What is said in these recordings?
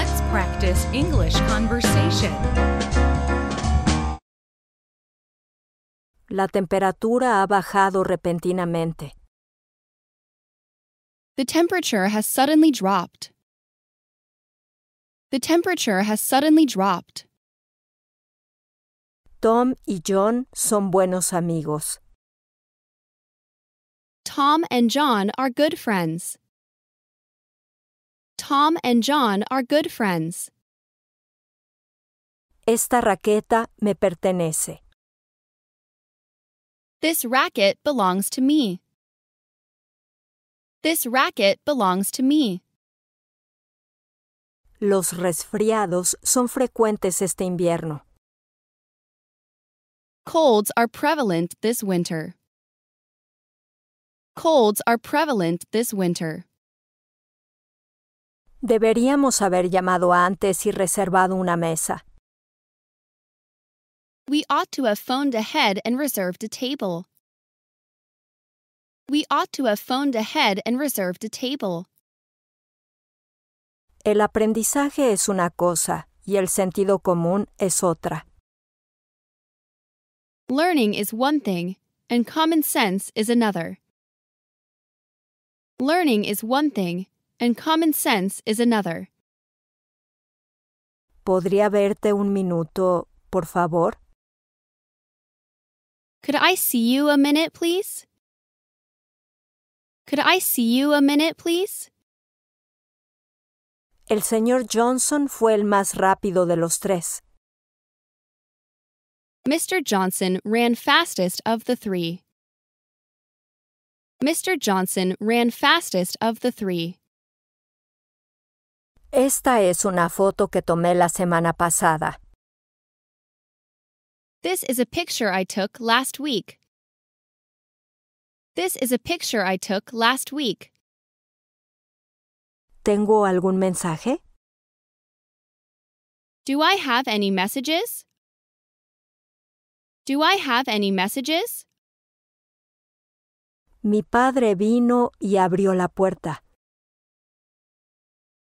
Let's practice English conversation. La temperatura ha bajado repentinamente. The temperature has suddenly dropped. The temperature has suddenly dropped. Tom y John son buenos amigos. Tom and John are good friends. Tom and John are good friends. Esta raqueta me pertenece. This racket belongs to me. This racket belongs to me. Los resfriados son frecuentes este invierno. Colds are prevalent this winter. Colds are prevalent this winter. Deberíamos haber llamado antes y reservado una mesa. We ought to have phoned ahead and reserved a table. We ought to have phoned ahead and reserved a table. El aprendizaje es una cosa y el sentido común es otra. Learning is one thing and common sense is another. Learning is one thing and common sense is another. ¿Podría verte un minuto, por favor? Could I see you a minute, please? Could I see you a minute, please? El señor Johnson fue el más rápido de los tres. Mr. Johnson ran fastest of the three. Mr. Johnson ran fastest of the three. Esta es una foto que tomé la semana pasada. This is a picture I took last week. This is a picture I took last week. ¿Tengo algún mensaje? Do I have any messages? Do I have any messages? Mi padre vino y abrió la puerta.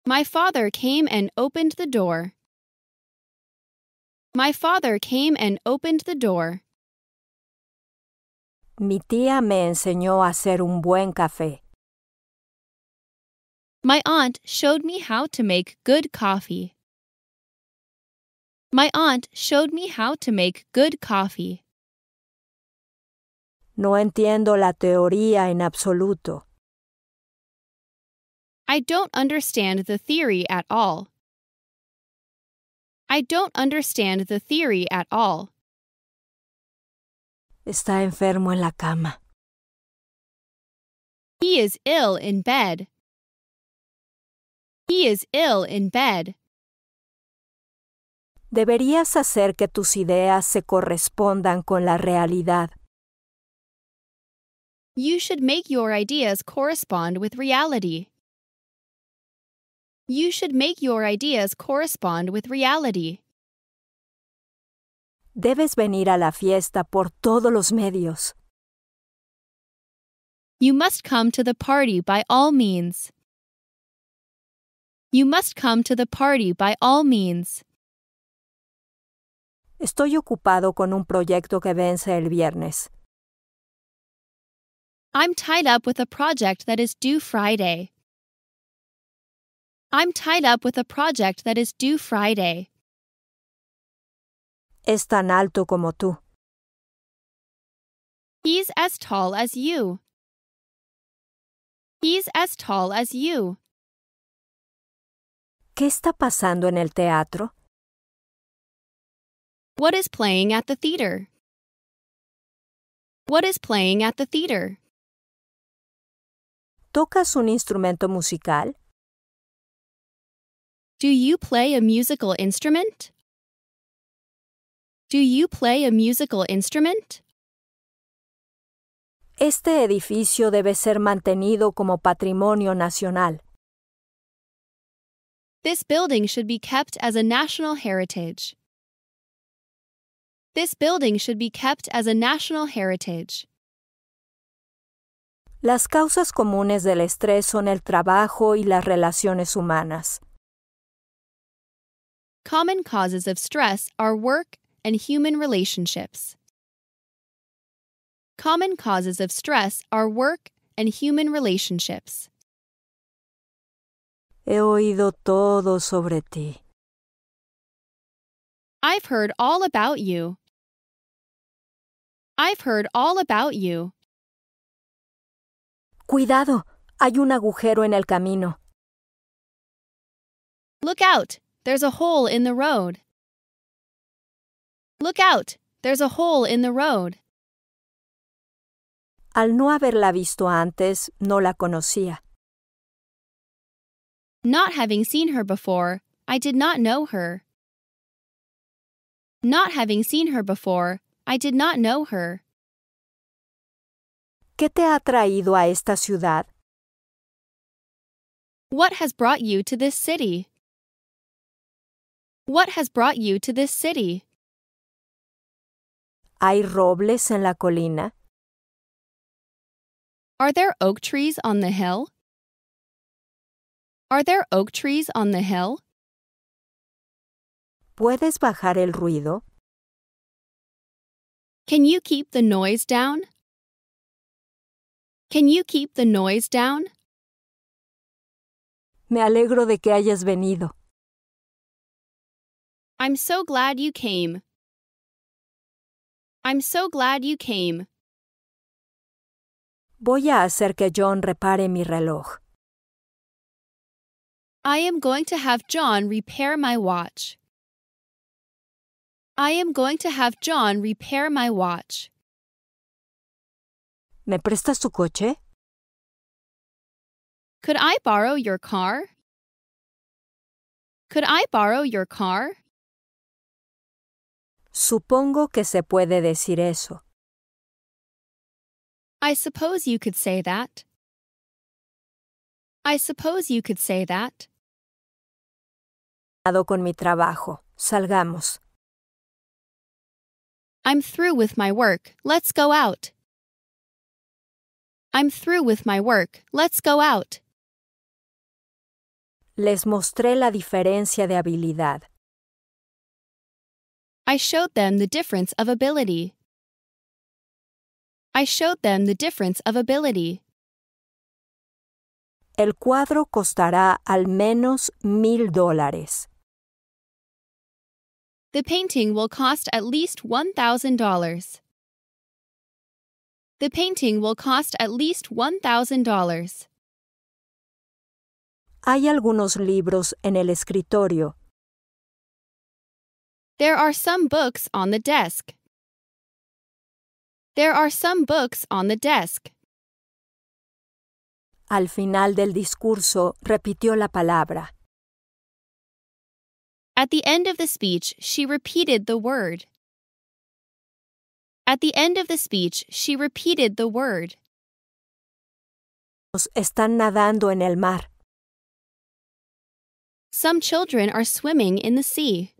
My father came and opened the door. My father came and opened the door. Mi tía me enseñó a hacer un buen café. My aunt showed me how to make good coffee. My aunt showed me how to make good coffee. No entiendo la teoría en absoluto. I don't understand the theory at all. I don't understand the theory at all. Está enfermo en la cama. He is ill in bed. He is ill in bed. Deberías hacer que tus ideas se correspondan con la realidad. You should make your ideas correspond with reality. You should make your ideas correspond with reality. Debes venir a la fiesta por todos los medios. You must come to the party by all means. You must come to the party by all means. Estoy ocupado con un proyecto que vence el viernes. I'm tied up with a project that is due Friday. I'm tied up with a project that is due Friday. Es tan alto como tú. He's as tall as you. He's as tall as you. ¿Qué está pasando en el teatro? What is playing at the theater? What is playing at the theater? ¿Tocas un instrumento musical? Do you play a musical instrument? Do you play a musical instrument? Este edificio debe ser mantenido como patrimonio nacional. This building should be kept as a national heritage. This building should be kept as a national heritage. Las causas comunes del estrés son el trabajo y las relaciones humanas. Common causes of stress are work and human relationships. Common causes of stress are work and human relationships. He oído todo sobre ti. I've heard all about you. I've heard all about you. Cuidado, hay un agujero en el camino. Look out, there's a hole in the road. Look out! There's a hole in the road. Al no haberla visto antes, no la conocía. Not having seen her before, I did not know her. Not having seen her before, I did not know her. ¿Qué te ha traído a esta ciudad? What has brought you to this city? What has brought you to this city? ¿Hay robles en la colina? Are there oak trees on the hill? Are there oak trees on the hill? ¿Puedes bajar el ruido? Can you keep the noise down? Can you keep the noise down? Me alegro de que hayas venido. I'm so glad you came. I'm so glad you came. Voy a hacer que John repare mi reloj. I am going to have John repair my watch. I am going to have John repair my watch. ¿Me prestas tu coche? Could I borrow your car? Could I borrow your car? Supongo que se puede decir eso. I suppose you could say that. I suppose you could say that. Con mi trabajo. Salgamos. I'm through with my work. Let's go out. I'm through with my work. Let's go out. Les mostré la diferencia de habilidad. I showed them the difference of ability. I showed them the difference of ability. El cuadro costará al menos mil dólares. The painting will cost at least $1,000. The painting will cost at least $1,000. Hay algunos libros en el escritorio. There are some books on the desk. There are some books on the desk. Al final del discurso repitió la palabra. At the end of the speech, she repeated the word. At the end of the speech, she repeated the word. Están nadando en el mar. Some children are swimming in the sea.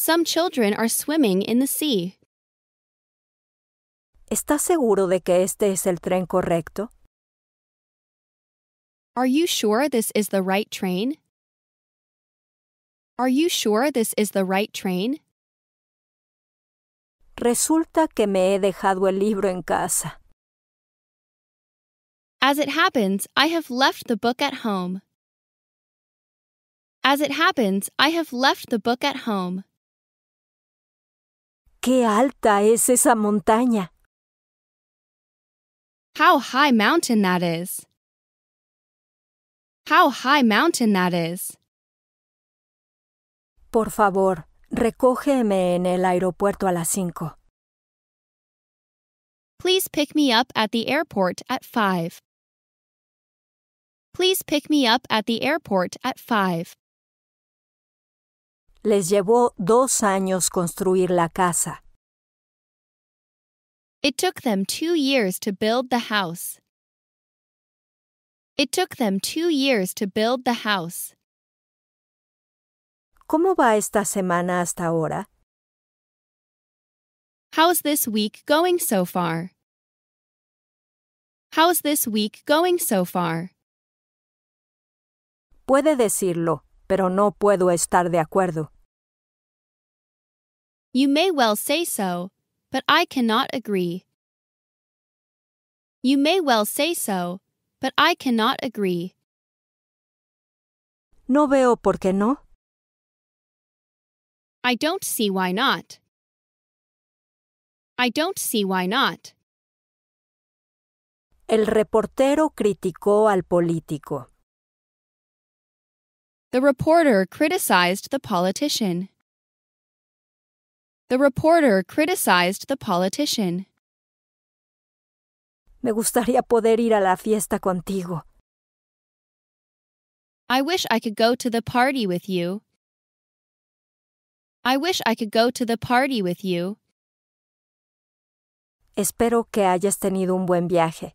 Some children are swimming in the sea. ¿Estás seguro de que este es el tren correcto? Are you sure this is the right train? Are you sure this is the right train? Resulta que me he dejado el libro en casa. As it happens, I have left the book at home. As it happens, I have left the book at home. qué alta es esa montaña. How high mountain that is. How high mountain that is. Por favor, recógeme en el aeropuerto a las 5. Please pick me up at the airport at 5. Please pick me up at the airport at 5. Les llevó dos años construir la casa. It took them two years to build the house. It took them two years to build the house. ¿Cómo va esta semana hasta ahora? How's this week going so far? How's this week going so far? Puede decirlo, pero no puedo estar de acuerdo. You may well say so, but I cannot agree. You may well say so, but I cannot agree. No veo por qué no. I don't see why not. I don't see why not. El reportero criticó al político. The reporter criticized the politician. The reporter criticized the politician. Me gustaría poder ir a la fiesta contigo. I wish I could go to the party with you. I wish I could go to the party with you. Espero que hayas tenido un buen viaje.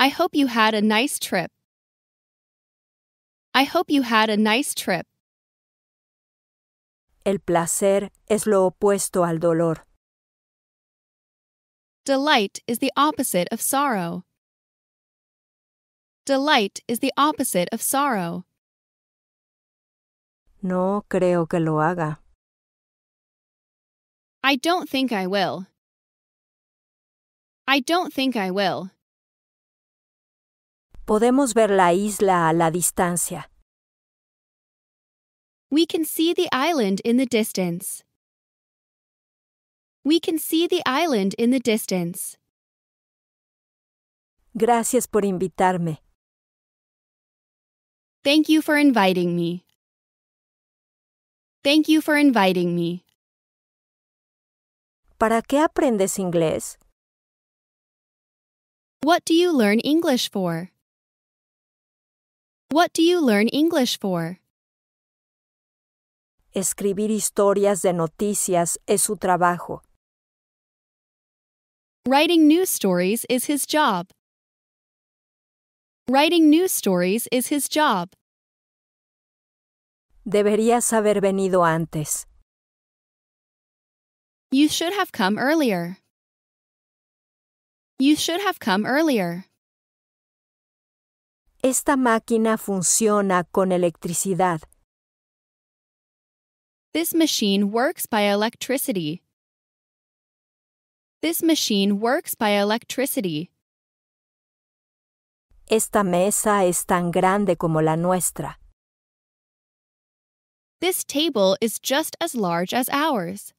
I hope you had a nice trip. I hope you had a nice trip. El placer es lo opuesto al dolor. Delight is the opposite of sorrow. Delight is the opposite of sorrow. No creo que lo haga. I don't think I will. I don't think I will. Podemos ver la isla a la distancia. We can see the island in the distance. We can see the island in the distance. Gracias por invitarme. Thank you for inviting me. Thank you for inviting me. ¿Para qué aprendes inglés? What do you learn English for? What do you learn English for? Escribir historias de noticias es su trabajo. Writing news stories is his job. Writing news stories is his job. Deberías haber venido antes. You should have come earlier. You should have come earlier. Esta máquina funciona con electricidad. This machine works by electricity. This machine works by electricity. Esta mesa es tan grande como la nuestra. This table is just as large as ours.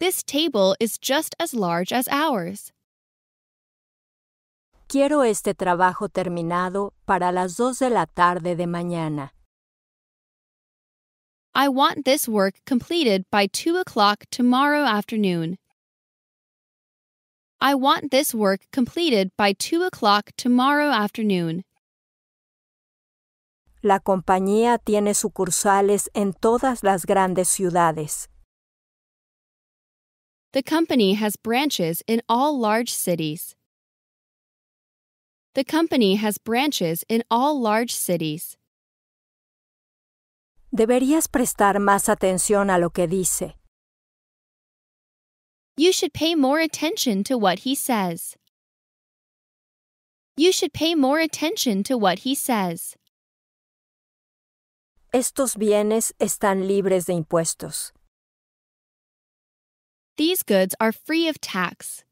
This table is just as large as ours. Quiero este trabajo terminado para las dos de la tarde de mañana. I want this work completed by 2 o'clock tomorrow afternoon. I want this work completed by 2 o'clock tomorrow afternoon. La compañía tiene sucursales en todas las grandes ciudades. The company has branches in all large cities. The company has branches in all large cities. Deberías prestar más atención a lo que dice. You should pay more attention to what he says. You should pay more attention to what he says. Estos bienes están libres de impuestos. These goods are free of tax.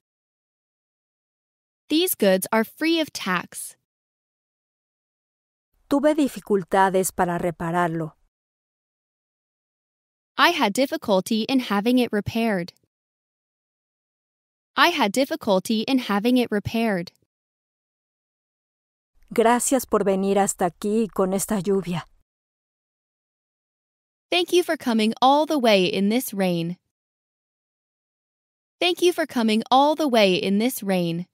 These goods are free of tax. Tuve dificultades para repararlo. I had difficulty in having it repaired. I had difficulty in having it repaired. Gracias por venir hasta aquí con esta lluvia. Thank you for coming all the way in this rain. Thank you for coming all the way in this rain.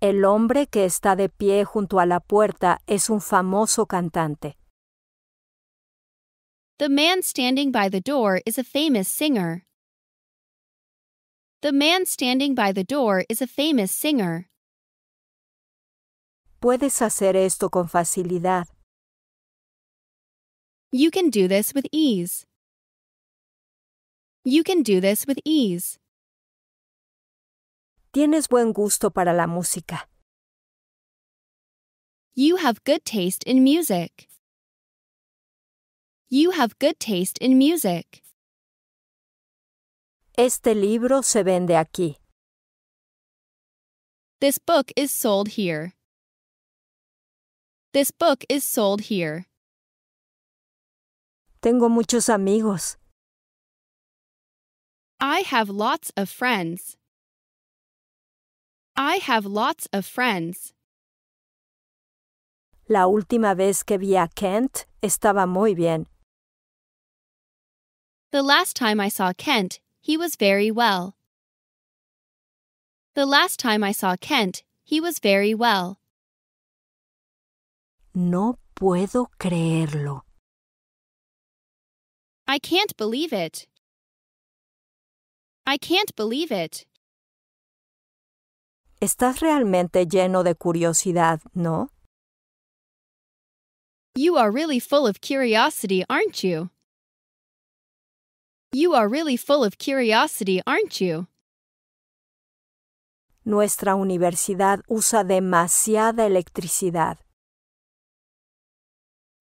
El hombre que está de pie junto a la puerta es un famoso cantante. The man standing by the door is a famous singer. The man standing by the door is a famous singer. Puedes hacer esto con facilidad. You can do this with ease. You can do this with ease. Tienes buen gusto para la música. You have good taste in music. You have good taste in music. Este libro se vende aquí. This book is sold here. This book is sold here. Tengo muchos amigos. I have lots of friends. I have lots of friends. La última vez que vi a Kent estaba muy bien. The last time I saw Kent, he was very well. The last time I saw Kent, he was very well. No puedo creerlo. I can't believe it. I can't believe it. Estás realmente lleno de curiosidad, ¿no? You are really full of curiosity, aren't you? You are really full of curiosity, aren't you? Nuestra universidad usa demasiada electricidad.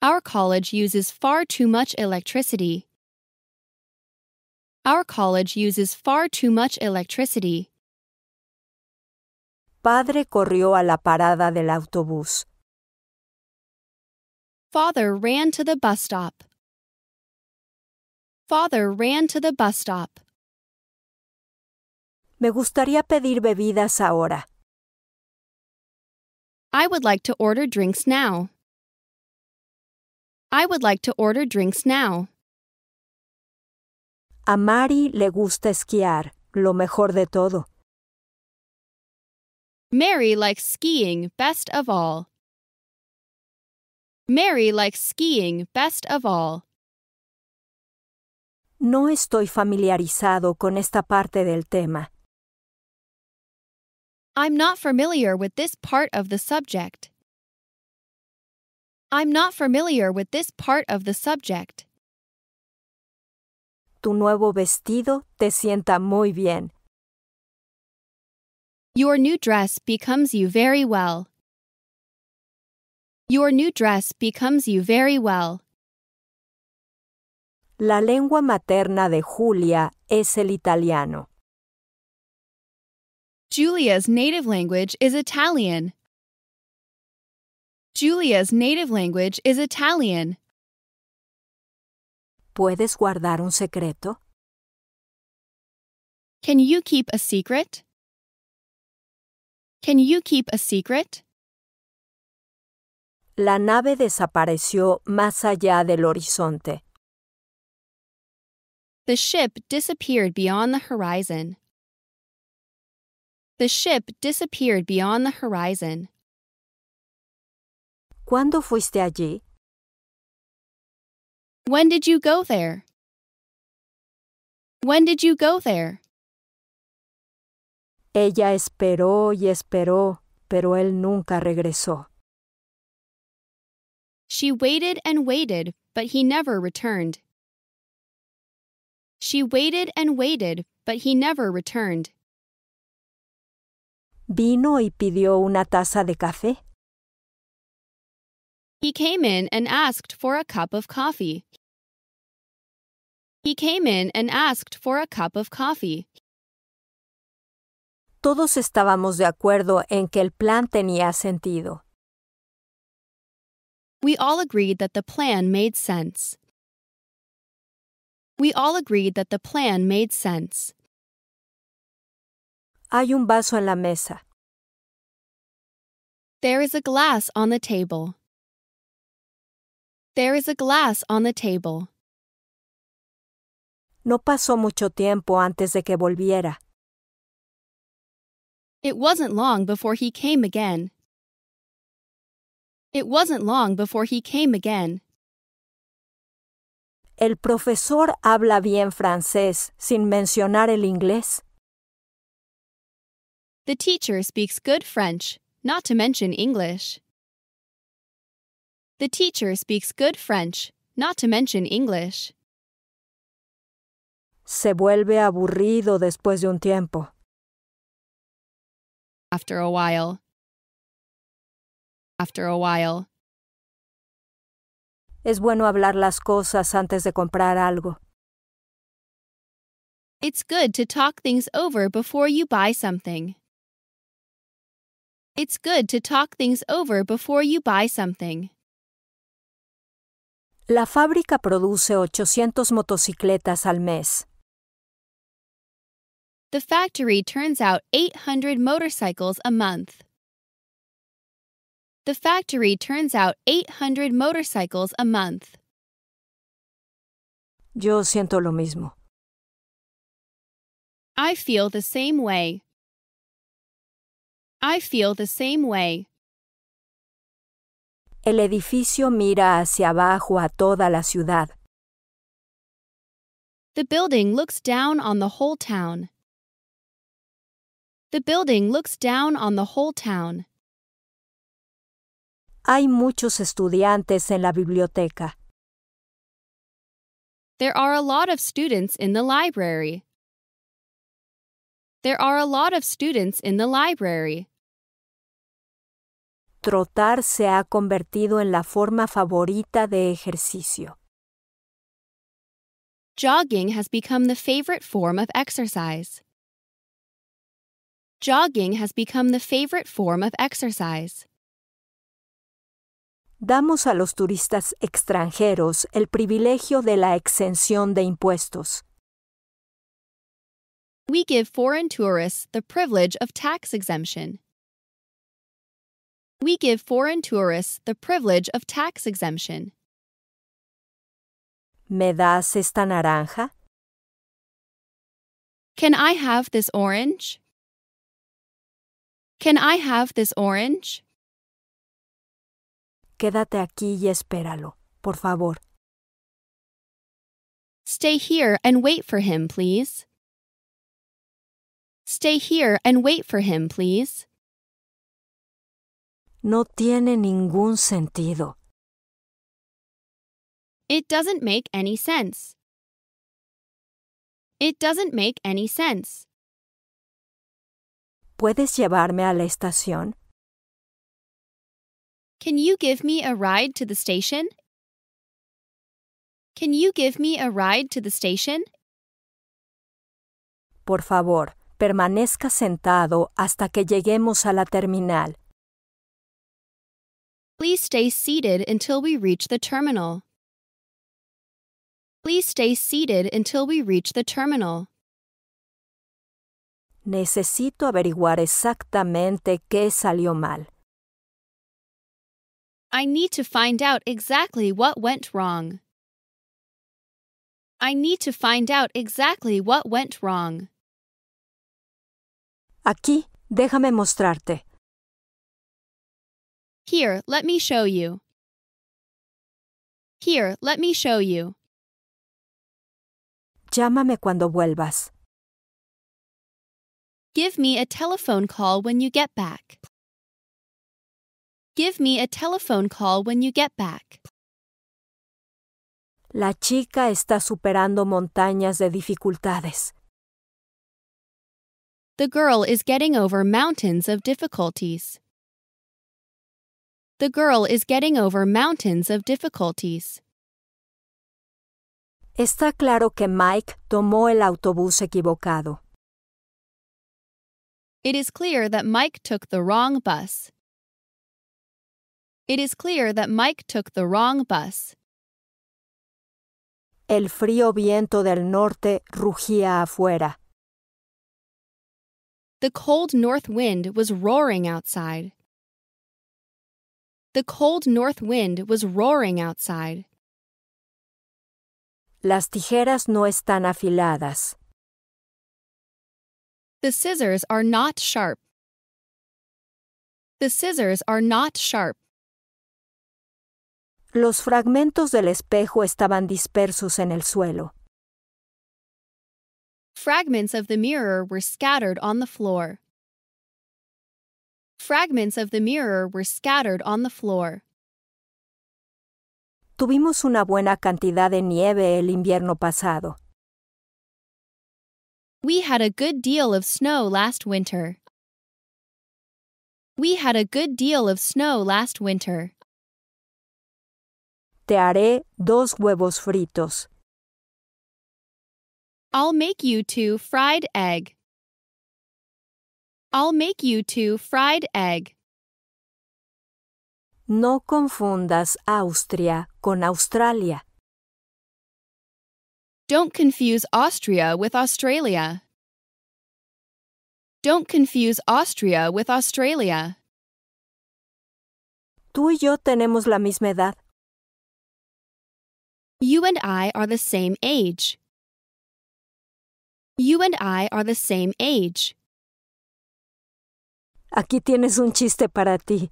Our college uses far too much electricity. Our college uses far too much electricity. Padre corrió a la parada del autobús. Father ran to the bus stop. Father ran to the bus stop. Me gustaría pedir bebidas ahora. I would like to order drinks now. I would like to order drinks now. A Mari le gusta esquiar, lo mejor de todo. Mary likes skiing best of all. Mary likes skiing best of all. No estoy familiarizado con esta parte del tema. I'm not familiar with this part of the subject. I'm not familiar with this part of the subject. Tu nuevo vestido te sienta muy bien. Your new dress becomes you very well. Your new dress becomes you very well. La lengua materna de Julia es el italiano. Julia's native language is Italian. Julia's native language is Italian. ¿Puedes guardar un secreto? Can you keep a secret? Can you keep a secret? La nave desapareció más allá del horizonte. The ship disappeared beyond the horizon. The ship disappeared beyond the horizon. ¿Cuándo fuiste allí? When did you go there? When did you go there? Ella esperó y esperó, pero él nunca regresó. She waited and waited, but he never returned. She waited and waited, but he never returned. Vino y pidió una taza de café. He came in and asked for a cup of coffee. He came in and asked for a cup of coffee. Todos estábamos de acuerdo en que el plan tenía sentido. We all agreed that the plan made sense. We all agreed that the plan made sense. Hay un vaso en la mesa. There is a glass on the table. There is a glass on the table. No pasó mucho tiempo antes de que volviera. It wasn't long before he came again. It wasn't long before he came again. El profesor habla bien francés sin mencionar el inglés. The teacher speaks good French, not to mention English. The teacher speaks good French, not to mention English. Se vuelve aburrido después de un tiempo. After a while. After a while. Es bueno hablar las cosas antes de comprar algo. It's good to talk things over before you buy something. It's good to talk things over before you buy something. La fábrica produce 800 motocicletas al mes. The factory turns out 800 motorcycles a month. The factory turns out 800 motorcycles a month. Yo siento lo mismo. I feel the same way. I feel the same way. El edificio mira hacia abajo a toda la ciudad. The building looks down on the whole town. The building looks down on the whole town. Hay muchos estudiantes en la biblioteca. There are a lot of students in the library. There are a lot of students in the library. Trotar se ha convertido en la forma favorita de ejercicio. Jogging has become the favorite form of exercise. Jogging has become the favorite form of exercise damos a los turistas extranjeros el privilegio de la exención de impuestos. We give foreign tourists the privilege of tax exemption. We give foreign tourists the privilege of tax exemption. ¿Me das esta naranja? Can I have this orange? Can I have this orange? Quédate aquí y espéralo, por favor. Stay here and wait for him, please. Stay here and wait for him, please. No tiene ningún sentido. It doesn't make any sense. It doesn't make any sense. ¿Puedes llevarme a la estación? Can you give me a ride to the station? Can you give me a ride to the station? Por favor, permanezca sentado hasta que lleguemos a la terminal. Please stay seated until we reach the terminal. Please stay seated until we reach the terminal. Necesito averiguar exactamente qué salió mal. I need to find out exactly what went wrong. I need to find out exactly what went wrong. Aquí, déjame mostrarte. Here, let me show you. Here, let me show you. Llámame cuando vuelvas. Give me a telephone call when you get back. Give me a telephone call when you get back. La chica está superando montañas de dificultades. The girl is getting over mountains of difficulties. The girl is getting over mountains of difficulties. Está claro que Mike tomó el autobús equivocado. It is clear that Mike took the wrong bus. It is clear that Mike took the wrong bus. El frío viento del norte rugía afuera. The cold north wind was roaring outside. The cold north wind was roaring outside. Las tijeras no están afiladas. The scissors are not sharp. The scissors are not sharp. Los fragmentos del espejo estaban dispersos en el suelo. Fragments of the mirror were scattered on the floor. Fragments of the mirror were scattered on the floor. Tuvimos una buena cantidad de nieve el invierno pasado. We had a good deal of snow last winter. We had a good deal of snow last winter. Te haré dos huevos fritos. I'll make you two fried egg. I'll make you two fried egg. No confundas Austria con Australia. Don't confuse Austria with Australia. Don't confuse Austria with Australia. Tú y yo tenemos la misma edad. You and I are the same age. You and I are the same age. Aquí tienes un chiste para ti.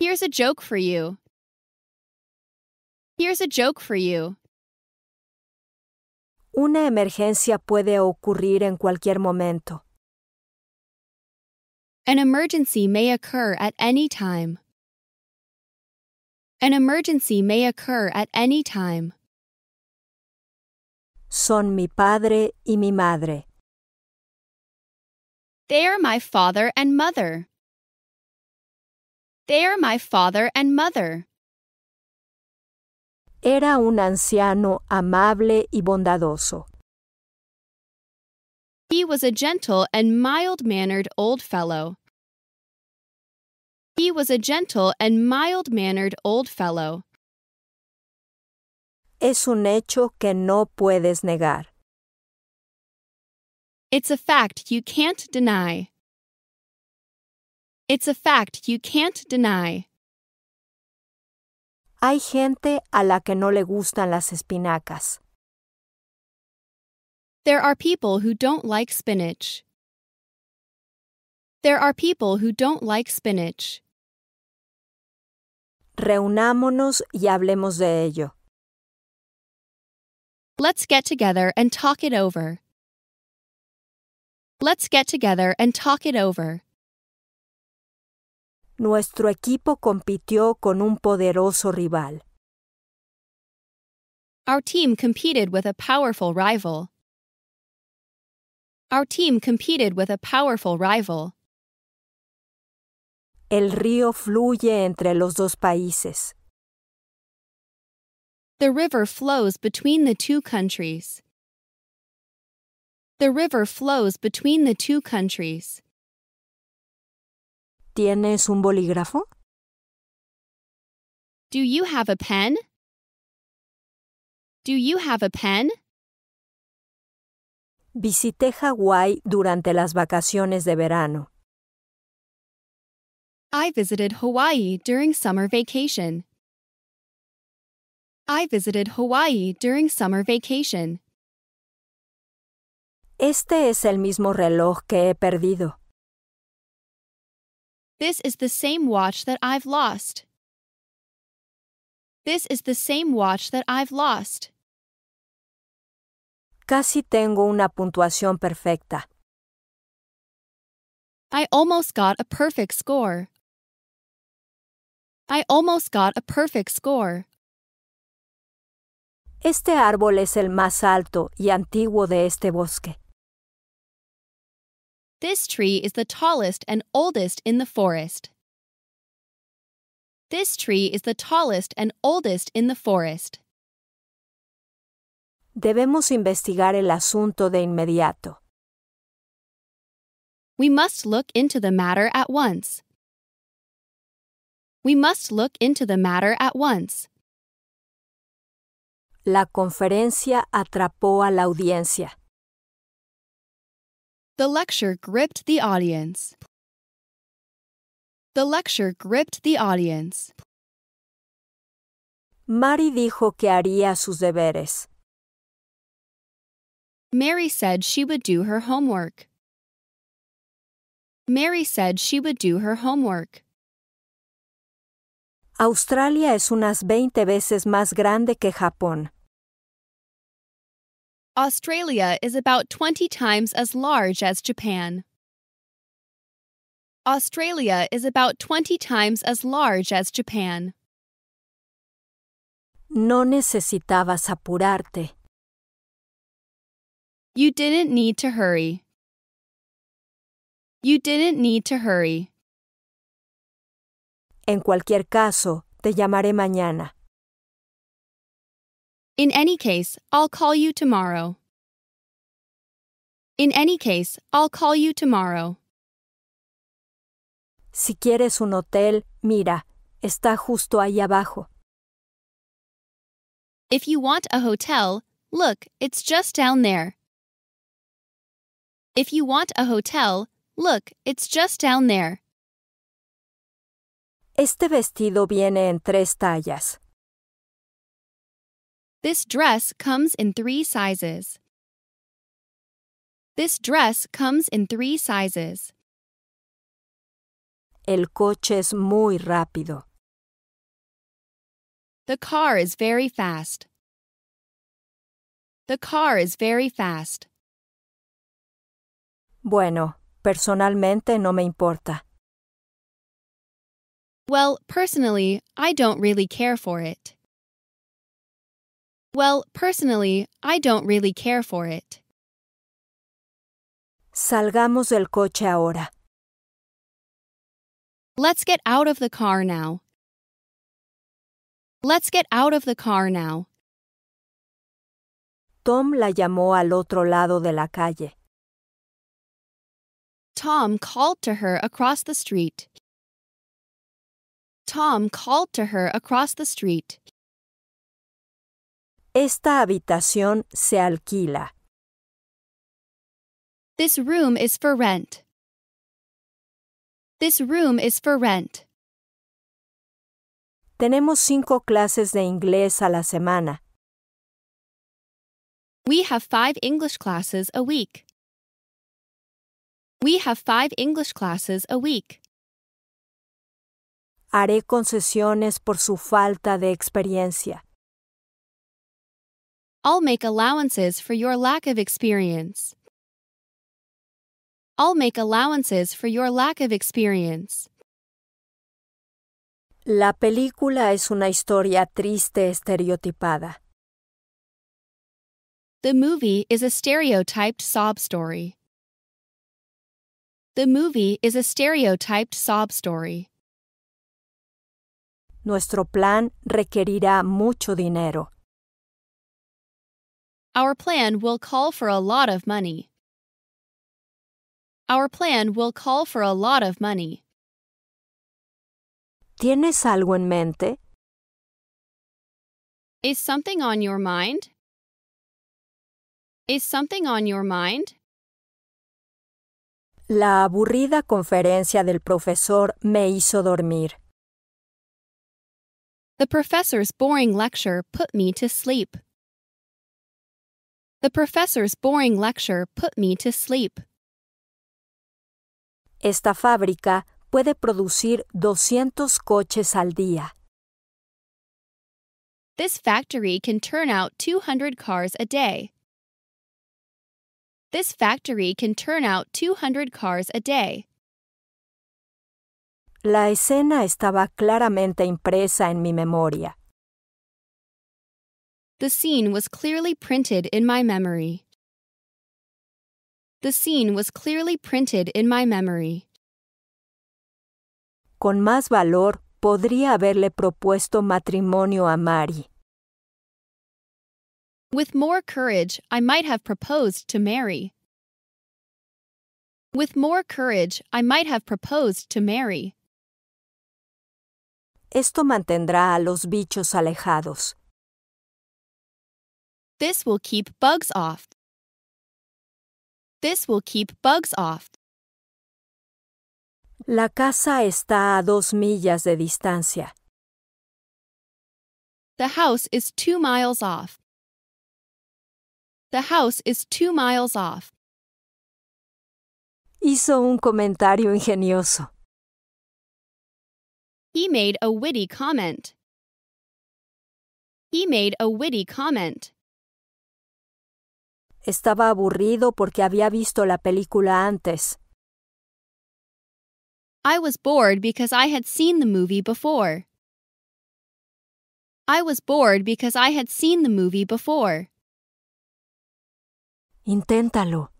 Here's a joke for you. Here's a joke for you. Una emergencia puede ocurrir en cualquier momento. An emergency may occur at any time. An emergency may occur at any time. Son mi padre y mi madre. They are my father and mother. They are my father and mother. Era un anciano amable y bondadoso. He was a gentle and mild mannered old fellow. He was a gentle and mild mannered old fellow. Es un hecho que no puedes negar. It's a fact you can't deny. It's a fact you can't deny. Hay gente a la que no le gustan las espinacas. There are people who don't like spinach. There are people who don't like spinach. Reunámonos y hablemos de ello. Let's get together and talk it over. Let's get together and talk it over. Nuestro equipo compitió con un poderoso rival. Our team competed with a powerful rival. Our team competed with a powerful rival. El río fluye entre los dos países. The river flows between the two countries. The river flows between the two countries. ¿Tienes un bolígrafo? Do you have a pen? Do you have a pen? Visité Hawái durante las vacaciones de verano. I visited Hawaii during summer vacation. I visited Hawaii during summer vacation. Este es el mismo reloj que he perdido. This is the same watch that I've lost. This is the same watch that I've lost. Casi tengo una puntuación perfecta. I almost got a perfect score. I almost got a perfect score. Este árbol es el más alto y antiguo de este bosque. This tree is the tallest and oldest in the forest. This tree is the tallest and oldest in the forest. Debemos investigar el asunto de inmediato. We must look into the matter at once. We must look into the matter at once. La conferencia atrapó a la audiencia. The lecture gripped the audience. The lecture gripped the audience. Mary dijo que haría sus deberes. Mary said she would do her homework. Mary said she would do her homework. Australia es unas 20 veces más grande que Japón. Australia is about 20 times as large as Japan. Australia is about 20 times as large as Japan. No necesitabas apurarte. You didn't need to hurry. You didn't need to hurry. En cualquier caso, te llamaré mañana. In any case, I'll call you tomorrow. In any case, I'll call you tomorrow. Si quieres un hotel, mira, está justo ahí abajo. If you want a hotel, look, it's just down there. If you want a hotel, look, it's just down there. Este vestido viene en tres tallas. This dress comes in three sizes. This dress comes in three sizes. El coche es muy rápido. The car is very fast. The car is very fast. Bueno, personalmente no me importa. Well, personally, I don't really care for it. Well, personally, I don't really care for it. Salgamos del coche ahora. Let's get out of the car now. Let's get out of the car now. Tom la llamó al otro lado de la calle. Tom called to her across the street. Tom called to her across the street. Esta habitación se alquila. This room is for rent. This room is for rent. Tenemos cinco clases de inglés a la semana. We have five English classes a week. We have five English classes a week. haré concesiones por su falta de experiencia. I'll make allowances for your lack of experience. I'll make allowances for your lack of experience. La película es una historia triste estereotipada. The movie is a stereotyped sob story. The movie is a stereotyped sob story. Nuestro plan requerirá mucho dinero. Our plan will call for a lot of money. Our plan will call for a lot of money. ¿Tienes algo en mente? Is something on your mind? Is something on your mind? La aburrida conferencia del profesor me hizo dormir. The professor's boring lecture put me to sleep. The professor's boring lecture put me to sleep. Esta fábrica puede producir 200 coches al día. This factory can turn out 200 cars a day. This factory can turn out 200 cars a day. La escena estaba claramente impresa en mi memoria. The scene was clearly printed in my memory. The scene was clearly printed in my memory. Con más valor podría haberle propuesto matrimonio a Mari. With more courage, I might have proposed to Mary. With more courage, I might have proposed to Mary. Esto mantendrá a los bichos alejados. This will keep bugs off. This will keep bugs off. La casa está a dos millas de distancia. The house is two miles off. The house is two miles off. Hizo un comentario ingenioso. He made a witty comment. He made a witty comment. Estaba aburrido porque había visto la película antes. I was bored because I had seen the movie before. I was bored because I had seen the movie before. Inténtalo.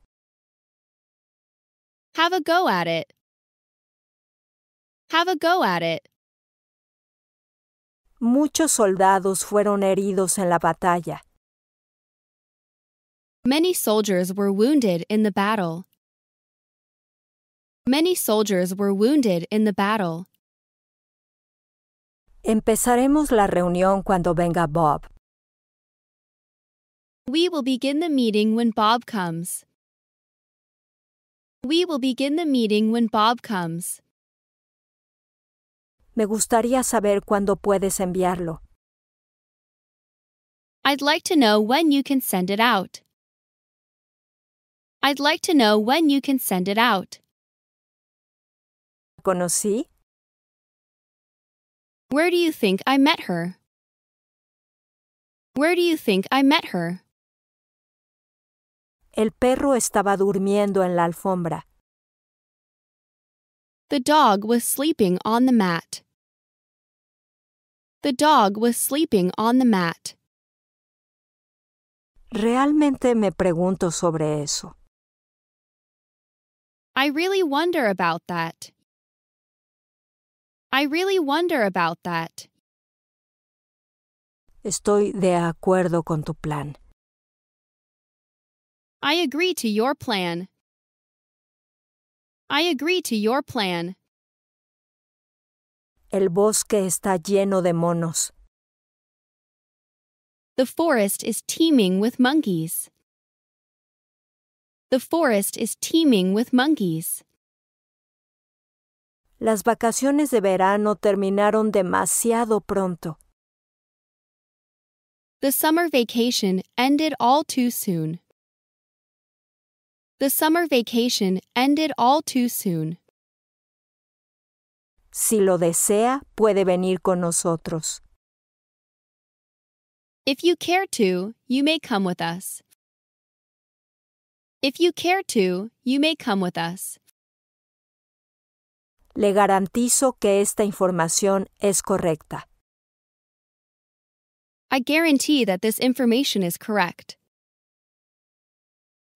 Have a go at it. Have a go at it muchos soldados fueron heridos en la batalla. Many soldiers were wounded in the battle. Many soldiers were wounded in the battle. Empezaremos la reunión cuando venga Bob. We will begin the meeting when Bob comes. We will begin the meeting when Bob comes. Me gustaría saber cuándo puedes enviarlo. I'd like to know when you can send it out. I'd like to know when you can send it out. ¿Conocí? Where do you think I met her? Where do you think I met her? El perro estaba durmiendo en la alfombra. The dog was sleeping on the mat. The dog was sleeping on the mat. Realmente me pregunto sobre eso. I really wonder about that. I really wonder about that. Estoy de acuerdo con tu plan. I agree to your plan. I agree to your plan. El bosque está lleno de monos. The forest is teeming with monkeys. The forest is teeming with monkeys. Las vacaciones de verano terminaron demasiado pronto. The summer vacation ended all too soon. The summer vacation ended all too soon. Si lo desea, puede venir con nosotros. If you care to, you may come with us. If you care to, you may come with us. Le garantizo que esta información es correcta. I guarantee that this information is correct.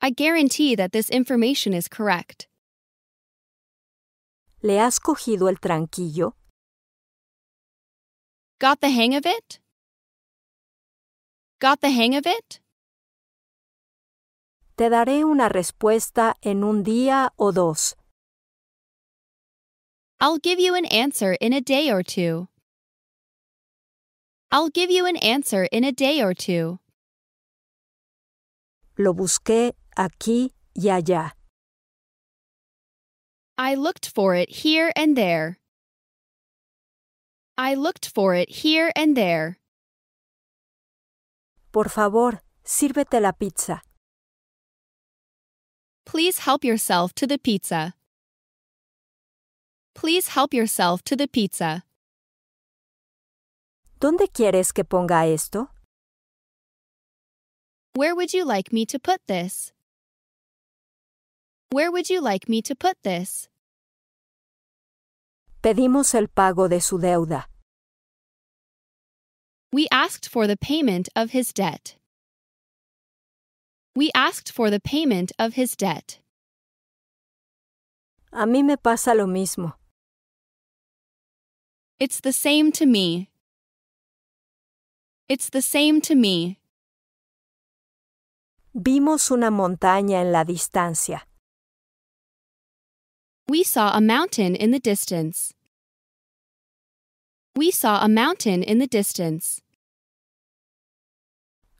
I guarantee that this information is correct. ¿Le has cogido el tranquillo? Got the hang of it? Got the hang of it? Te daré una respuesta en un día o dos. I'll give you an answer in a day or two. I'll give you an answer in a day or two. Lo busqué aquí y allá. I looked for it here and there. I looked for it here and there. Por favor, sírvete la pizza. Please help yourself to the pizza. Please help yourself to the pizza. ¿Dónde quieres que ponga esto? Where would you like me to put this? Where would you like me to put this? Pedimos el pago de su deuda. We asked for the payment of his debt. We asked for the payment of his debt. A mí me pasa lo mismo. It's the same to me. It's the same to me. Vimos una montaña en la distancia. We saw a mountain in the distance. We saw a mountain in the distance.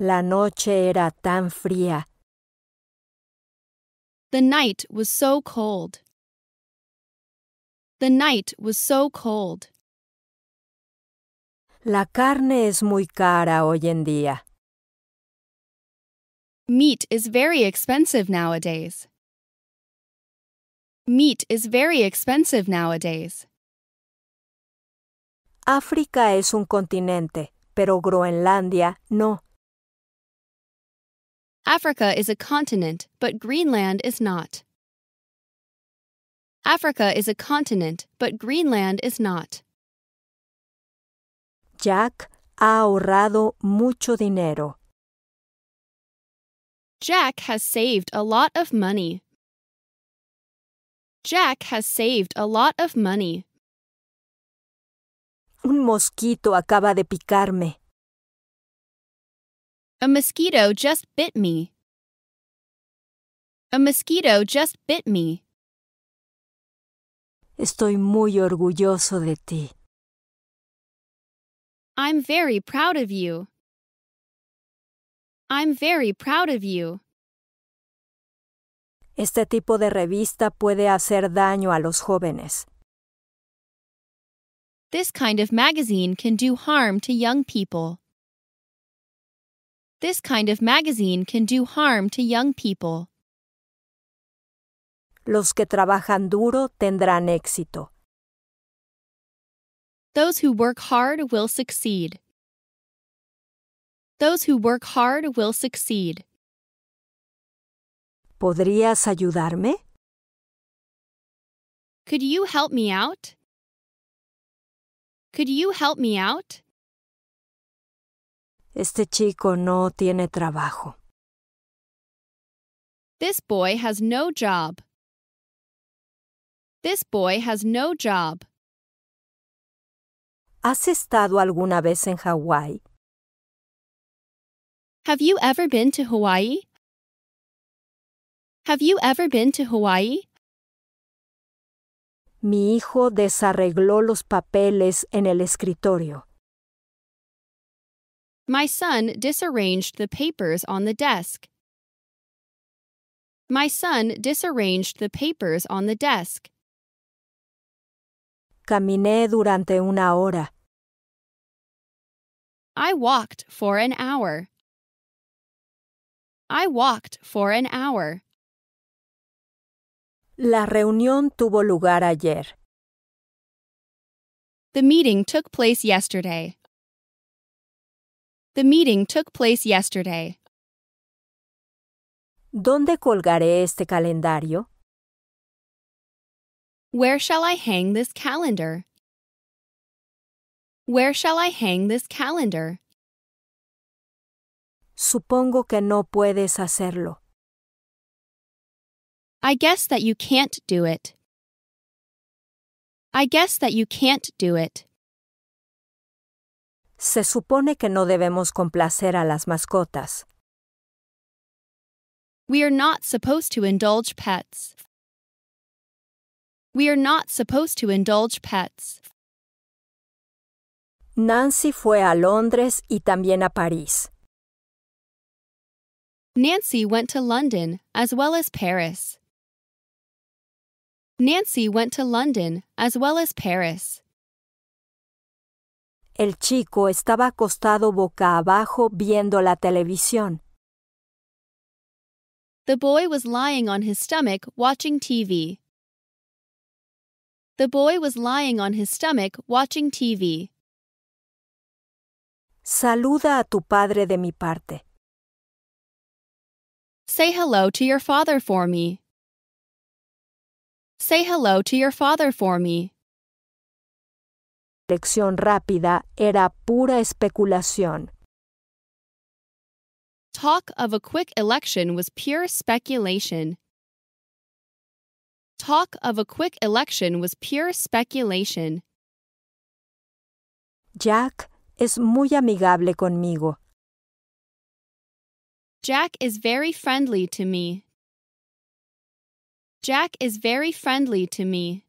La noche era tan fría. The night was so cold. The night was so cold. La carne es muy cara hoy en día. Meat is very expensive nowadays. Meat is very expensive nowadays. África es un continente, pero Groenlandia no. Africa is a continent, but Greenland is not. Africa is a continent, but Greenland is not. Jack ha ahorrado mucho dinero. Jack has saved a lot of money. Jack has saved a lot of money. Un mosquito acaba de picarme. A mosquito just bit me. A mosquito just bit me. Estoy muy orgulloso de ti. I'm very proud of you. I'm very proud of you. Este tipo de revista puede hacer daño a los jóvenes. This kind of magazine can do harm to young people. This kind of magazine can do harm to young people. Los que trabajan duro tendrán éxito. Those who work hard will succeed. Those who work hard will succeed. ¿Podrías ayudarme? Could you help me out? Could you help me out? Este chico no tiene trabajo. This boy has no job. This boy has no job. ¿Has estado alguna vez en Hawái? Have you ever been to Hawaii? Have you ever been to Hawaii? Mi hijo desarregló los papeles en el escritorio. My son disarranged the papers on the desk. My son disarranged the papers on the desk. Caminé durante una hora. I walked for an hour. I walked for an hour. La reunión tuvo lugar ayer. The meeting took place yesterday. The meeting took place yesterday. ¿Dónde colgaré este calendario? Where shall I hang this calendar? Where shall I hang this calendar? Supongo que no puedes hacerlo. I guess that you can't do it. I guess that you can't do it. Se supone que no debemos complacer a las mascotas. We are not supposed to indulge pets. We are not supposed to indulge pets. Nancy fue a Londres y también a París. Nancy went to London as well as Paris. Nancy went to London as well as Paris. El chico estaba acostado boca abajo viendo la televisión. The boy was lying on his stomach watching TV. The boy was lying on his stomach watching TV. Saluda a tu padre de mi parte. Say hello to your father for me. Say hello to your father for me. Lección rápida era pura especulación. Talk of a quick election was pure speculation. Talk of a quick election was pure speculation. Jack is muy amigable conmigo. Jack is very friendly to me. Jack is very friendly to me.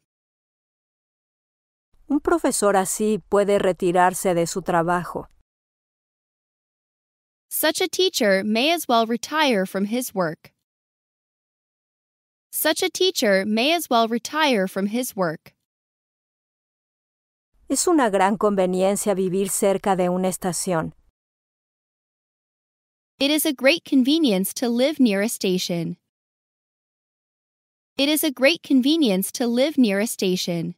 Un profesor así puede retirarse de su trabajo. Such a teacher may as well retire from his work. Such a teacher may as well retire from his work. Es una gran conveniencia vivir cerca de una estación. It is a great convenience to live near a station. It is a great convenience to live near a station.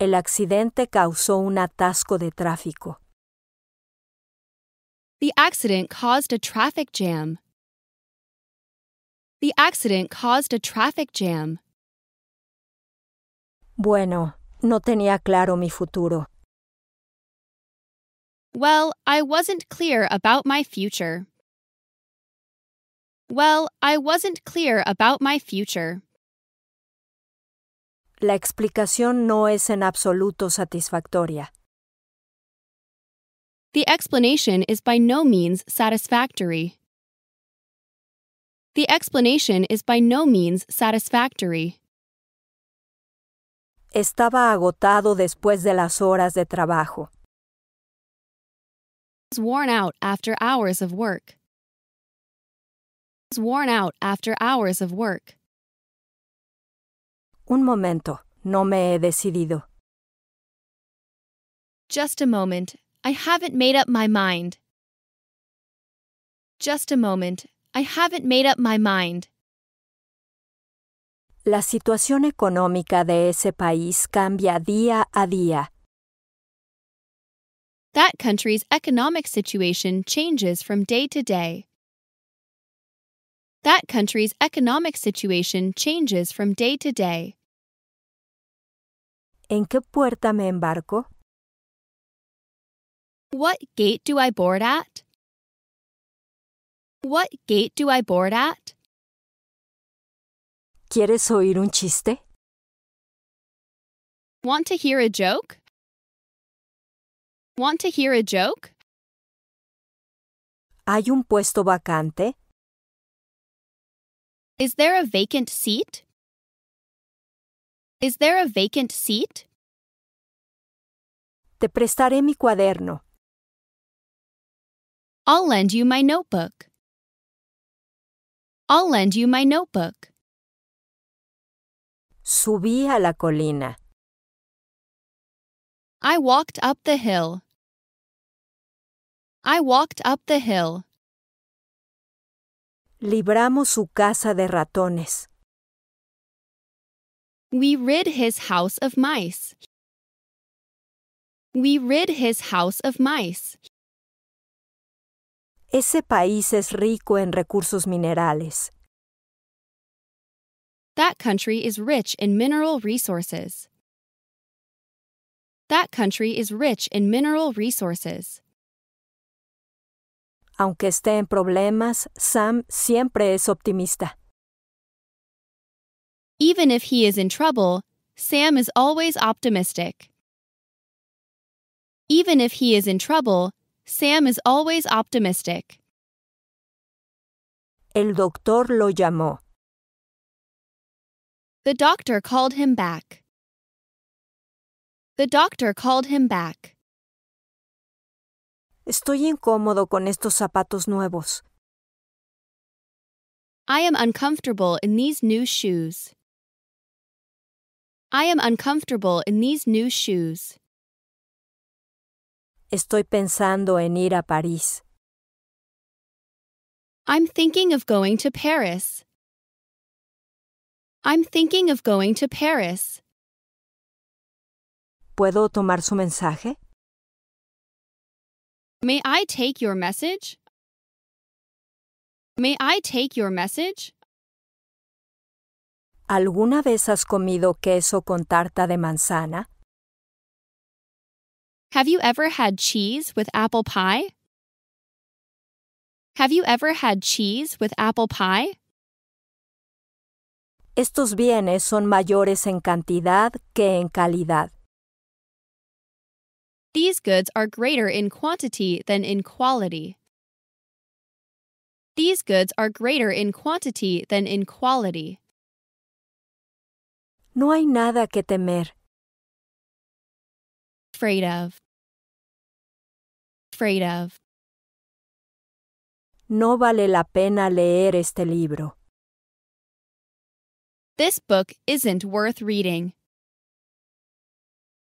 El accidente causó un atasco de tráfico. The accident caused a traffic jam. The accident caused a traffic jam. Bueno, no tenía claro mi futuro. Well, I wasn't clear about my future. Well, I wasn't clear about my future. La explicación no es en absoluto satisfactoria. The explanation is by no means satisfactory. The explanation is by no means satisfactory. Estaba agotado después de las horas de trabajo. I was worn out after hours of work worn out after hours of work. Un momento, no me he decidido. Just a moment, I haven't made up my mind. Just a moment, I haven't made up my mind. La situación económica de ese país cambia día a día. That country's economic situation changes from day to day that country's economic situation changes from day to day. ¿En qué puerta me embarco? What gate do I board at? What gate do I board at? ¿Quieres oír un chiste? Want to hear a joke? Want to hear a joke? ¿Hay un puesto vacante? Is there a vacant seat? Is there a vacant seat? Te prestaré mi cuaderno. I'll lend you my notebook. I'll lend you my notebook. Subí a la colina. I walked up the hill. I walked up the hill. Libramos su casa de ratones. We rid his house of mice. We rid his house of mice. Ese país es rico en recursos minerales. That country is rich in mineral resources. That country is rich in mineral resources. Aunque esté en problemas, Sam siempre es optimista. Even if he is in trouble, Sam is always optimistic. Even if he is in trouble, Sam is always optimistic. El doctor lo llamó. The doctor called him back. The doctor called him back. Estoy incómodo con estos zapatos nuevos. I am uncomfortable in these new shoes. I am uncomfortable in these new shoes. Estoy pensando en ir a París. I'm thinking of going to Paris. I'm thinking of going to Paris. ¿Puedo tomar su mensaje? May I take your message? May I take your message? ¿Alguna vez has comido queso con tarta de manzana? Have you ever had cheese with apple pie? Have you ever had cheese with apple pie? Estos bienes son mayores en cantidad que en calidad. These goods are greater in quantity than in quality. These goods are greater in quantity than in quality. No hay nada que temer. Afraid of. Afraid of. No vale la pena leer este libro. This book isn't worth reading.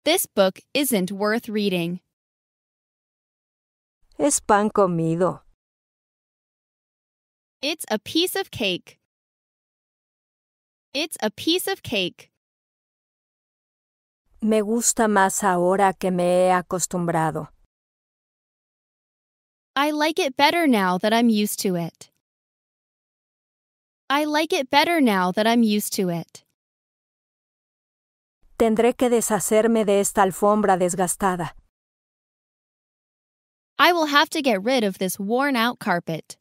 This book isn't worth reading. Es pan comido. It's a piece of cake. It's a piece of cake. Me gusta más ahora que me he acostumbrado. I like it better now that I'm used to it. I like it better now that I'm used to it. Tendré que deshacerme de esta alfombra desgastada. I will have to get rid of this worn out carpet.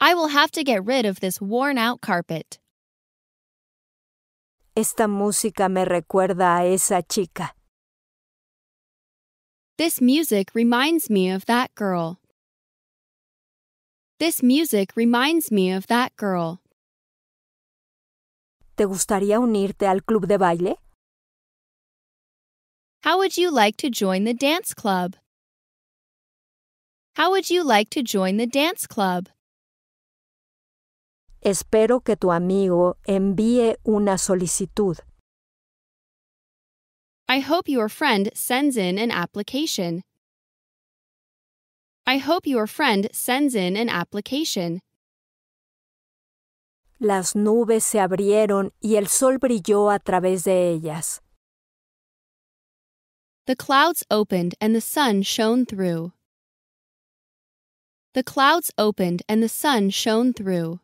I will have to get rid of this worn out carpet. Esta música me recuerda a esa chica. This music reminds me of that girl. This music reminds me of that girl. ¿Te gustaría unirte al club de baile? How would you like to join the dance club? How would you like to join the dance club? Espero que tu amigo envíe una solicitud. I hope your friend sends in an application. I hope your friend sends in an application. Las nubes se abrieron y el sol brilló a través de ellas. The clouds opened and the sun shone through. The clouds opened and the sun shone through.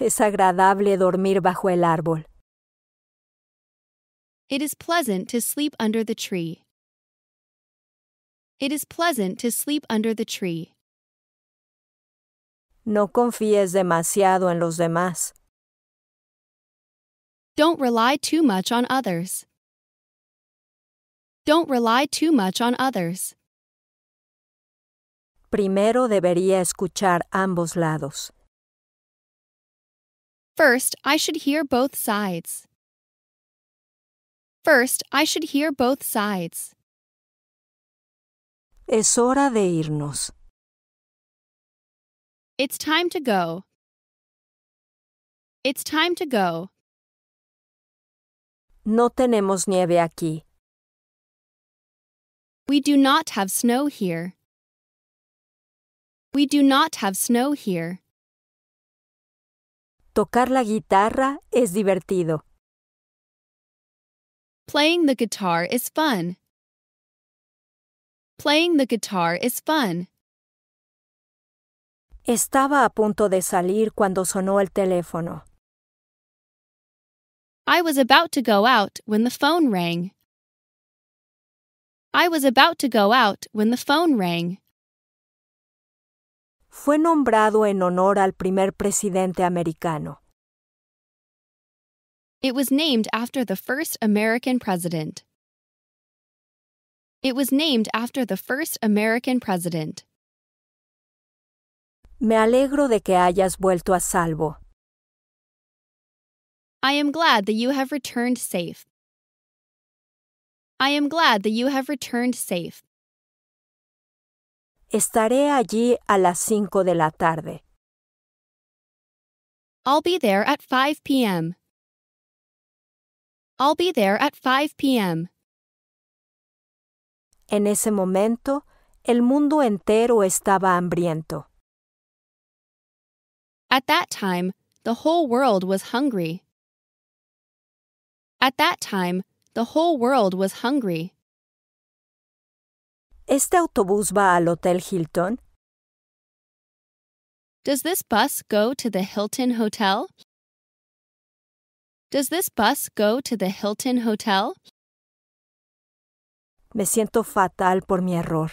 Es agradable dormir bajo el árbol. It is pleasant to sleep under the tree. It is pleasant to sleep under the tree. No confíes demasiado en los demás. Don't rely too much on others. Don't rely too much on others. Primero debería escuchar ambos lados. First, I should hear both sides. First, I should hear both sides. Es hora de irnos. It's time to go. It's time to go. No tenemos nieve aquí. We do not have snow here. We do not have snow here. Tocar la guitarra es divertido. Playing the guitar is fun. Playing the guitar is fun. Estaba a punto de salir cuando sonó el teléfono. I was about to go out when the phone rang. I was about to go out when the phone rang. Fue nombrado en honor al primer presidente americano. It was named after the first American president. It was named after the first American president. Me alegro de que hayas vuelto a salvo. I am glad that you have returned safe. I am glad that you have returned safe. Estaré allí a las 5 de la tarde. I'll be there at 5 p.m. I'll be there at 5 p.m. En ese momento, el mundo entero estaba hambriento. At that time, the whole world was hungry. At that time, the whole world was hungry. ¿Este autobús va al Hotel Hilton? Does this bus go to the Hilton Hotel? Does this bus go to the Hilton Hotel? Me siento fatal por mi error.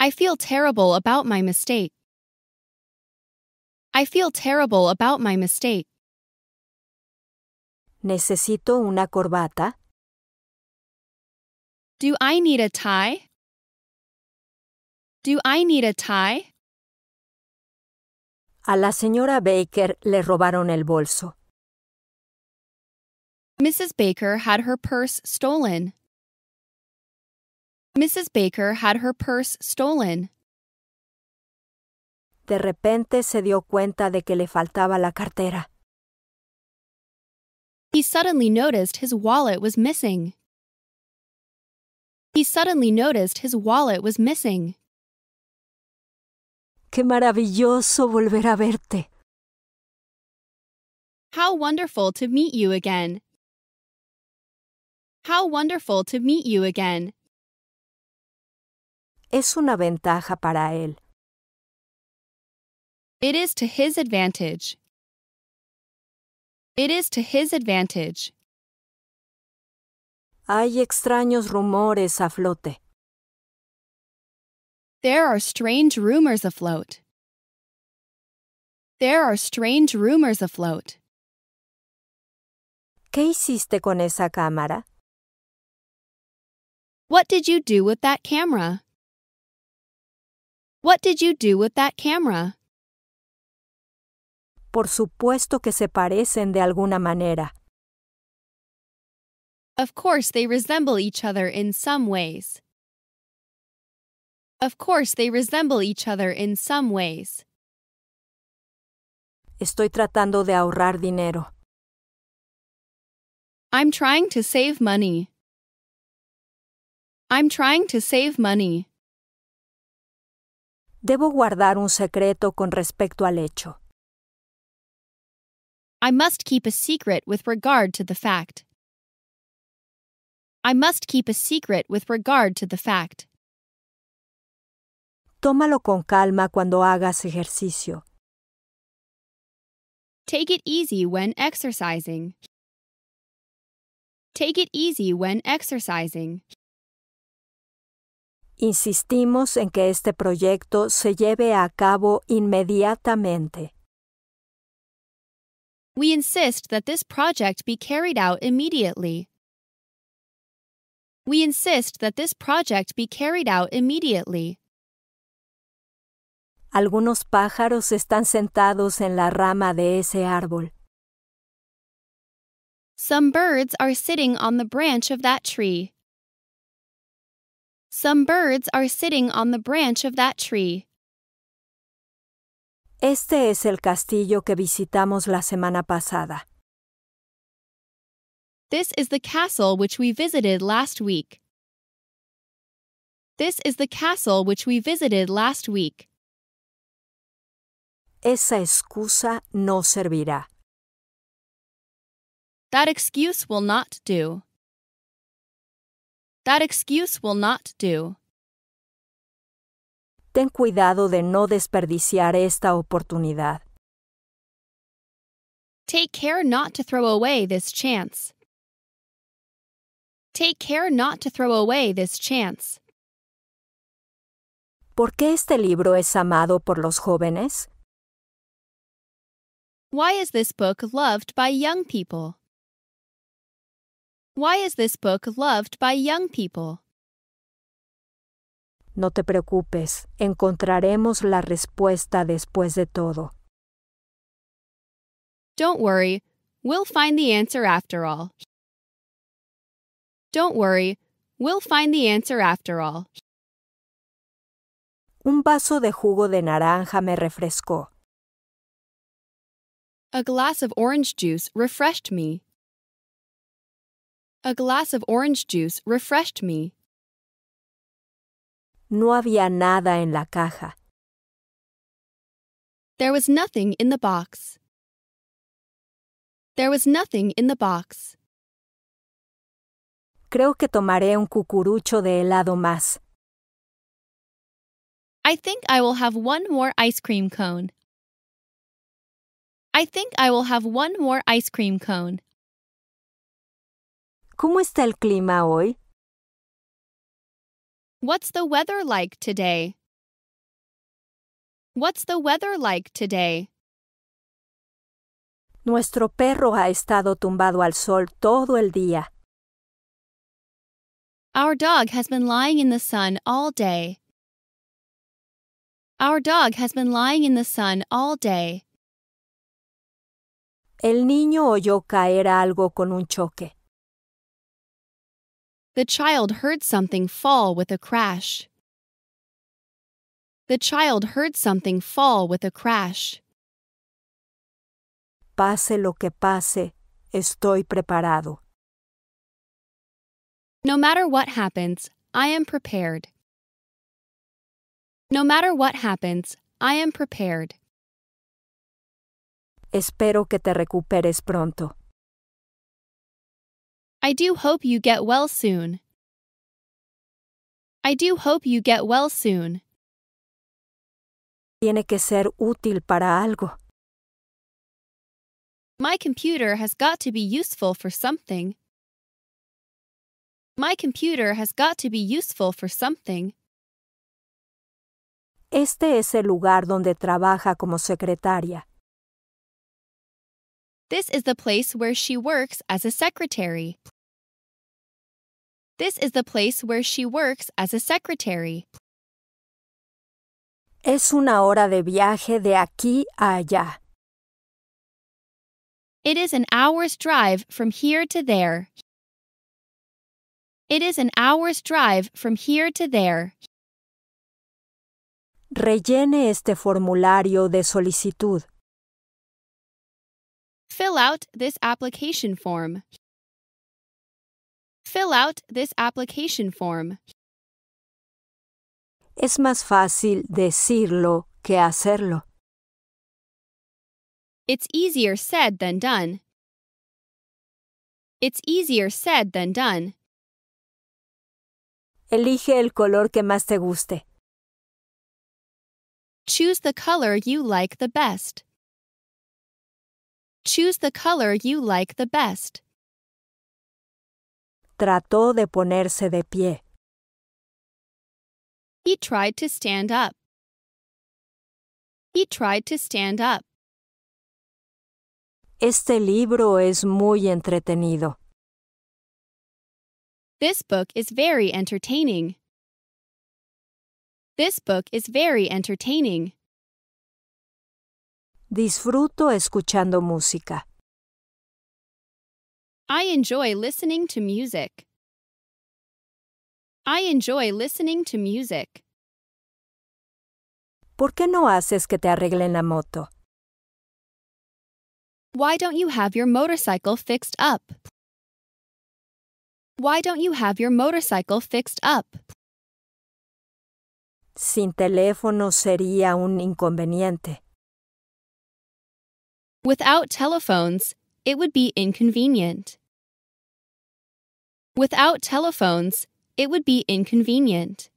I feel terrible about my mistake. I feel terrible about my mistake. Necesito una corbata. Do I need a tie? Do I need a tie? A la señora Baker le robaron el bolso. Mrs. Baker had her purse stolen. Mrs. Baker had her purse stolen. De repente se dio cuenta de que le faltaba la cartera. He suddenly noticed his wallet was missing. He suddenly noticed his wallet was missing. Qué maravilloso volver a verte. How wonderful to meet you again. How wonderful to meet you again. Es una ventaja para él. It is to his advantage. It is to his advantage. Hay extraños rumores a flote. There are strange rumors afloat. There are strange rumors afloat. ¿Qué hiciste con esa cámara? What did you do with that camera? What did you do with that camera? por supuesto que se parecen de alguna manera. Of course they resemble each other in some ways. Of course they resemble each other in some ways. Estoy tratando de ahorrar dinero. I'm trying to save money. I'm trying to save money. Debo guardar un secreto con respecto al hecho. I must keep a secret with regard to the fact. I must keep a secret with regard to the fact. Tómalo con calma cuando hagas ejercicio. Take it easy when exercising. Take it easy when exercising. Insistimos en que este proyecto se lleve a cabo inmediatamente. We insist that this project be carried out immediately. We insist that this project be carried out immediately. Algunos pájaros están sentados en la rama de ese árbol. Some birds are sitting on the branch of that tree. Some birds are sitting on the branch of that tree. Este es el castillo que visitamos la semana pasada. This is the castle which we visited last week. This is the castle which we visited last week. Esa excusa no servirá. That excuse will not do. That excuse will not do. ten cuidado de no desperdiciar esta oportunidad. Take care not to throw away this chance. Take care not to throw away this chance. ¿Por qué este libro es amado por los jóvenes? Why is this book loved by young people? Why is this book loved by young people? No te preocupes, encontraremos la respuesta después de todo. Don't worry, we'll find the answer after all. Don't worry, we'll find the answer after all. Un vaso de jugo de naranja me refrescó. A glass of orange juice refreshed me. A glass of orange juice refreshed me. No había nada en la caja. There was nothing in the box. There was nothing in the box. Creo que tomaré un cucurucho de helado más. I think I will have one more ice cream cone. I think I will have one more ice cream cone. ¿Cómo está el clima hoy? What's the weather like today? What's the weather like today? Nuestro perro ha estado tumbado al sol todo el día. Our dog has been lying in the sun all day. Our dog has been lying in the sun all day. El niño oyó caer algo con un choque. The child heard something fall with a crash. The child heard something fall with a crash. Pase lo que pase, estoy preparado. No matter what happens, I am prepared. No matter what happens, I am prepared. Espero que te recuperes pronto. I do hope you get well soon. I do hope you get well soon. Tiene que ser útil para algo. My computer has got to be useful for something. My computer has got to be useful for something. Este es el lugar donde trabaja como secretaria. This is the place where she works as a secretary. This is the place where she works as a secretary. Es una hora de viaje de aquí a allá. It is an hour's drive from here to there. It is an hour's drive from here to there. Rellene este formulario de solicitud. Fill out this application form. Fill out this application form. Es más fácil decirlo que hacerlo. It's easier said than done. It's easier said than done. Elige el color que más te guste. Choose the color you like the best. Choose the color you like the best. Trató de ponerse de pie. He tried to stand up. He tried to stand up. Este libro es muy entretenido. This book is very entertaining. This book is very entertaining. Disfruto escuchando música. I enjoy listening to music. I enjoy listening to music. ¿Por qué no haces que te arreglen la moto? Why don't you have your motorcycle fixed up? Why don't you have your motorcycle fixed up? Sin teléfono sería un inconveniente. Without telephones, it would be inconvenient. Without telephones, it would be inconvenient.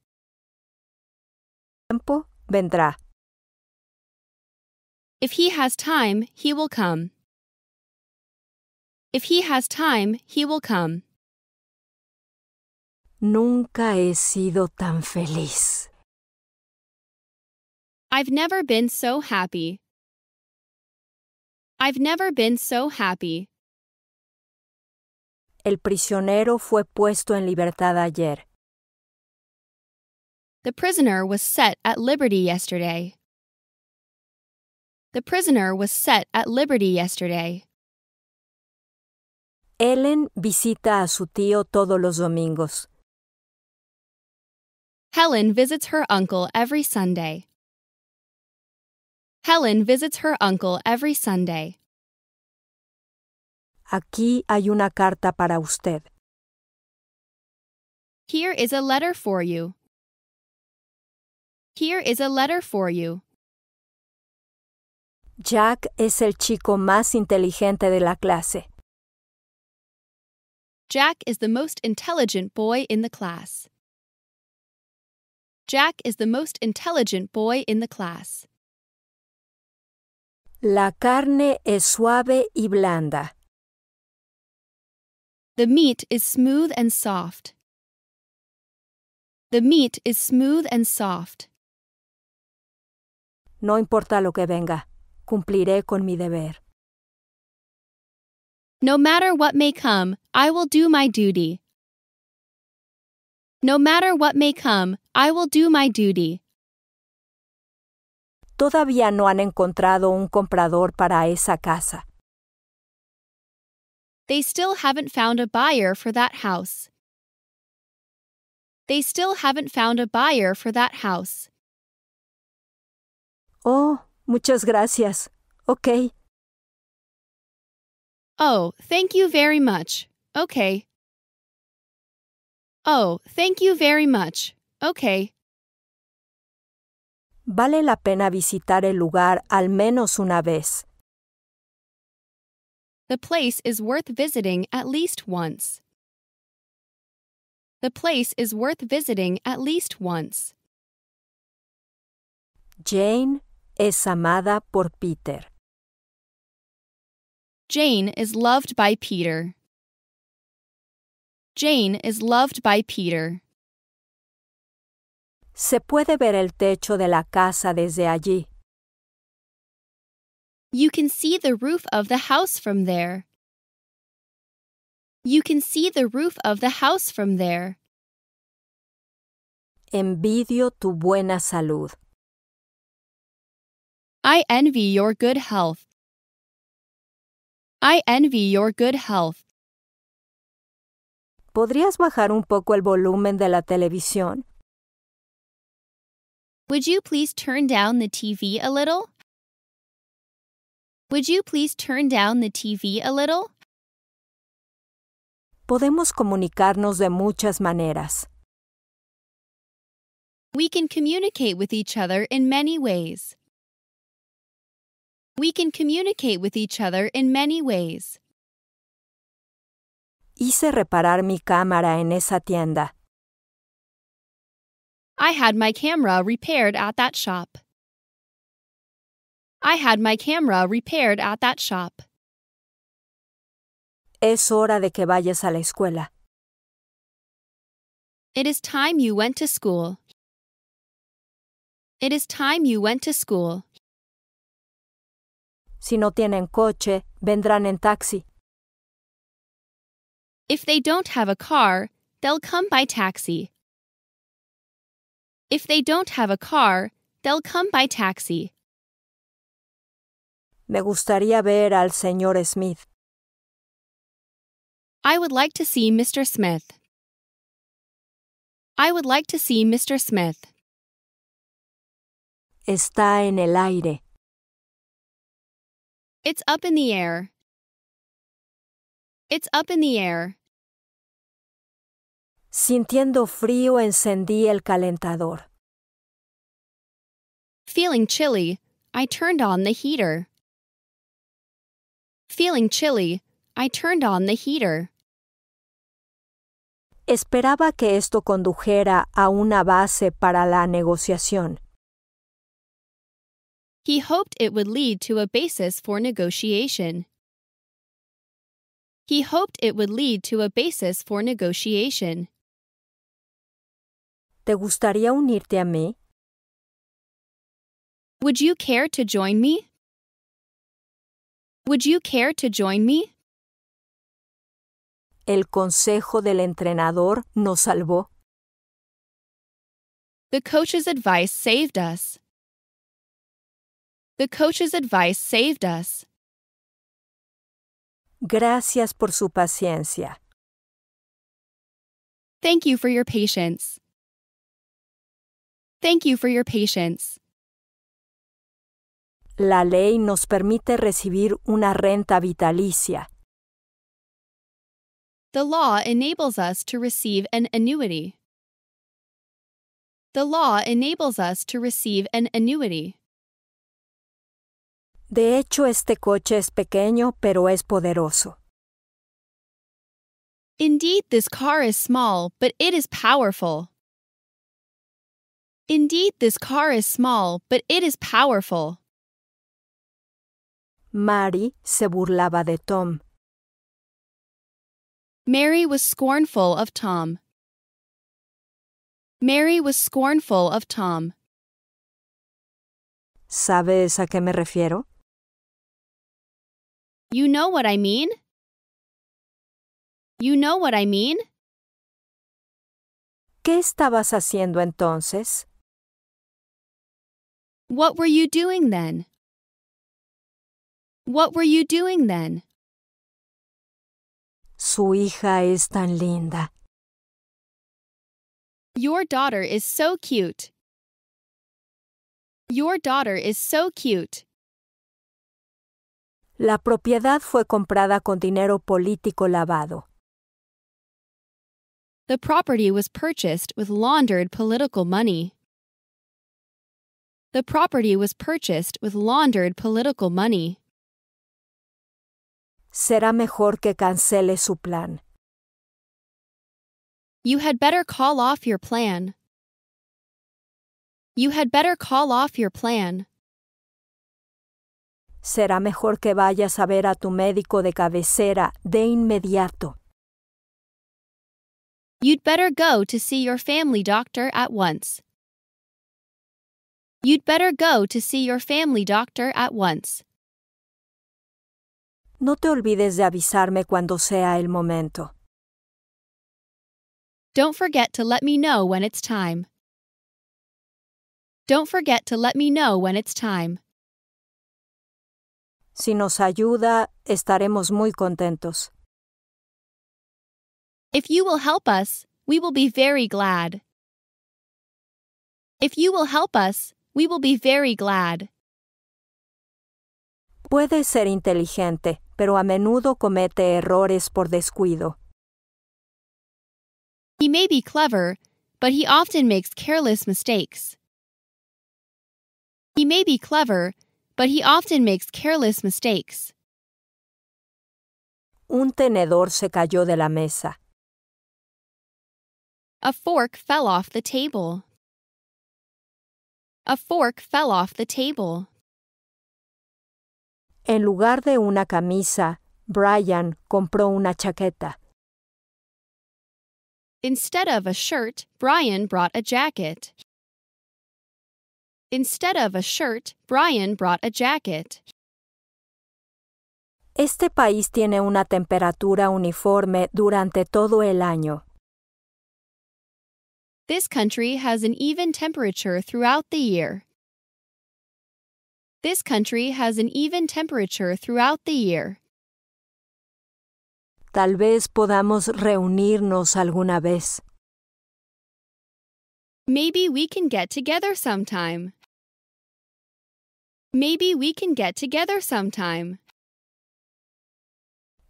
Tiempo vendrá. If he has time, he will come. If he has time, he will come. Nunca he sido tan feliz. I've never been so happy. I've never been so happy. El prisionero fue puesto en libertad ayer. The prisoner was set at liberty yesterday. The prisoner was set at liberty yesterday. Ellen visita a su tío todos los domingos. Helen visits her uncle every Sunday. Helen visits her uncle every Sunday. Aquí hay una carta para usted. Here is a letter for you. Here is a letter for you. Jack es el chico más inteligente de la clase. Jack is the most intelligent boy in the class. Jack is the most intelligent boy in the class. La carne es suave y blanda. The meat is smooth and soft. The meat is smooth and soft. No importa lo que venga, cumpliré con mi deber. No matter what may come, I will do my duty. No matter what may come, I will do my duty. Todavía no han encontrado un comprador para esa casa. They still haven't found a buyer for that house. They still haven't found a buyer for that house. Oh, muchas gracias. Okay. Oh, thank you very much. Okay. Oh, thank you very much. Okay. Vale la pena visitar el lugar al menos una vez. The place is worth visiting at least once. The place is worth visiting at least once. Jane es amada por Peter. Jane is loved by Peter. Jane is loved by Peter. Se puede ver el techo de la casa desde allí. You can see the roof of the house from there. You can see the roof of the house from there. Envidio tu buena salud. I envy your good health. I envy your good health. ¿Podrías bajar un poco el volumen de la televisión? Would you please turn down the TV a little? Would you please turn down the TV a little? Podemos comunicarnos de muchas maneras. We can communicate with each other in many ways. We can communicate with each other in many ways. Hice reparar mi cámara en esa tienda. I had my camera repaired at that shop. I had my camera repaired at that shop. Es hora de que vayas a la escuela. It is time you went to school. It is time you went to school. Si no tienen coche, vendrán en taxi. If they don't have a car, they'll come by taxi. If they don't have a car, they'll come by taxi. Me gustaría ver al señor Smith. I would like to see Mr. Smith. I would like to see Mr. Smith. Está en el aire. It's up in the air. It's up in the air. Sintiendo frío encendí el calentador. Feeling chilly, I turned on the heater. Feeling chilly, I turned on the heater. Esperaba que esto condujera a una base para la negociación. He hoped it would lead to a basis for negotiation. He hoped it would lead to a basis for negotiation. ¿Te gustaría unirte a mí? Would you care to join me? Would you care to join me? El consejo del entrenador nos salvó. The coach's advice saved us. The coach's advice saved us. Gracias por su paciencia. Thank you for your patience. Thank you for your patience. la ley nos permite recibir una renta vitalicia. The law enables us to receive an annuity. The law enables us to receive an annuity. De hecho, este coche es pequeño, pero es poderoso. Indeed, this car is small, but it is powerful. Indeed, this car is small, but it is powerful. Mary se burlaba de Tom. Mary was scornful of Tom. Mary was scornful of Tom. ¿Sabes a qué me refiero? You know what I mean? You know what I mean? ¿Qué estabas haciendo entonces? What were you doing then? What were you doing then? Su hija es tan linda. Your daughter is so cute. Your daughter is so cute. La propiedad fue comprada con dinero político lavado. The property was purchased with laundered political money. The property was purchased with laundered political money será mejor que cancele su plan. You had better call off your plan. You had better call off your plan. Será mejor que vayas a ver a tu médico de cabecera de inmediato. You'd better go to see your family doctor at once. You'd better go to see your family doctor at once. No te olvides de avisarme cuando sea el momento. Don't forget to let me know when it's time. Don't forget to let me know when it's time. Si nos ayuda, estaremos muy contentos. If you will help us, we will be very glad. If you will help us, we will be very glad. Puedes ser inteligente, pero a menudo comete errores por descuido. He may be clever, but he often makes careless mistakes. He may be clever, but he often makes careless mistakes. Un tenedor se cayó de la mesa. A fork fell off the table. A fork fell off the table. En lugar de una camisa, Brian compró una chaqueta. Instead of a shirt, Brian brought a jacket. Instead of a shirt, Brian brought a jacket. Este país tiene una temperatura uniforme durante todo el año. This country has an even temperature throughout the year. This country has an even temperature throughout the year. Tal vez podamos reunirnos alguna vez. Maybe we can get together sometime. Maybe we can get together sometime.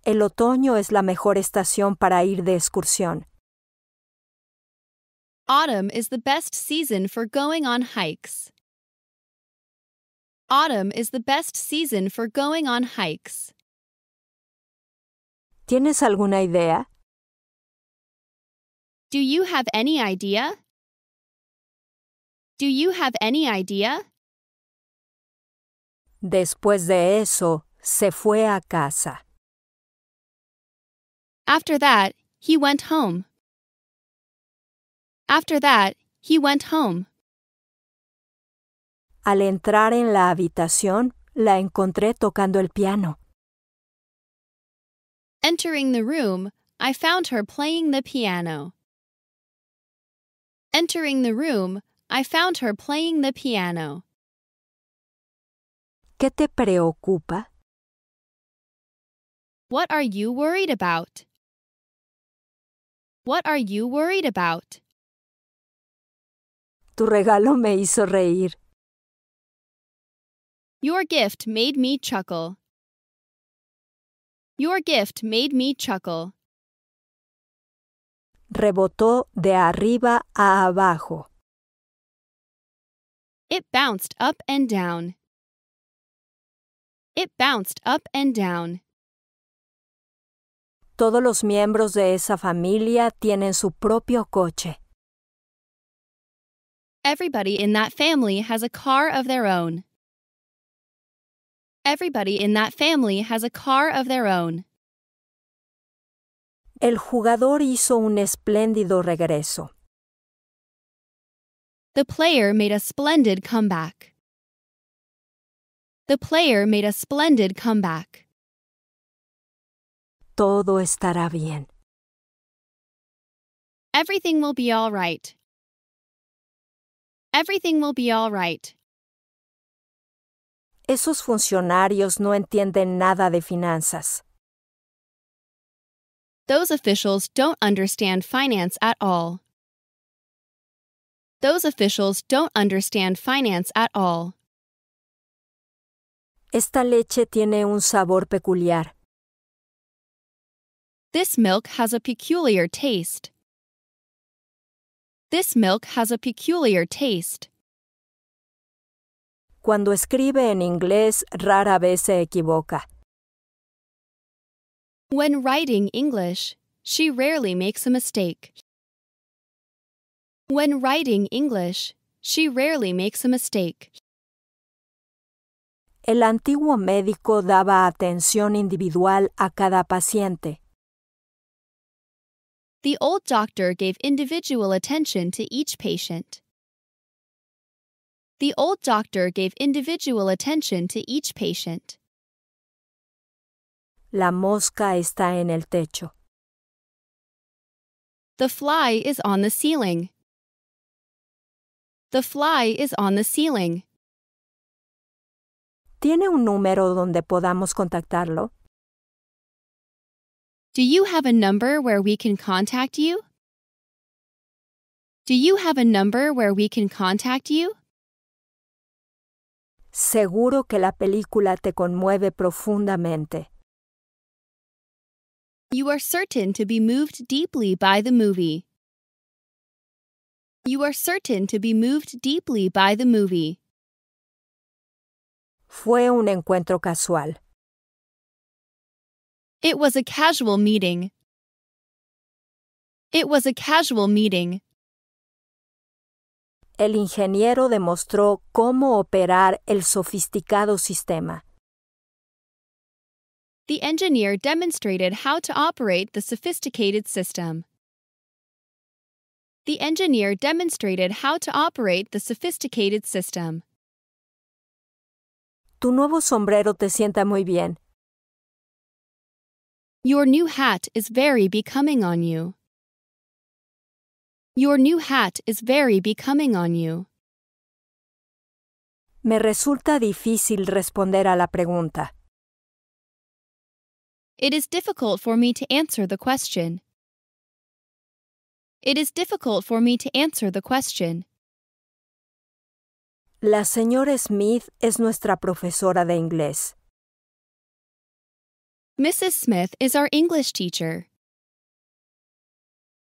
El otoño es la mejor estación para ir de excursión. Autumn is the best season for going on hikes. Autumn is the best season for going on hikes. ¿Tienes alguna idea? Do you have any idea? Do you have any idea? Después de eso, se fue a casa. After that, he went home. After that, he went home. Al entrar en la habitación, la encontré tocando el piano. Entering the room, I found her playing the piano. Entering the room, I found her playing the piano. ¿Qué te preocupa? What are you worried about? What are you worried about? Tu regalo me hizo reír. Your gift made me chuckle. Your gift made me chuckle. Rebotó de arriba a abajo. It bounced up and down. It bounced up and down. Todos los miembros de esa familia tienen su propio coche. Everybody in that family has a car of their own. Everybody in that family has a car of their own. El jugador hizo un espléndido regreso. The player made a splendid comeback. The player made a splendid comeback. Todo estará bien. Everything will be all right. Everything will be all right. Esos funcionarios no entienden nada de finanzas. Those officials don't understand finance at all. Those officials don't understand finance at all. Esta leche tiene un sabor peculiar. This milk has a peculiar taste. This milk has a peculiar taste. Cuando escribe en inglés rara vez se equivoca. When writing English, she rarely makes a mistake. When writing English, she rarely makes a mistake. El antiguo médico daba atención individual a cada paciente. The old doctor gave individual attention to each patient. the old doctor gave individual attention to each patient. La mosca está en el techo. The fly is on the ceiling. The fly is on the ceiling. ¿Tiene un número donde podamos contactarlo? Do you have a number where we can contact you? Do you have a number where we can contact you? Seguro que la película te conmueve profundamente. You are certain to be moved deeply by the movie. You are certain to be moved deeply by the movie. Fue un encuentro casual. It was a casual meeting. It was a casual meeting. el ingeniero demostró cómo operar el sofisticado sistema. The engineer demonstrated how to operate the sophisticated system. The engineer demonstrated how to operate the sophisticated system. Tu nuevo sombrero te sienta muy bien. Your new hat is very becoming on you. Your new hat is very becoming on you. Me resulta difícil responder a la pregunta. It is difficult for me to answer the question. It is difficult for me to answer the question. La señora Smith es nuestra profesora de inglés. Mrs. Smith is our English teacher.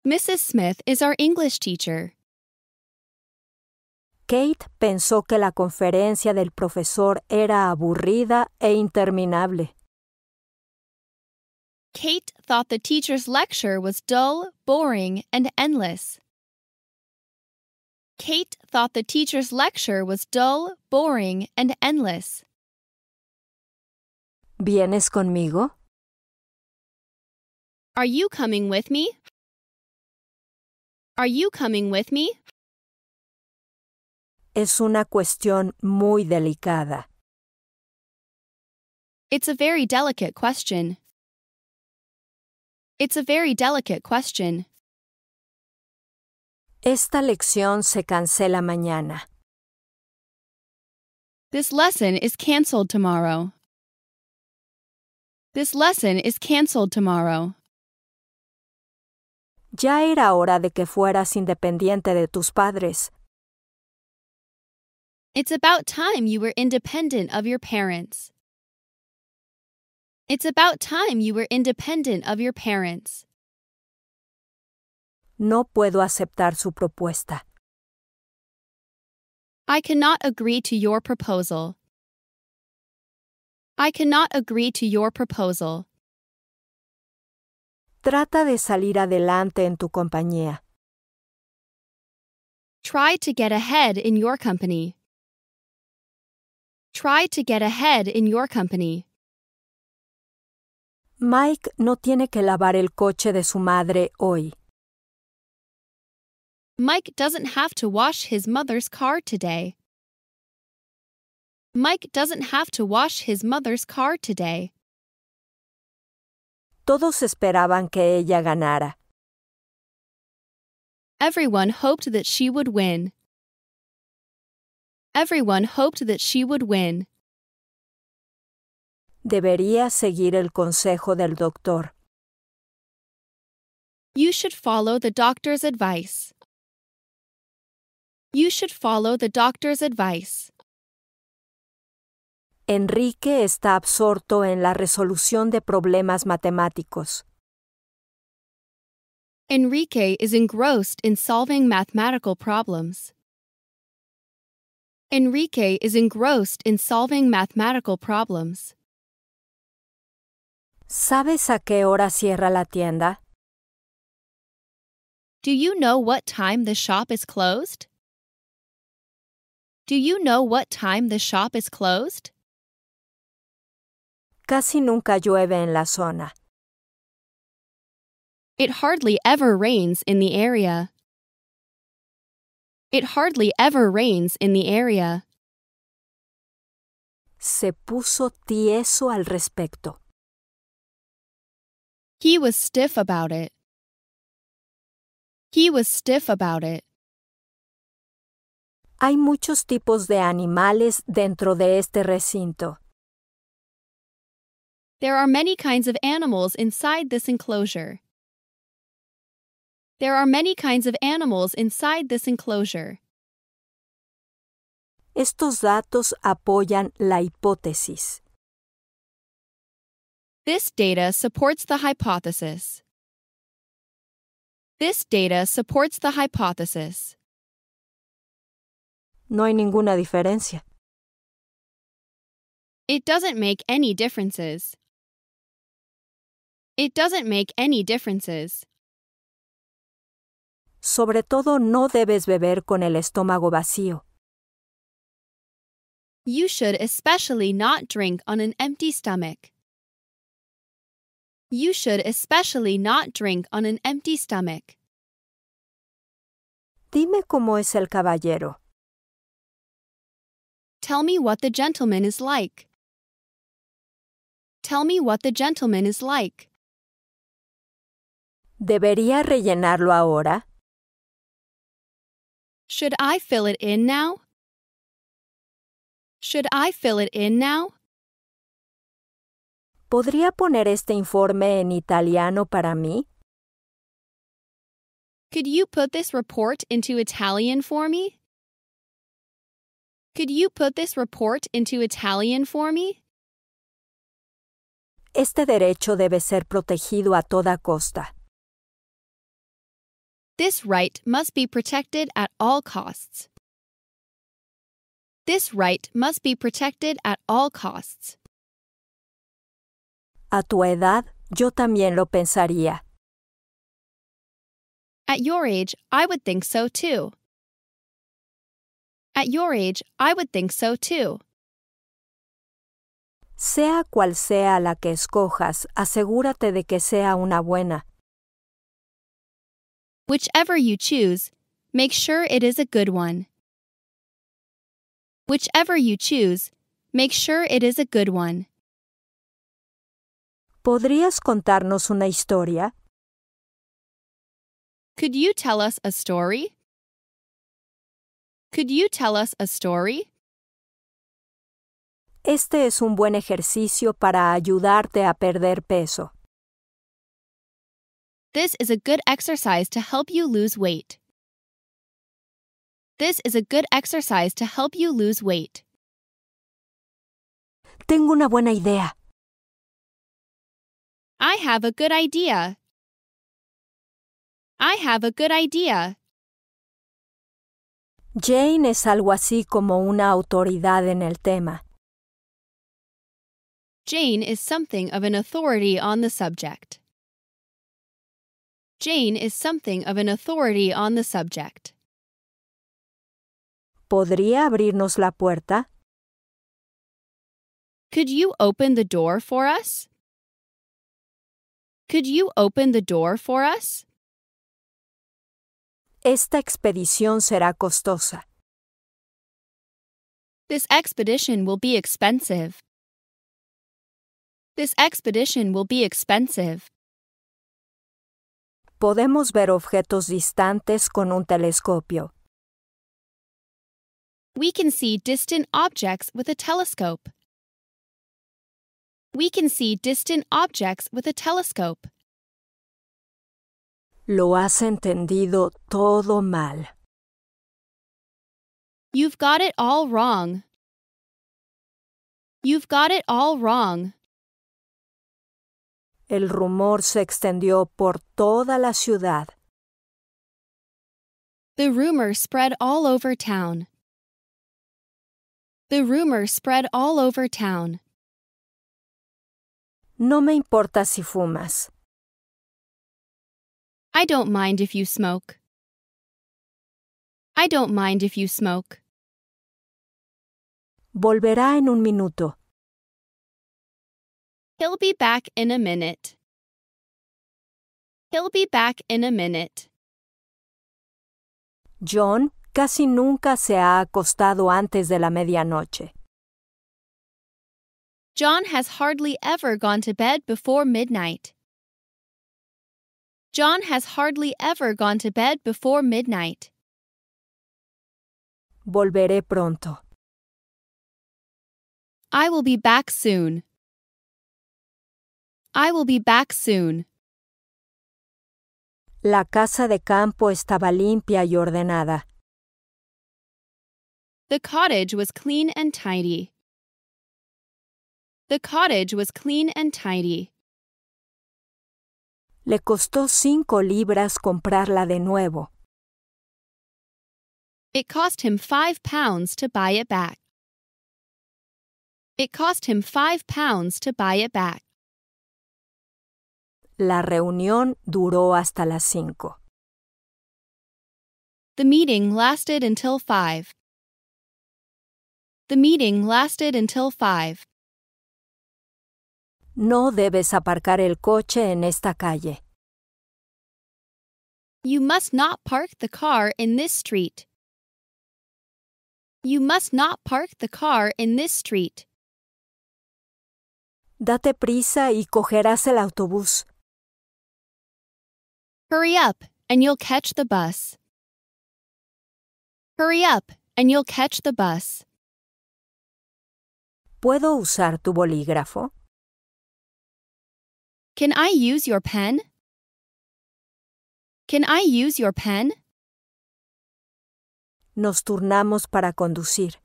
Mrs. Smith is our English teacher. Kate pensó que la conferencia del profesor era aburrida e interminable. Kate thought the teacher's lecture was dull, boring, and endless. Kate thought the teacher's lecture was dull, boring, and endless. ¿Vienes conmigo? Are you coming with me? Are you coming with me? Es una cuestión muy delicada. It's a very delicate question. It's a very delicate question. Esta lección se cancela mañana. This lesson is canceled tomorrow. This lesson is canceled tomorrow. ya era hora de que fueras independiente de tus padres. It's about time you were independent of your parents. It's about time you were independent of your parents. No puedo aceptar su propuesta. I cannot agree to your proposal. I cannot agree to your proposal. Trata de salir adelante en tu compañía. Try to get ahead in your company. Try to get ahead in your company. Mike no tiene que lavar el coche de su madre hoy. Mike doesn't have to wash his mother's car today. Mike doesn't have to wash his mother's car today. Todos esperaban que ella ganara. Everyone hoped that she would win. Everyone hoped that she would win. Debería seguir el consejo del doctor. You should follow the doctor's advice. You should follow the doctor's advice. Enrique está absorto en la resolución de problemas matemáticos. Enrique is engrossed in solving mathematical problems. Enrique is engrossed in solving mathematical problems. ¿Sabes a qué hora cierra la tienda? Do you know what time the shop is closed? Do you know what time the shop is closed? Casi nunca llueve en la zona. It hardly ever rains in the area. It hardly ever rains in the area. Se puso tieso al respecto. He was stiff about it. He was stiff about it. Hay muchos tipos de animales dentro de este recinto. There are many kinds of animals inside this enclosure. There are many kinds of animals inside this enclosure. Estos datos apoyan la hipótesis. This data supports the hypothesis. This data supports the hypothesis. No hay ninguna diferencia. It doesn't make any differences. It doesn't make any differences. Sobre todo no debes beber con el estómago vacío. You should especially not drink on an empty stomach. You should especially not drink on an empty stomach. Dime cómo es el caballero. Tell me what the gentleman is like. Tell me what the gentleman is like. ¿Debería rellenarlo ahora? Should I fill it in now? Should I fill it in now? ¿Podría poner este informe en italiano para mí? Could you put this report into Italian for me? Could you put this report into Italian for me? Este derecho debe ser protegido a toda costa. This right must be protected at all costs. This right must be protected at all costs. A tu edad, yo también lo pensaría. At your age, I would think so too. At your age, I would think so too. Sea cual sea la que escojas, asegúrate de que sea una buena. Whichever you choose, make sure it is a good one. Whichever you choose, make sure it is a good one. ¿Podrías contarnos una historia? Could you tell us a story? Could you tell us a story? Este es un buen ejercicio para ayudarte a perder peso. This is a good exercise to help you lose weight. This is a good exercise to help you lose weight. Tengo una buena idea. I have a good idea. I have a good idea. Jane es algo así como una autoridad en el tema. Jane is something of an authority on the subject. Jane is something of an authority on the subject. ¿Podría abrirnos la puerta? Could you open the door for us? Could you open the door for us? Esta expedición será costosa. This expedition will be expensive. This expedition will be expensive podemos ver objetos distantes con un telescopio. We can see distant objects with a telescope. We can see distant objects with a telescope. Lo has entendido todo mal. You've got it all wrong. You've got it all wrong. El rumor se extendió por toda la ciudad. The rumor spread all over town. The rumor spread all over town. No me importa si fumas. I don't mind if you smoke. I don't mind if you smoke. Volverá en un minuto. He'll be back in a minute. He'll be back in a minute. John casi nunca se ha acostado antes de la medianoche. John has hardly ever gone to bed before midnight. John has hardly ever gone to bed before midnight. Volveré pronto. I will be back soon. I will be back soon. La casa de campo estaba limpia y ordenada. The cottage was clean and tidy. The cottage was clean and tidy. Le costó cinco libras comprarla de nuevo. It cost him five pounds to buy it back. It cost him five pounds to buy it back. La reunión duró hasta las cinco. The meeting lasted until five. The meeting lasted until five. No debes aparcar el coche en esta calle. You must not park the car in this street. You must not park the car in this street. Date prisa y cogerás el autobús. Hurry up, and you'll catch the bus. Hurry up, and you'll catch the bus. ¿Puedo usar tu bolígrafo? Can I use your pen? Can I use your pen? Nos turnamos para conducir.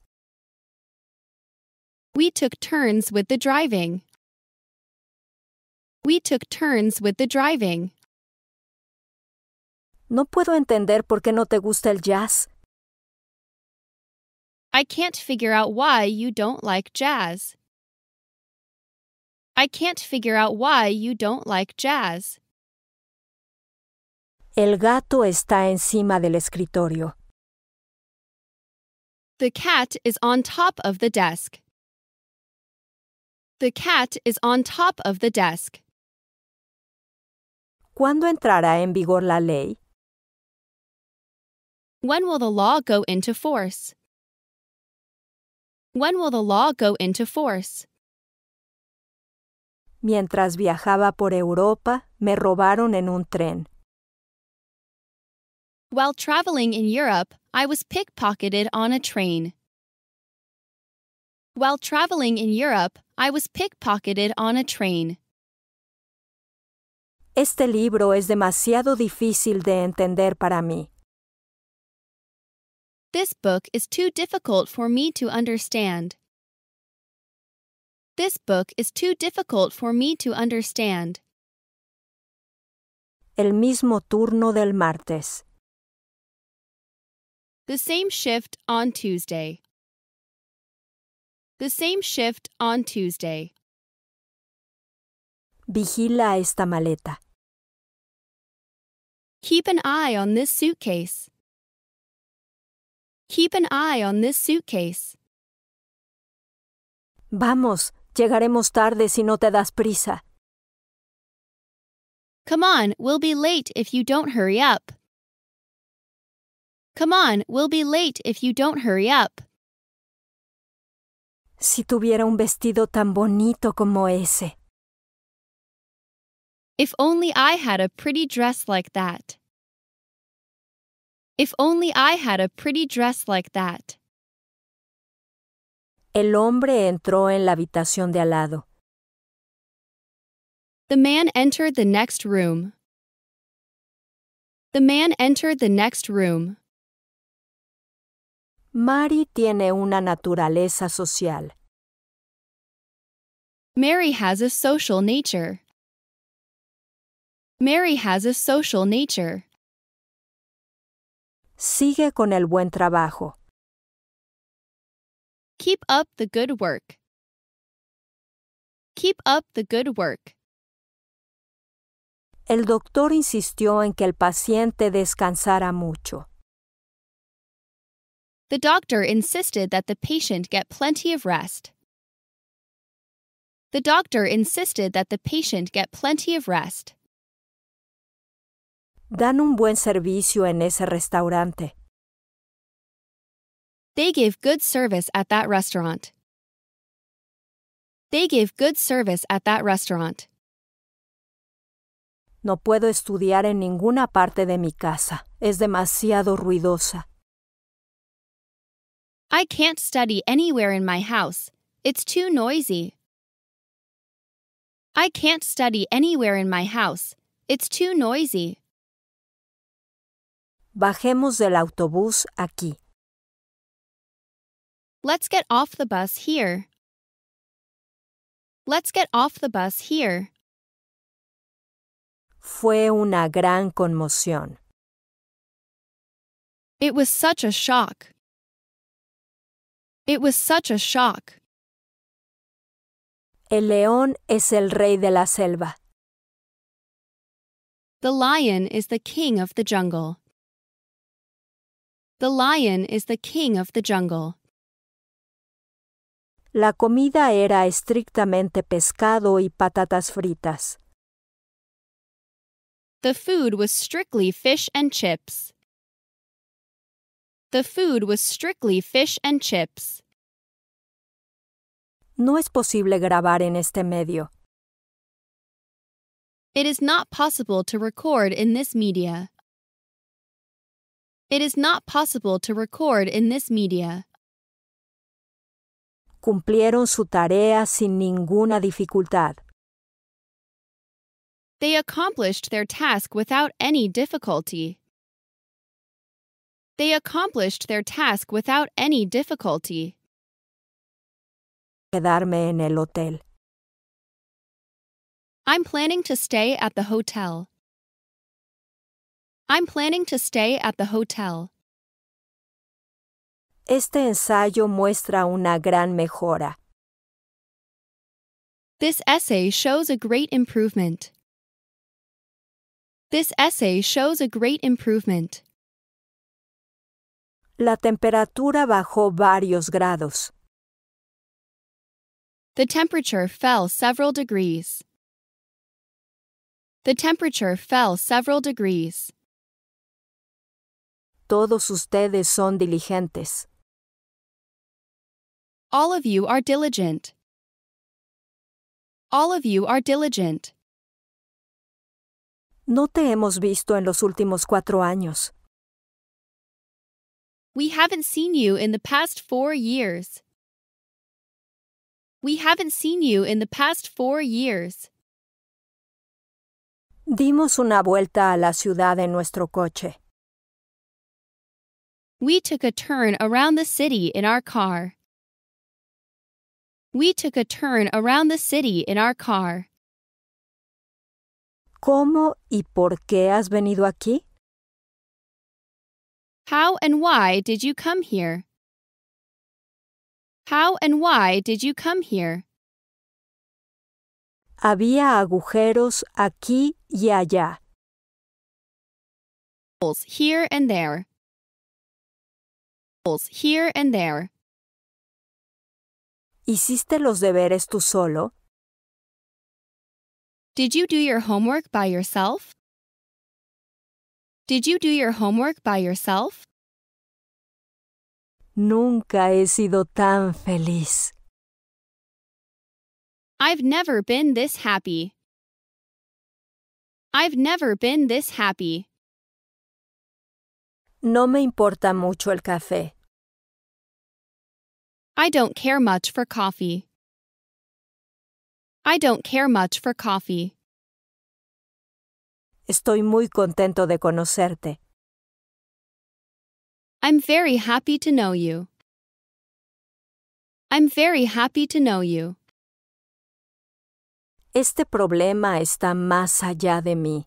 We took turns with the driving. We took turns with the driving. No puedo entender por qué no te gusta el jazz. I can't figure out why you don't like jazz. I can't figure out why you don't like jazz. El gato está encima del escritorio. The cat is on top of the desk. The cat is on top of the desk. ¿Cuándo entrará en vigor la ley? When will the law go into force? When will the law go into force? Mientras viajaba por Europa, me robaron en un tren. While traveling in Europe, I was pickpocketed on a train. While traveling in Europe, I was pickpocketed on a train. Este libro es demasiado difícil de entender para mí. This book is too difficult for me to understand. This book is too difficult for me to understand. El mismo turno del martes. The same shift on Tuesday. The same shift on Tuesday. Vigila esta maleta. Keep an eye on this suitcase. Keep an eye on this suitcase. Vamos, llegaremos tarde si no te das prisa. Come on, we'll be late if you don't hurry up. Come on, we'll be late if you don't hurry up. Si tuviera un vestido tan bonito como ese. If only I had a pretty dress like that. If only I had a pretty dress like that. El hombre entró en la habitación de al lado. The man entered the next room. The man entered the next room. Mary tiene una naturaleza social. Mary has a social nature. Mary has a social nature. Sigue con el buen trabajo. Keep up the good work. Keep up the good work. El doctor insistió en que el paciente descansara mucho. The doctor insisted that the patient get plenty of rest. The doctor insisted that the patient get plenty of rest. Dan un buen servicio en ese restaurante. They gave good service at that restaurant. They gave good service at that restaurant. No puedo estudiar en ninguna parte de mi casa. Es demasiado ruidosa. I can't study anywhere in my house. It's too noisy. I can't study anywhere in my house. It's too noisy. Bajemos del autobús aquí. Let's get off the bus here. Let's get off the bus here. Fue una gran conmoción. It was such a shock. It was such a shock. El león es el rey de la selva. The lion is the king of the jungle. The lion is the king of the jungle. La comida era estrictamente pescado y patatas fritas. The food was strictly fish and chips. The food was strictly fish and chips. No es posible grabar en este medio. It is not possible to record in this media. It is not possible to record in this media. Cumplieron su tarea sin ninguna dificultad. They accomplished their task without any difficulty. They accomplished their task without any difficulty. Quedarme en el hotel. I'm planning to stay at the hotel. I'm planning to stay at the hotel. Este ensayo muestra una gran mejora. This essay shows a great improvement. This essay shows a great improvement. La temperatura bajó varios grados. The temperature fell several degrees. The temperature fell several degrees. Todos ustedes son diligentes. All of you are diligent. All of you are diligent. No te hemos visto en los últimos cuatro años. We haven't seen you in the past four years. We haven't seen you in the past four years. Dimos una vuelta a la ciudad en nuestro coche. We took a turn around the city in our car. We took a turn around the city in our car. ¿Cómo y por qué has venido aquí? How and why did you come here? How and why did you come here? Había agujeros aquí y allá. Here and there examples here and there. ¿Hiciste los deberes tú solo? Did you do your homework by yourself? Did you do your homework by yourself? Nunca he sido tan feliz. I've never been this happy. I've never been this happy. No me importa mucho el café. I don't care much for coffee. I don't care much for coffee. Estoy muy contento de conocerte. I'm very happy to know you. I'm very happy to know you. Este problema está más allá de mí.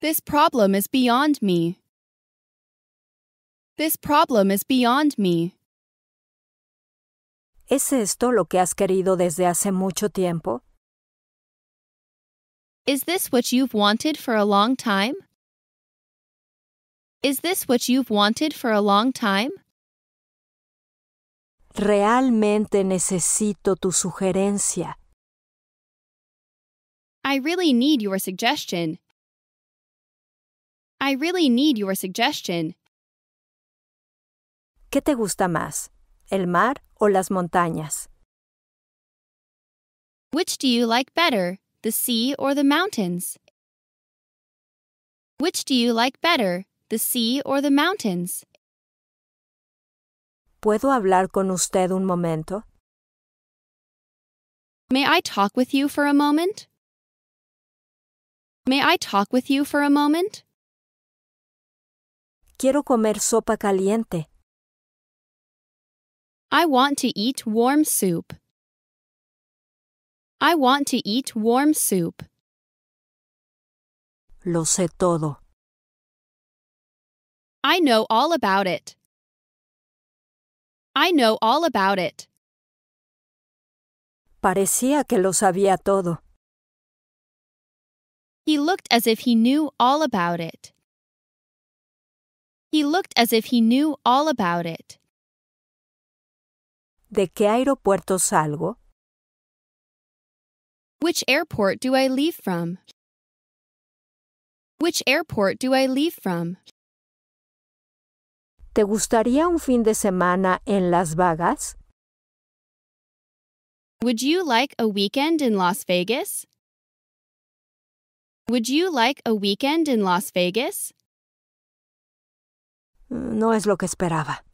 This problem is beyond me. This problem is beyond me. ¿Es esto lo que has querido desde hace mucho tiempo? Is this what you've wanted for a long time? Is this what you've wanted for a long time? Realmente necesito tu sugerencia. I really need your suggestion. I really need your suggestion. ¿Qué te gusta más, el mar o las montañas? Which do you like better, the sea or the mountains? Which do you like better, the sea or the mountains? ¿Puedo hablar con usted un momento? May I talk with you for a moment? May I talk with you for a moment? Quiero comer sopa caliente. I want to eat warm soup. I want to eat warm soup. Lo sé todo. I know all about it. I know all about it. Parecía que lo sabía todo. He looked as if he knew all about it. He looked as if he knew all about it. ¿De qué aeropuerto salgo? Which airport do I leave from? Which airport do I leave from? ¿Te gustaría un fin de semana en Las Vegas? Would you like a weekend in Las Vegas? Would you like a weekend in Las Vegas? Mm, no es lo que esperaba.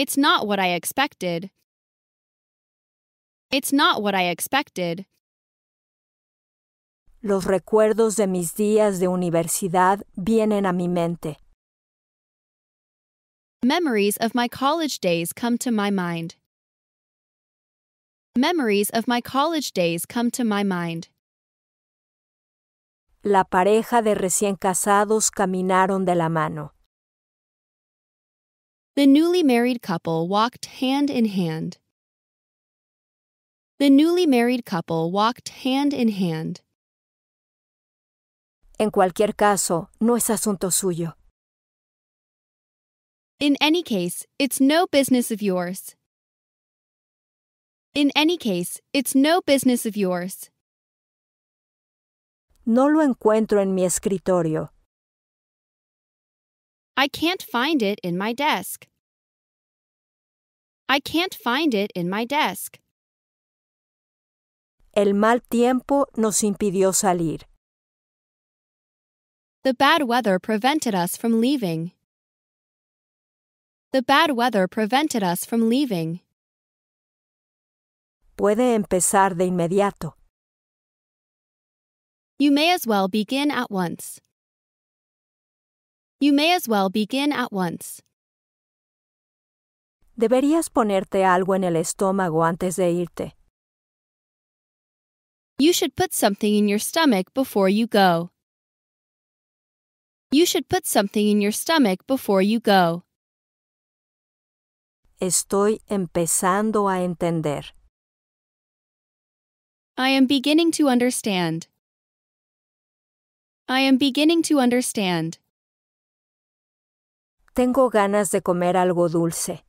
It's not what I expected. It's not what I expected. Los recuerdos de mis días de universidad vienen a mi mente. Memories of my college days come to my mind. Memories of my college days come to my mind. La pareja de recién casados caminaron de la mano. The newly married couple walked hand in hand. The newly married couple walked hand in hand. En cualquier caso, no es asunto suyo. In any case, it's no business of yours. In any case, it's no business of yours. No lo encuentro en mi escritorio. I can't find it in my desk. I can't find it in my desk. El mal tiempo nos impidió salir. The bad weather prevented us from leaving. The bad weather prevented us from leaving. Puede empezar de inmediato. You may as well begin at once. You may as well begin at once. Deberías ponerte algo en el estómago antes de irte. You should put something in your stomach before you go. You should put something in your stomach before you go. Estoy empezando a entender. I am beginning to understand. I am beginning to understand. Tengo ganas de comer algo dulce.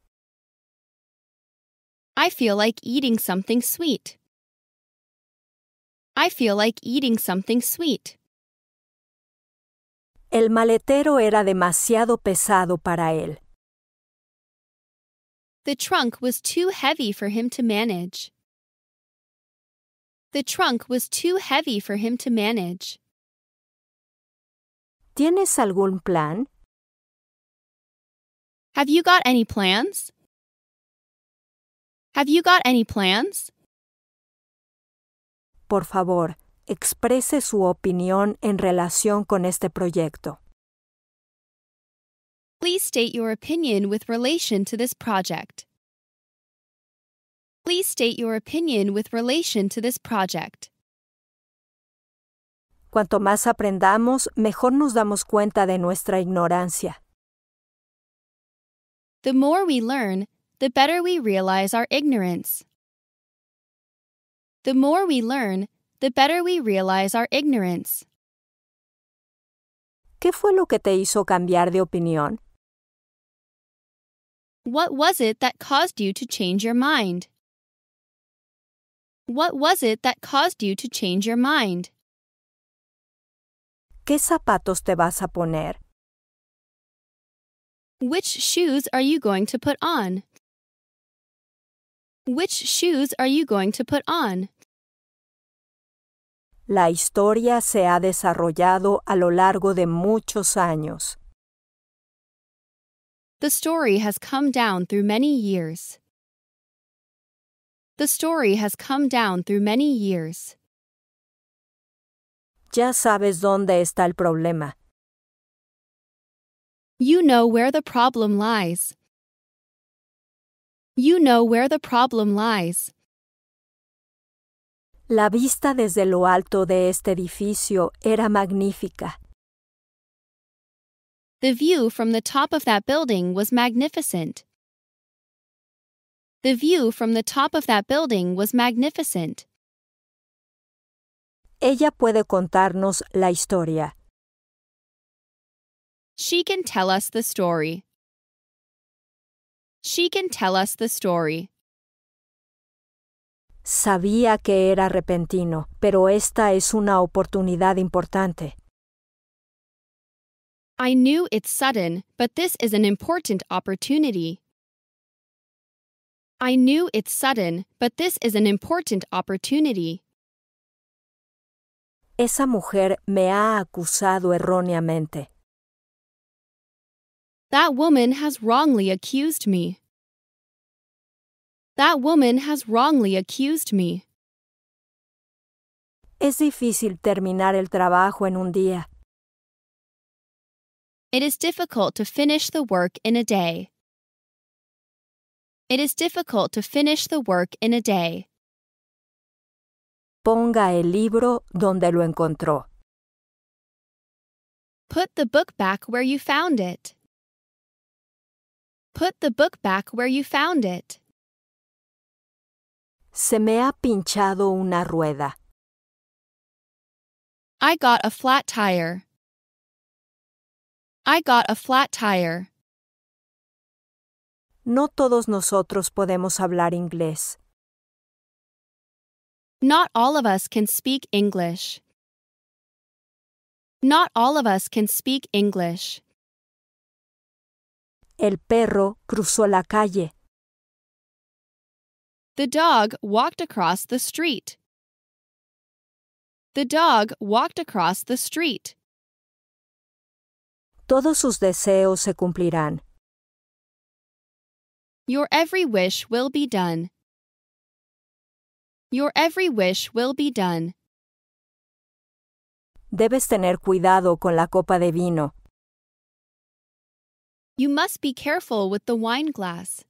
I feel like eating something sweet. I feel like eating something sweet. El maletero era demasiado pesado para él. The trunk was too heavy for him to manage. The trunk was too heavy for him to manage. ¿Tienes algún plan? Have you got any plans? Have you got any plans? Por favor, exprese su opinión en relación con este proyecto. Please state your opinion with relation to this project. Please state your opinion with relation to this project. Cuanto más aprendamos, mejor nos damos cuenta de nuestra ignorancia. The more we learn, the better we realize our ignorance. The more we learn, the better we realize our ignorance. ¿Qué fue lo que te hizo cambiar de opinión? What was it that caused you to change your mind? What was it that caused you to change your mind? ¿Qué zapatos te vas a poner? Which shoes are you going to put on? Which shoes are you going to put on? La historia se ha desarrollado a lo largo de muchos años. The story has come down through many years. The story has come down through many years. Ya sabes dónde está el problema. You know where the problem lies. You know where the problem lies. La vista desde lo alto de este edificio era magnífica. The view from the top of that building was magnificent. The view from the top of that building was magnificent. Ella puede contarnos la historia. She can tell us the story. She can tell us the story. Sabía que era repentino, pero esta es una oportunidad importante. I knew it's sudden, but this is an important opportunity. I knew it's sudden, but this is an important opportunity. Esa mujer me ha acusado erróneamente. That woman has wrongly accused me. That woman has wrongly accused me. Es difícil terminar el trabajo en un día. It is difficult to finish the work in a day. It is difficult to finish the work in a day. Ponga el libro donde lo encontró. Put the book back where you found it. Put the book back where you found it. Se me ha pinchado una rueda. I got a flat tire. I got a flat tire. No todos nosotros podemos hablar inglés. Not all of us can speak English. Not all of us can speak English. El perro cruzó la calle. The dog walked across the street. The dog walked across the street. Todos sus deseos se cumplirán. Your every wish will be done. Your every wish will be done. Debes tener cuidado con la copa de vino. You must be careful with the wine glass.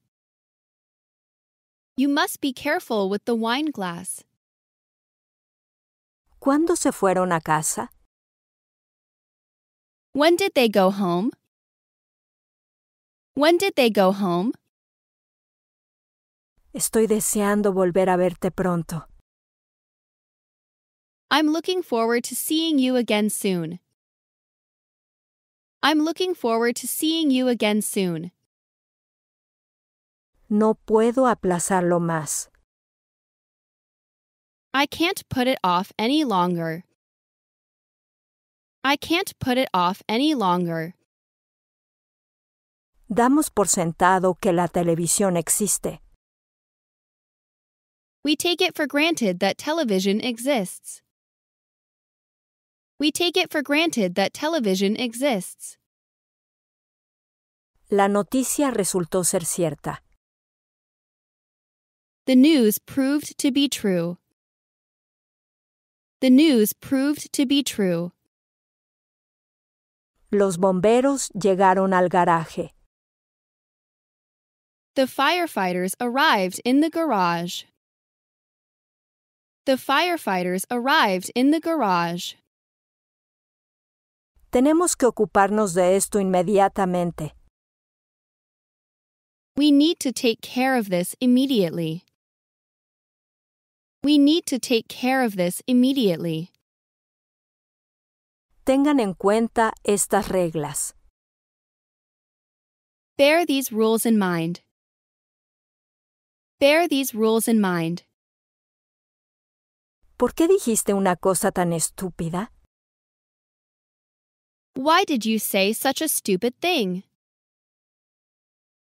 You must be careful with the glass. ¿Cuándo se fueron a casa? When did they go home? When did they go home? Estoy deseando volver a verte pronto. I'm looking forward to seeing you again soon. I'm looking forward to seeing you again soon. No puedo aplazarlo más. I can't put it off any longer. I can't put it off any longer. Damos por sentado que la televisión existe. We take it for granted that television exists we take it for granted that television exists. La noticia resultó ser cierta. The news proved to be true. The news proved to be true. Los bomberos llegaron al garaje. The firefighters arrived in the garage. The firefighters arrived in the garage. Tenemos que ocuparnos de esto inmediatamente. We need to take care of this immediately. We need to take care of this immediately. Tengan en cuenta estas reglas. Bear these rules in mind. Bear these rules in mind. ¿Por qué dijiste una cosa tan estúpida? Why did you say such a stupid thing?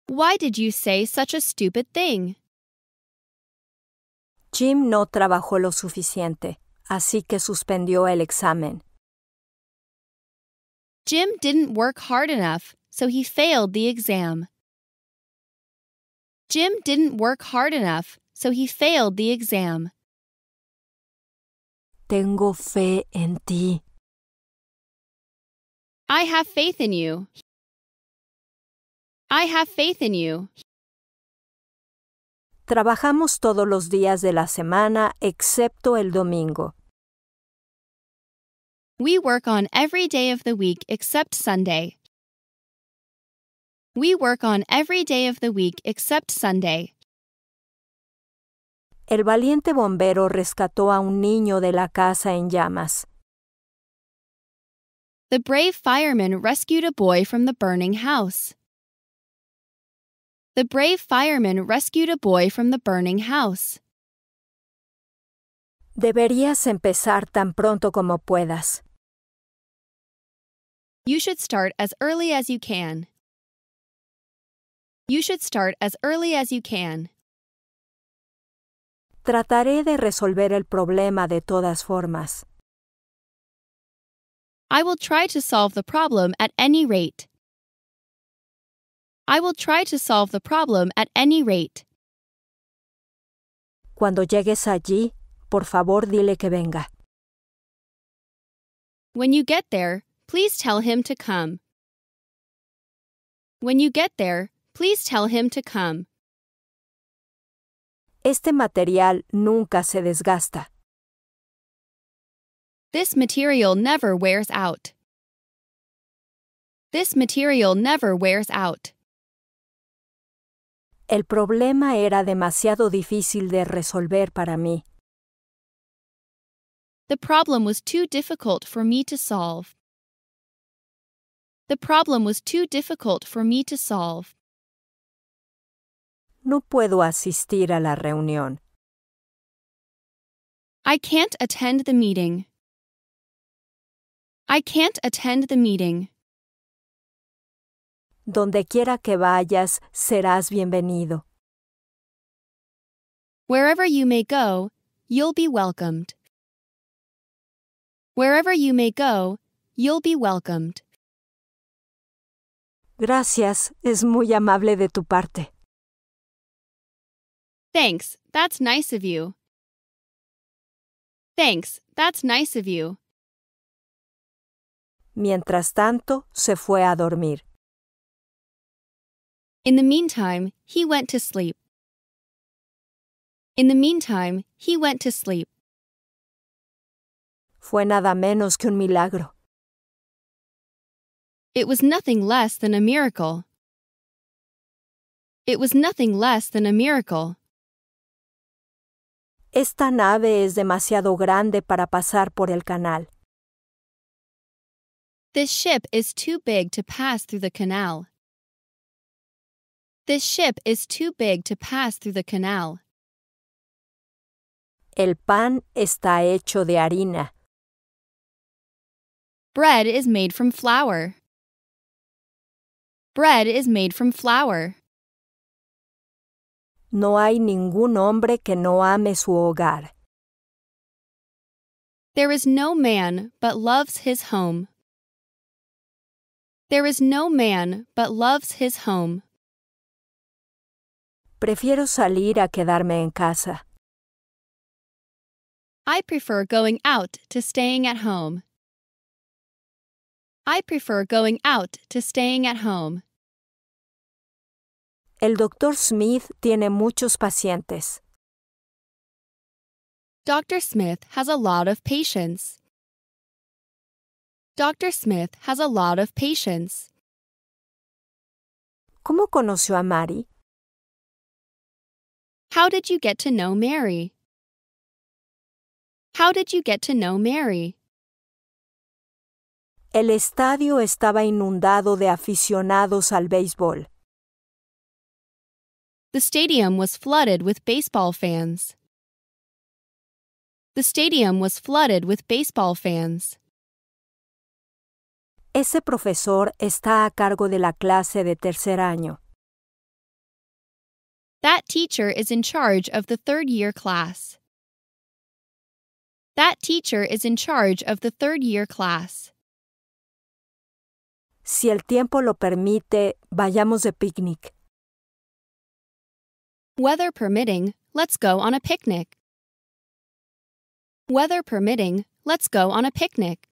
Why did you say such a stupid thing? Jim no trabajó lo suficiente, así que suspendió el examen. Jim didn't work hard enough, so he failed the exam. Jim didn't work hard enough, so he failed the exam. Tengo fe en ti. I have faith in you. I have faith in you. Trabajamos todos los días de la semana excepto el domingo. We work on every day of the week except Sunday. We work on every day of the week except Sunday. El valiente bombero rescató a un niño de la casa en llamas the brave fireman rescued a boy from the burning house. The brave fireman rescued a boy from the burning house. Deberías empezar tan pronto como puedas. You should start as early as you can. You should start as early as you can. Trataré de resolver el problema de todas formas. I will try to solve the problem at any rate. I will try to solve the problem at any rate. Cuando llegues allí, por favor dile que venga. When you get there, please tell him to come. When you get there, please tell him to come. Este material nunca se desgasta. This material never wears out. This material never wears out. El problema era demasiado difícil de resolver para mí. The problem was too difficult for me to solve. The problem was too difficult for me to solve. No puedo asistir a la reunión. I can't attend the meeting. I can't attend the meeting. Donde quiera que vayas, serás bienvenido. Wherever you may go, you'll be welcomed. Wherever you may go, you'll be welcomed. Gracias, es muy amable de tu parte. Thanks, that's nice of you. Thanks, that's nice of you. Mientras tanto, se fue a dormir. In the meantime, he went to sleep. In the meantime, he went to sleep. Fue nada menos que un milagro. It was nothing less than a miracle. It was nothing less than a miracle. Esta nave es demasiado grande para pasar por el canal. This ship is too big to pass through the canal. This ship is too big to pass through the canal. El pan está hecho de harina. Bread is made from flour. Bread is made from flour. No hay ningún hombre que no ame su hogar. There is no man but loves his home. There is no man but loves his home. Prefiero salir a quedarme en casa. I prefer going out to staying at home. I prefer going out to staying at home. El doctor Smith tiene muchos pacientes. Dr. Smith has a lot of patients. Dr. Smith has a lot of patience. ¿Cómo conoció a Mary? How did you get to know Mary? How did you get to know Mary? El estadio estaba inundado de aficionados al béisbol. The stadium was flooded with baseball fans. The stadium was flooded with baseball fans. Ese profesor está a cargo de la clase de tercer año. That teacher is in charge of the third year class. That teacher is in charge of the third year class. Si el tiempo lo permite, vayamos de picnic. Weather permitting, let's go on a picnic. Weather permitting, let's go on a picnic.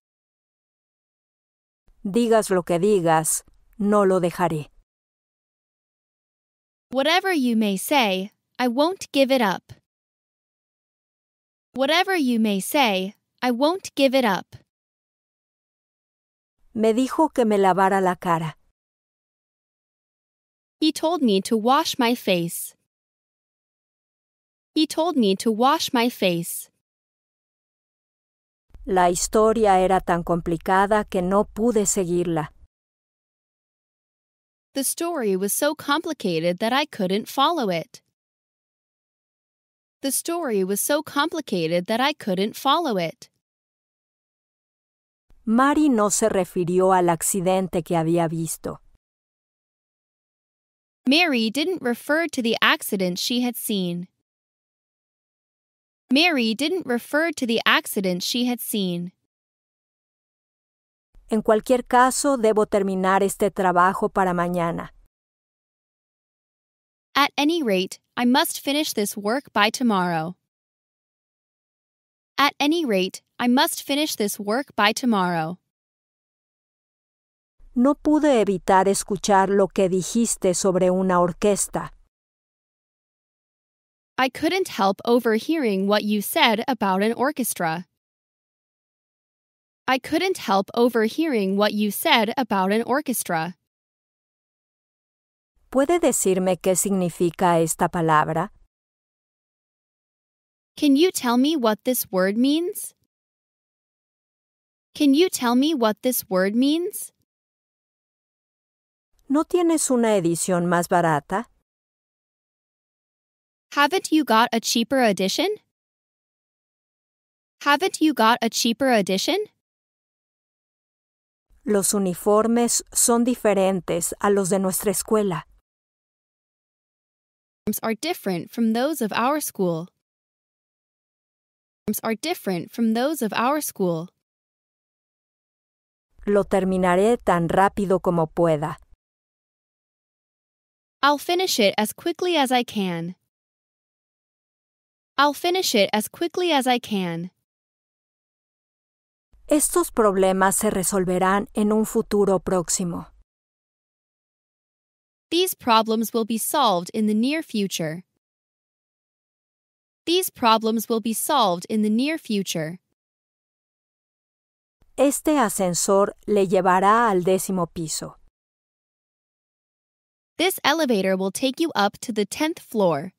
Digas lo que digas, no lo dejaré. Whatever you may say, I won't give it up. Whatever you may say, I won't give it up. Me dijo que me lavara la cara. He told me to wash my face. He told me to wash my face. La historia era tan complicada que no pude seguirla. The story was so complicated that I couldn't follow it. The story was so complicated that I couldn't follow it. Mary no se refirió al accidente que había visto. Mary didn't refer to the accident she had seen. Mary didn't refer to the accident she had seen. En cualquier caso, debo terminar este trabajo para mañana. At any rate, I must finish this work by tomorrow. At any rate, I must finish this work by tomorrow. No pude evitar escuchar lo que dijiste sobre una orquesta. I couldn't help overhearing what you said about an orchestra. I couldn't help overhearing what you said about an orchestra. ¿Puede decirme qué significa esta palabra? Can you tell me what this word means? Can you tell me what this word means? ¿No tienes una edición más barata? Haven't you got a cheaper edition? Haven't you got a cheaper edition? Los uniformes son diferentes a los de nuestra escuela. Are different from those of our school. Are different from those of our school. Lo terminaré tan rápido como pueda. I'll finish it as quickly as I can. I'll finish it as quickly as I can. Estos problemas se resolverán en un futuro próximo. These problems will be solved in the near future. These problems will be solved in the near future. Este ascensor le llevará al décimo piso. This elevator will take you up to the 10th floor.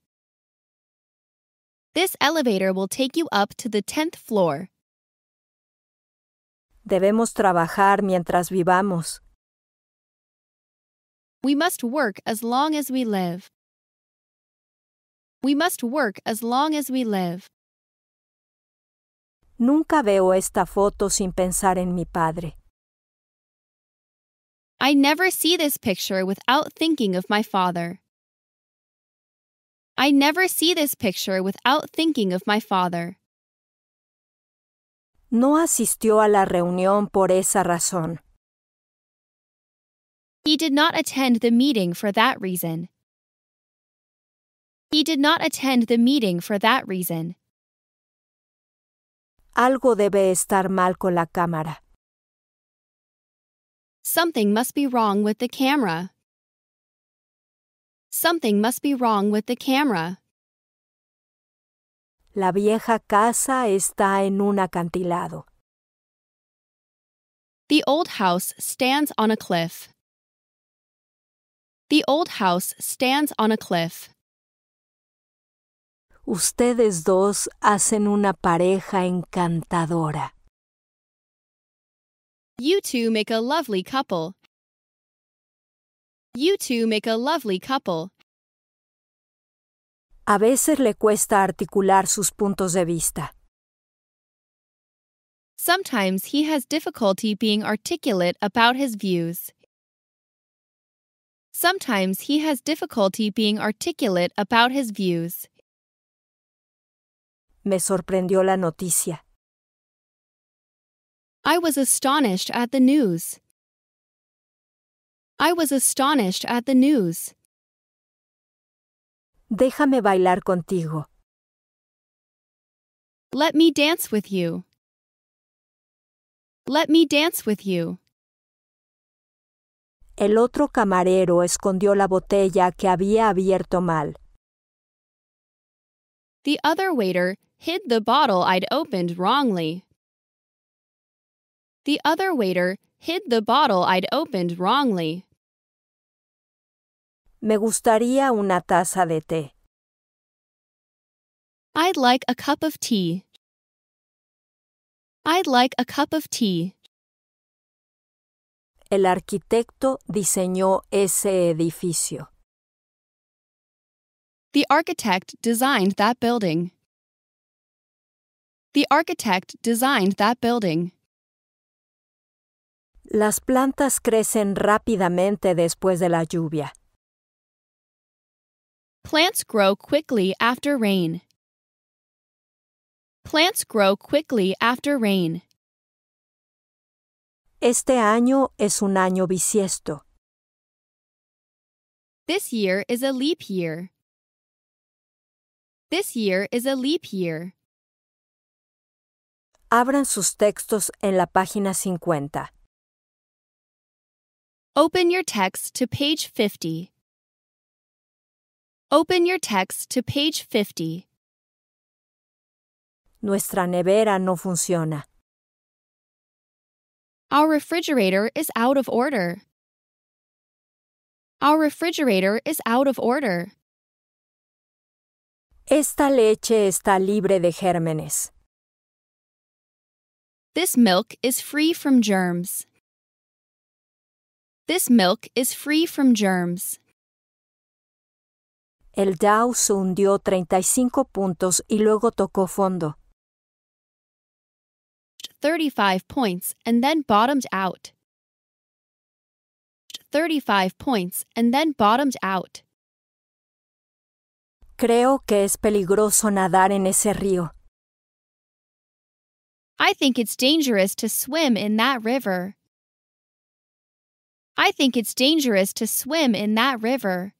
This elevator will take you up to the 10th floor. Debemos trabajar mientras vivamos. We must work as long as we live. We must work as long as we live. Nunca veo esta foto sin pensar en mi padre. I never see this picture without thinking of my father. I never see this picture without thinking of my father. No asistió a la reunión por esa razón. He did not attend the meeting for that reason. He did not attend the meeting for that reason. Algo debe estar mal con la cámara. Something must be wrong with the camera. Something must be wrong with the camera. La vieja casa está en un acantilado. The old house stands on a cliff. The old house stands on a cliff. Ustedes dos hacen una pareja encantadora. You two make a lovely couple, you two make a lovely couple. A veces le cuesta articular sus puntos de vista. Sometimes he has difficulty being articulate about his views. Sometimes he has difficulty being articulate about his views. Me sorprendió la noticia. I was astonished at the news. I was astonished at the news. Déjame bailar contigo. Let me dance with you. Let me dance with you. El otro camarero escondió la botella que había abierto mal. The other waiter hid the bottle I'd opened wrongly. The other waiter hid the bottle I'd opened wrongly. Me gustaría una taza de té. I'd like a cup of tea. I'd like a cup of tea. El arquitecto diseñó ese edificio. The architect designed that building. The architect designed that building. Las plantas crecen rápidamente después de la lluvia. Plants grow quickly after rain. Plants grow quickly after rain. Este año es un año bisiesto. This year is a leap year. This year is a leap year. Abran sus textos en la página 50. Open your text to page 50. Open your text to page 50. Nuestra nevera no funciona. Our refrigerator is out of order. Our refrigerator is out of order. Esta leche está libre de gérmenes. This milk is free from germs. This milk is free from germs. El Dow se hundió 35 puntos y luego tocó fondo. 35 points and then bottomed out. 35 points and then bottomed out. Creo que es peligroso nadar en ese río. I think it's dangerous to swim in that river. I think it's dangerous to swim in that river.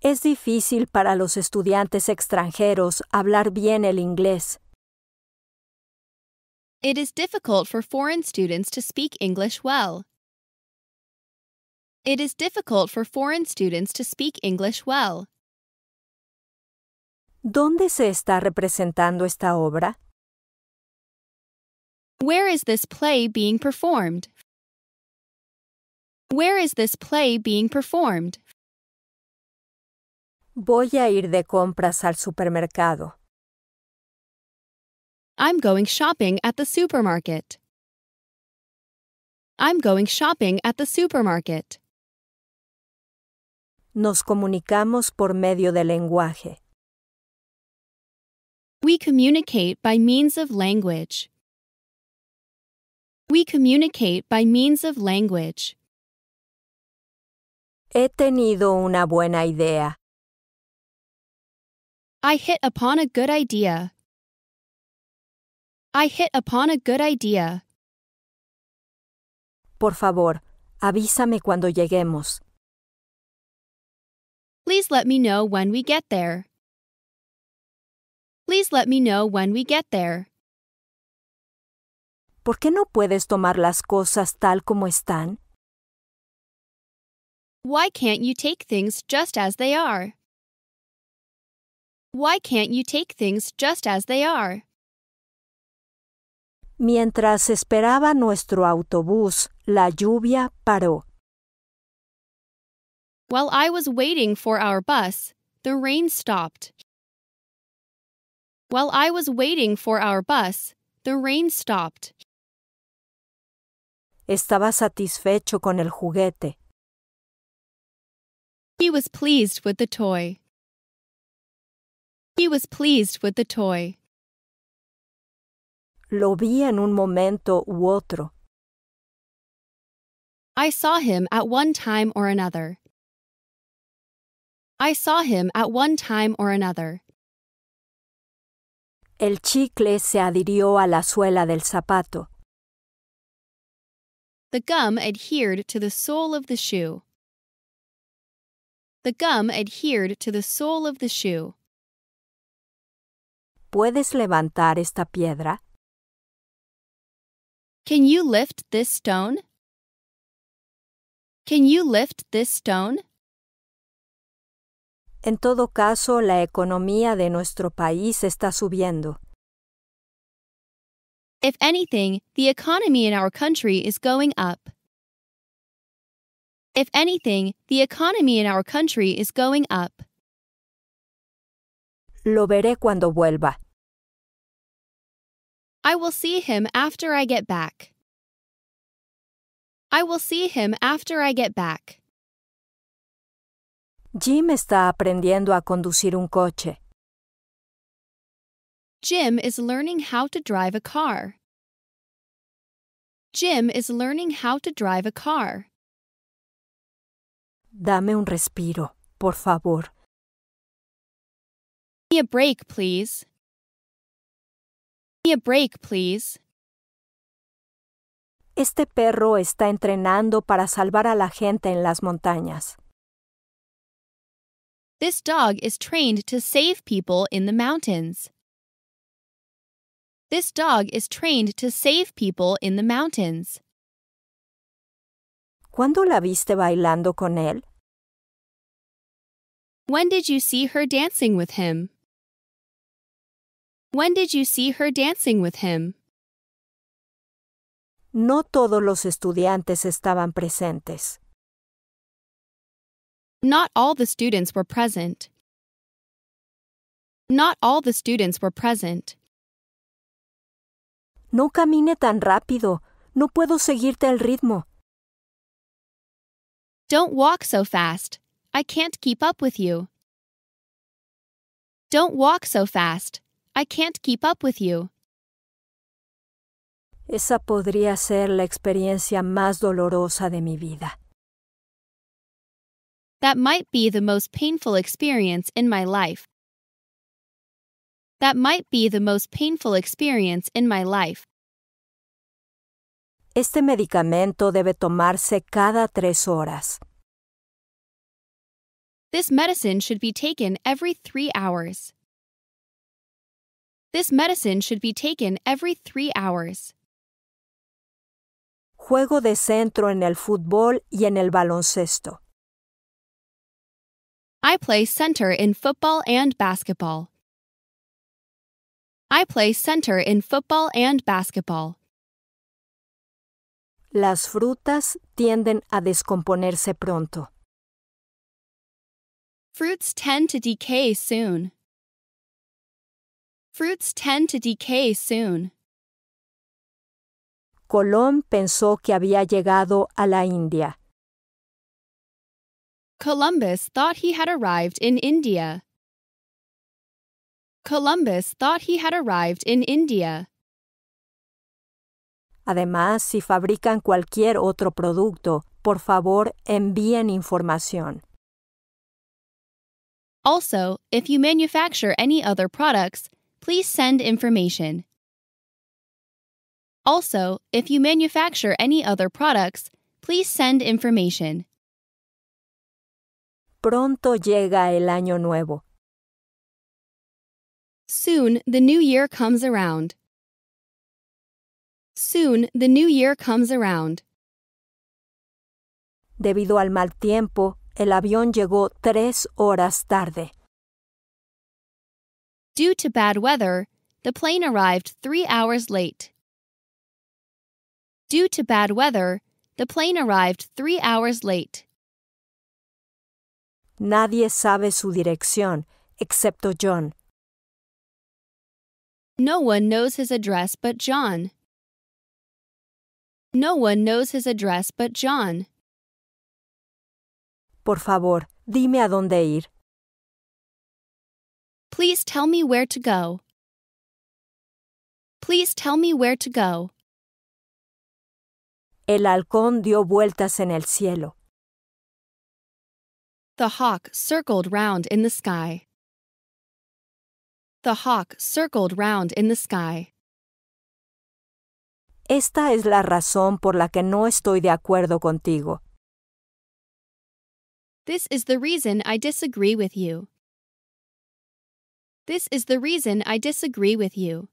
Es difícil para los estudiantes extranjeros hablar bien el inglés. It is difficult for foreign students to speak English well. It is difficult for foreign students to speak English well. ¿Dónde se está representando esta obra? Where is this play being performed? Where is this play being performed? Voy a ir de compras al supermercado. I'm going shopping at the supermarket. I'm going shopping at the supermarket. Nos comunicamos por medio del lenguaje. We communicate by means of language. We communicate by means of language. He tenido una buena idea. I hit upon a good idea. I hit upon a good idea. Por favor, avísame cuando lleguemos. Please let me know when we get there. Please let me know when we get there. ¿Por qué no puedes tomar las cosas tal como están? Why can't you take things just as they are? Why can't you take things just as they are? Mientras esperaba nuestro autobús, la lluvia paró. While I was waiting for our bus, the rain stopped. While I was waiting for our bus, the rain stopped. Estaba satisfecho con el juguete. He was pleased with the toy. He was pleased with the toy. Lo vi en un momento u otro. I saw him at one time or another. I saw him at one time or another. El chicle se adhirió a la suela del zapato. The gum adhered to the sole of the shoe. The gum adhered to the sole of the shoe. ¿Puedes levantar esta piedra? Can you lift this stone? Can you lift this stone? En todo caso, la economía de nuestro país está subiendo. If anything, the economy in our country is going up. If anything, the economy in our country is going up. Lo veré cuando vuelva. I will see him after I get back. I will see him after I get back. Jim está aprendiendo a conducir un coche. Jim is learning how to drive a car. Jim is learning how to drive a car. Dame un respiro, por favor. me a break, please. me a break, please. Este perro está entrenando para salvar a la gente en las montañas. This dog is trained to save people in the mountains. This dog is trained to save people in the mountains. ¿Cuándo la viste bailando con él? When did you see her dancing with him? When did you see her dancing with him? No todos los estudiantes estaban presentes. Not all the students were present. Not all the students were present. No camine tan rápido. No puedo seguirte el ritmo. Don't walk so fast. I can't keep up with you. Don't walk so fast. I can't keep up with you. Esa podría ser la experiencia más dolorosa de mi vida. That might be the most painful experience in my life. That might be the most painful experience in my life. Este medicamento debe tomarse cada tres horas. This medicine should be taken every three hours. This medicine should be taken every three hours. Juego de centro en el fútbol y en el baloncesto. I play center in football and basketball. I play center in football and basketball. Las frutas tienden a descomponerse pronto. Fruits tend to decay soon. Fruits tend to decay soon. Colón pensó que había llegado a la India. Columbus thought he had arrived in India. Columbus thought he had arrived in India. Además, si fabrican cualquier otro producto, por favor envíen información. Also, if you manufacture any other products, please send information. Also, if you manufacture any other products, please send information. Pronto llega el año nuevo. Soon the new year comes around. Soon the new year comes around. Debido al mal tiempo, el avión llegó tres horas tarde. Due to bad weather, the plane arrived three hours late. Due to bad weather, the plane arrived three hours late. Nadie sabe su dirección, excepto John. No one knows his address but John. No one knows his address but John. Por favor, dime a dónde ir. Please tell me where to go. Please tell me where to go. El halcón dio vueltas en el cielo. The hawk circled round in the sky. The hawk circled round in the sky. Esta es la razón por la que no estoy de acuerdo contigo. This is the reason I disagree with you. This is the reason I disagree with you.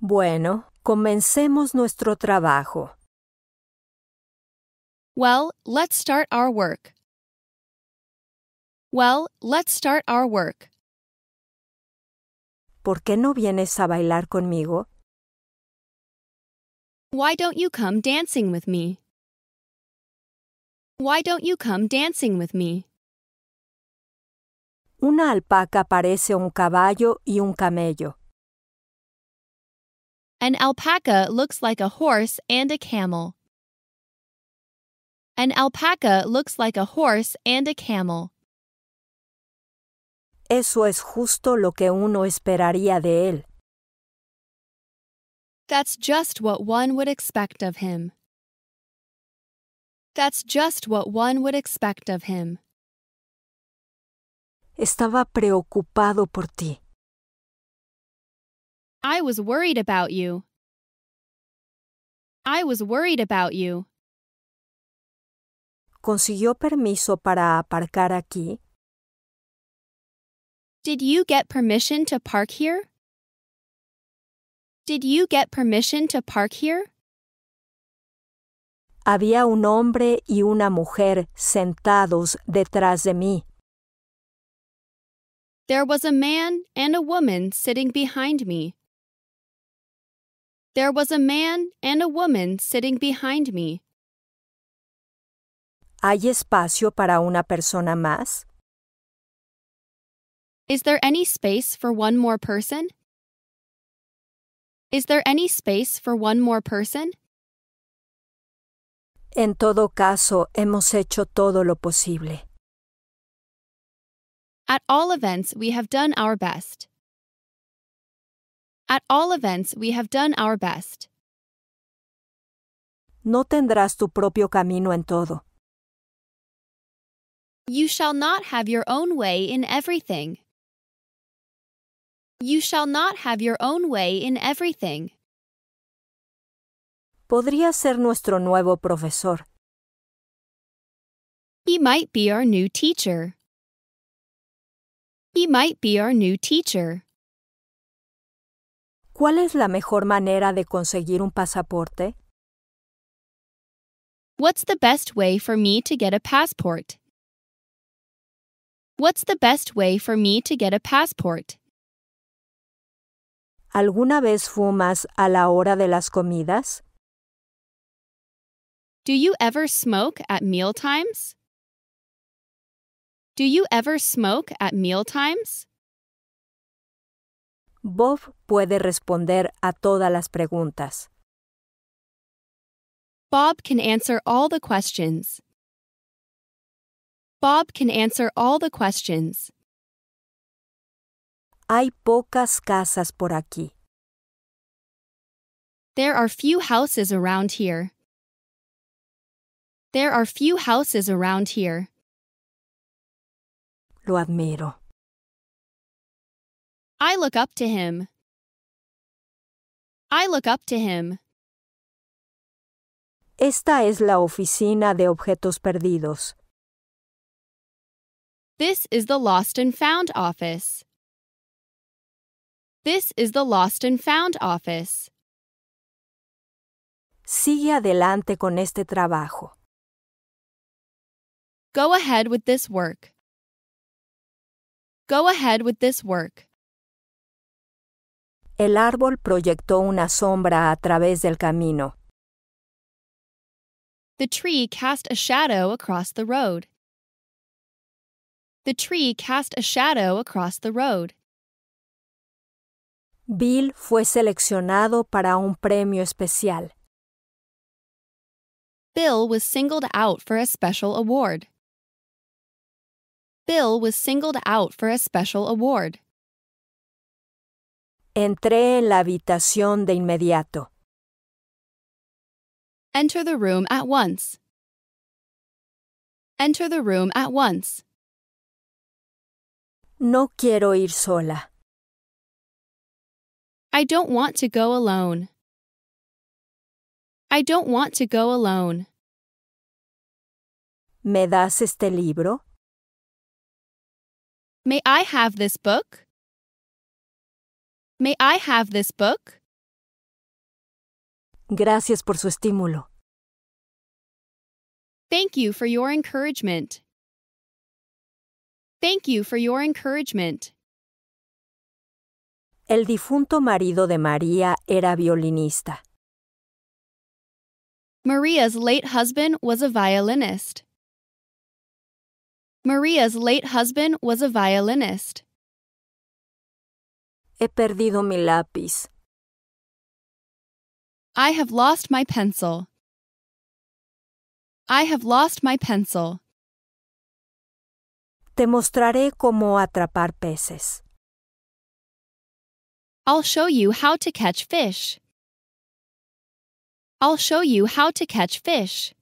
Bueno, comencemos nuestro trabajo. Well, let's start our work. Well, let's start our work. ¿Por qué no vienes a bailar conmigo? Why don't you come dancing with me? Why don't you come dancing with me? Una alpaca parece un caballo y un camello. An alpaca looks like a horse and a camel. An alpaca looks like a horse and a camel. Eso es justo lo que uno esperaría de él. That's just what one would expect of him. That's just what one would expect of him. Estaba preocupado por ti. I was worried about you. I was worried about you. ¿Consiguió permiso para aparcar aquí? Did you get permission to park here? Did you get permission to park here? Había un hombre y una mujer sentados detrás de mí. There was a man and a woman sitting behind me. There was a man and a woman sitting behind me. ¿Hay espacio para una persona más? Is there any space for one more person? Is there any space for one more person? En todo caso, hemos hecho todo lo posible. At all events, we have done our best. At all events, we have done our best. No tendrás tu propio camino en todo. You shall not have your own way in everything. You shall not have your own way in everything. Podría ser nuestro nuevo profesor. He might be our new teacher. He might be our new teacher. ¿Cuál es la mejor manera de conseguir un pasaporte? What's the best way for me to get a passport? What's the best way for me to get a passport? ¿Alguna vez fumas a la hora de las comidas? Do you ever smoke at mealtimes? Do you ever smoke at mealtimes? Bob puede responder a todas las preguntas. Bob can answer all the questions. Bob can answer all the questions. Hay pocas casas por aquí. There are few houses around here. There are few houses around here. Lo admiro. I look up to him. I look up to him. Esta es la oficina de objetos perdidos. This is the Lost and Found office. This is the Lost and Found office. Sigue adelante con este trabajo. Go ahead with this work. Go ahead with this work. El árbol proyectó una sombra a través del camino. The tree cast a shadow across the road. The tree cast a shadow across the road. Bill fue seleccionado para un premio especial. Bill was singled out for a special award. Bill was singled out for a special award. Entré en la habitación de inmediato. Enter the room at once. Enter the room at once. No quiero ir sola. I don't want to go alone. I don't want to go alone. ¿Me das este libro? May I have this book? May I have this book? Gracias por su estímulo. Thank you for your encouragement. Thank you for your encouragement. El difunto marido de María era violinista. Maria's late husband was a violinist. Maria's late husband was a violinist. He perdido mi lápiz. I have lost my pencil. I have lost my pencil. Te mostraré cómo atrapar peces. I'll show you how to catch fish. I'll show you how to catch fish.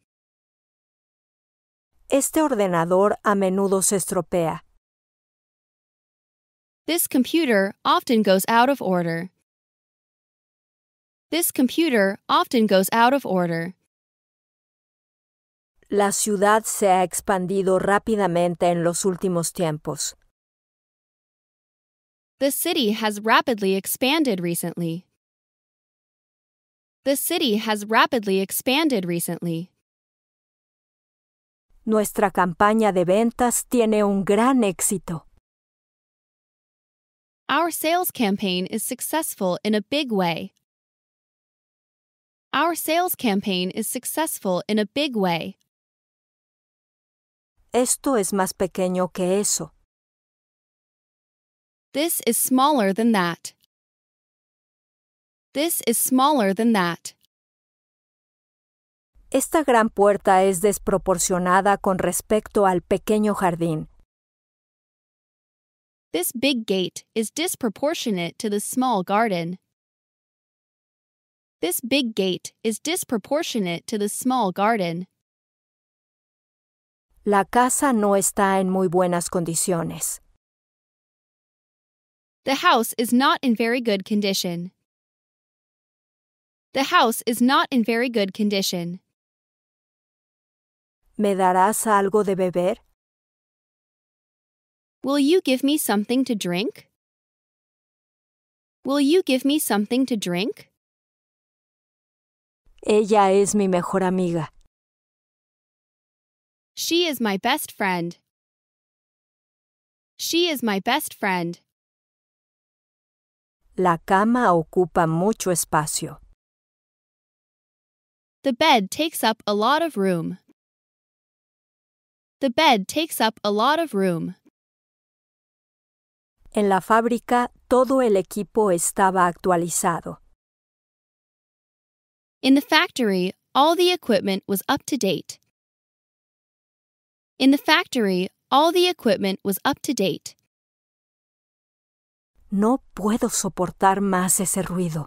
Este ordenador a menudo se estropea. This computer often goes out of order. This computer often goes out of order. La ciudad se ha expandido rápidamente en los últimos tiempos. The city has rapidly expanded recently. The city has rapidly expanded recently. Nuestra campaña de ventas tiene un gran éxito. Our sales campaign is successful in a big way. Our sales campaign is successful in a big way. Esto es más pequeño que eso. This is smaller than that. This is smaller than that. Esta gran puerta es desproporcionada con respecto al pequeño jardín. This big gate is disproportionate to the small garden. This big gate is disproportionate to the small garden. La casa no está en muy buenas condiciones. The house is not in very good condition. The house is not in very good condition. ¿Me darás algo de beber? Will you give me something to drink? Will you give me something to drink? Ella es mi mejor amiga. She is my best friend. She is my best friend. La cama ocupa mucho espacio. The bed takes up a lot of room. The bed takes up a lot of room. En la fábrica todo el equipo estaba actualizado. In the factory, all the equipment was up to date. In the factory, all the equipment was up to date. No puedo soportar más ese ruido.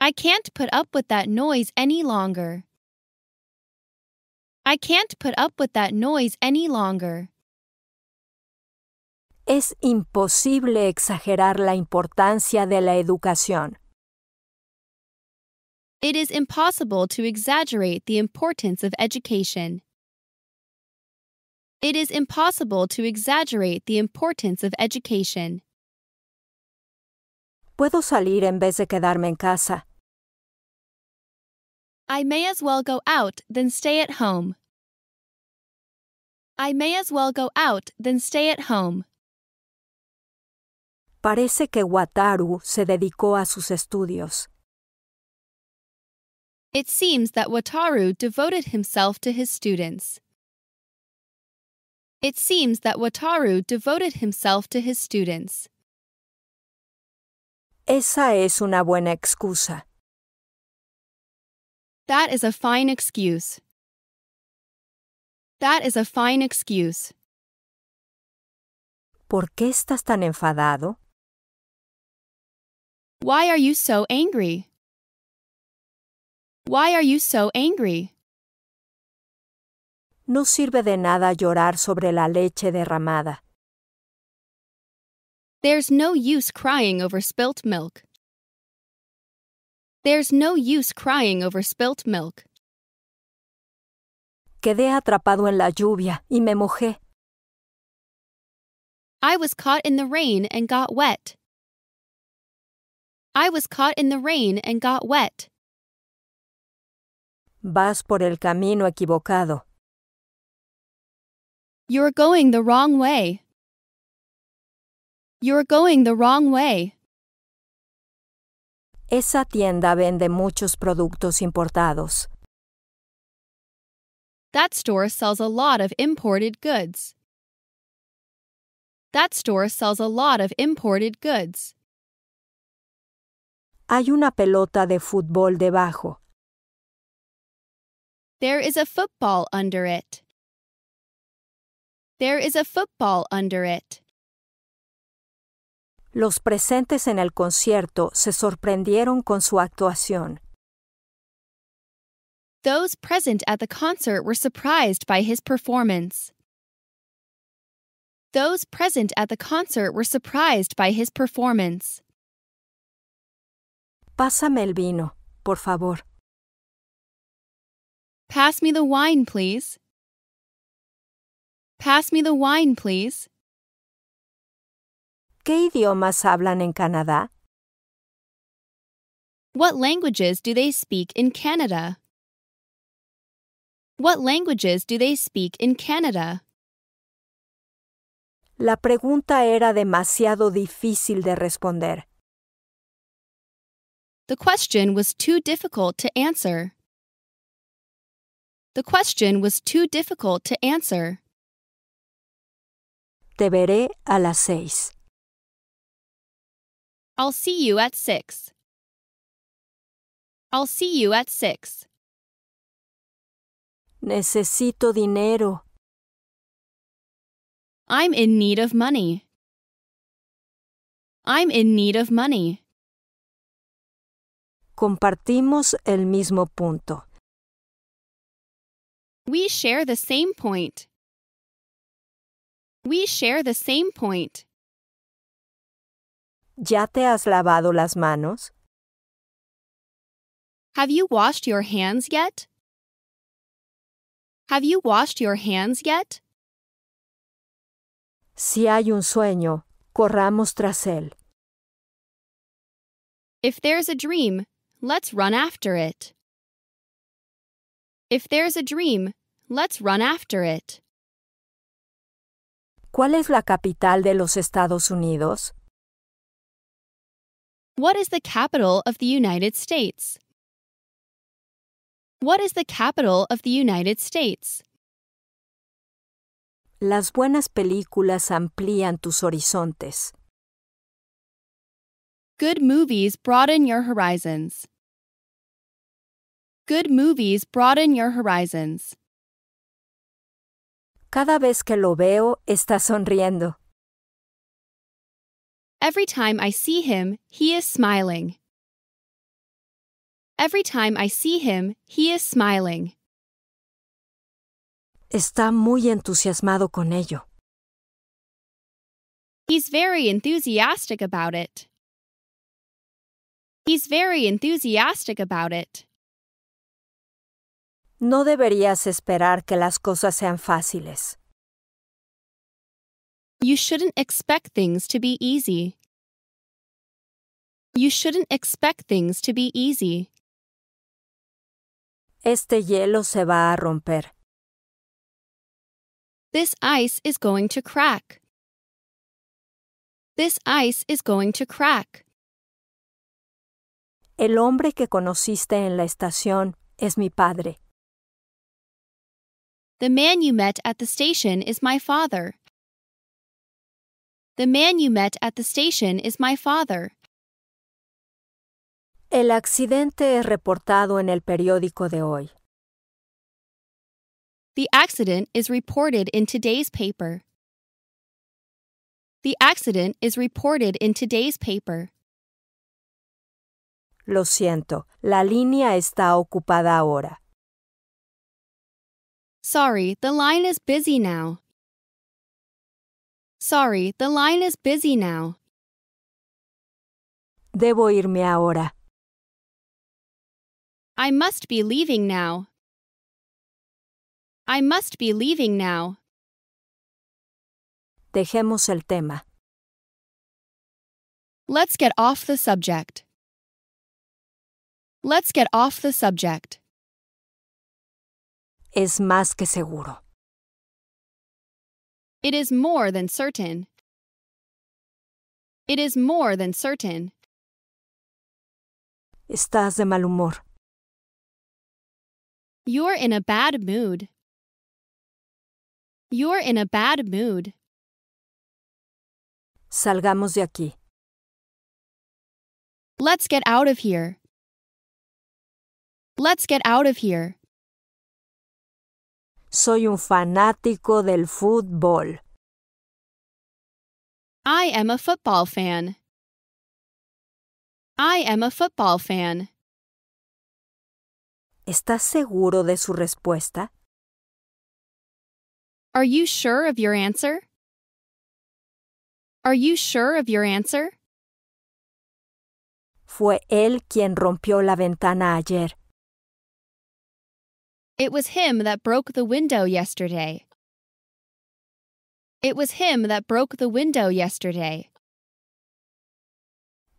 I can't put up with that noise any longer. I can't put up with that noise any longer. Es imposible exagerar la importancia de la educación. It is impossible to exaggerate the importance of education. It is impossible to exaggerate the importance of education. Puedo salir en vez de quedarme en casa. I may as well go out than stay at home. I may as well go out than stay at home. Parece que Wataru se dedicó a sus estudios. It seems that Wataru devoted himself to his students. It seems that Wataru devoted himself to his students. Esa es una buena excusa. That is a fine excuse. That is a fine excuse. ¿Por qué estás tan enfadado? Why are you so angry? Why are you so angry? No sirve de nada llorar sobre la leche derramada. There's no use crying over spilt milk. There's no use crying over spilt milk. Quedé atrapado en la lluvia y me mojé. I was caught in the rain and got wet. I was caught in the rain and got wet. Vas por el camino equivocado. You're going the wrong way. You're going the wrong way. Esa tienda vende muchos productos importados. That store sells a lot of imported goods. That store sells a lot of imported goods. Hay una pelota de fútbol debajo. There is a football under it. There is a football under it. Los presentes en el concierto se sorprendieron con su actuación. Those present at the concert were surprised by his performance. Those present at the concert were surprised by his performance. Pásame el vino, por favor. Pass me the wine, please. Pass me the wine, please. ¿Qué idiomas hablan en Canadá? What languages do they speak in Canada? What languages do they speak in Canada? La pregunta era demasiado difícil de responder. The question was too difficult to answer. The question was too difficult to answer. Te veré a las seis. I'll see you at six. I'll see you at six. Necesito dinero. I'm in need of money. I'm in need of money. Compartimos el mismo punto. We share the same point. We share the same point. ¿Ya te has lavado las manos? Have you washed your hands yet? Have you washed your hands yet? Si hay un sueño, corramos tras él. If there's a dream, let's run after it. If there's a dream, let's run after it. ¿Cuál es la capital de los Estados Unidos? What is the capital of the United States? What is the capital of the United States? Las buenas películas amplían tus horizontes. Good movies broaden your horizons. Good movies broaden your horizons. Cada vez que lo veo, está sonriendo. Every time I see him, he is smiling. Every time I see him, he is smiling. Está muy entusiasmado con ello. He's very enthusiastic about it. He's very enthusiastic about it. No deberías esperar que las cosas sean fáciles. You shouldn't expect things to be easy. You shouldn't expect things to be easy. Este hielo se va a romper. This ice is going to crack. This ice is going to crack. El hombre que conociste en la estación es mi padre. The man you met at the station is my father. The man you met at the station is my father. El accidente es reportado en el periódico de hoy. The accident is reported in today's paper. The accident is reported in today's paper. Lo siento, la línea está ocupada ahora. Sorry, the line is busy now. Sorry, the line is busy now. Debo irme ahora. I must be leaving now. I must be leaving now. Dejemos el tema. Let's get off the subject. Let's get off the subject. Es más que seguro. It is more than certain. It is more than certain. Estás de mal humor. You're in a bad mood. You're in a bad mood. Salgamos de aquí. Let's get out of here. Let's get out of here. Soy un fanático del fútbol. I am a football fan. I am a football fan. ¿Estás seguro de su respuesta? Are you sure of your answer? Are you sure of your answer? Fue él quien rompió la ventana ayer. It was him that broke the window yesterday. It was him that broke the window yesterday.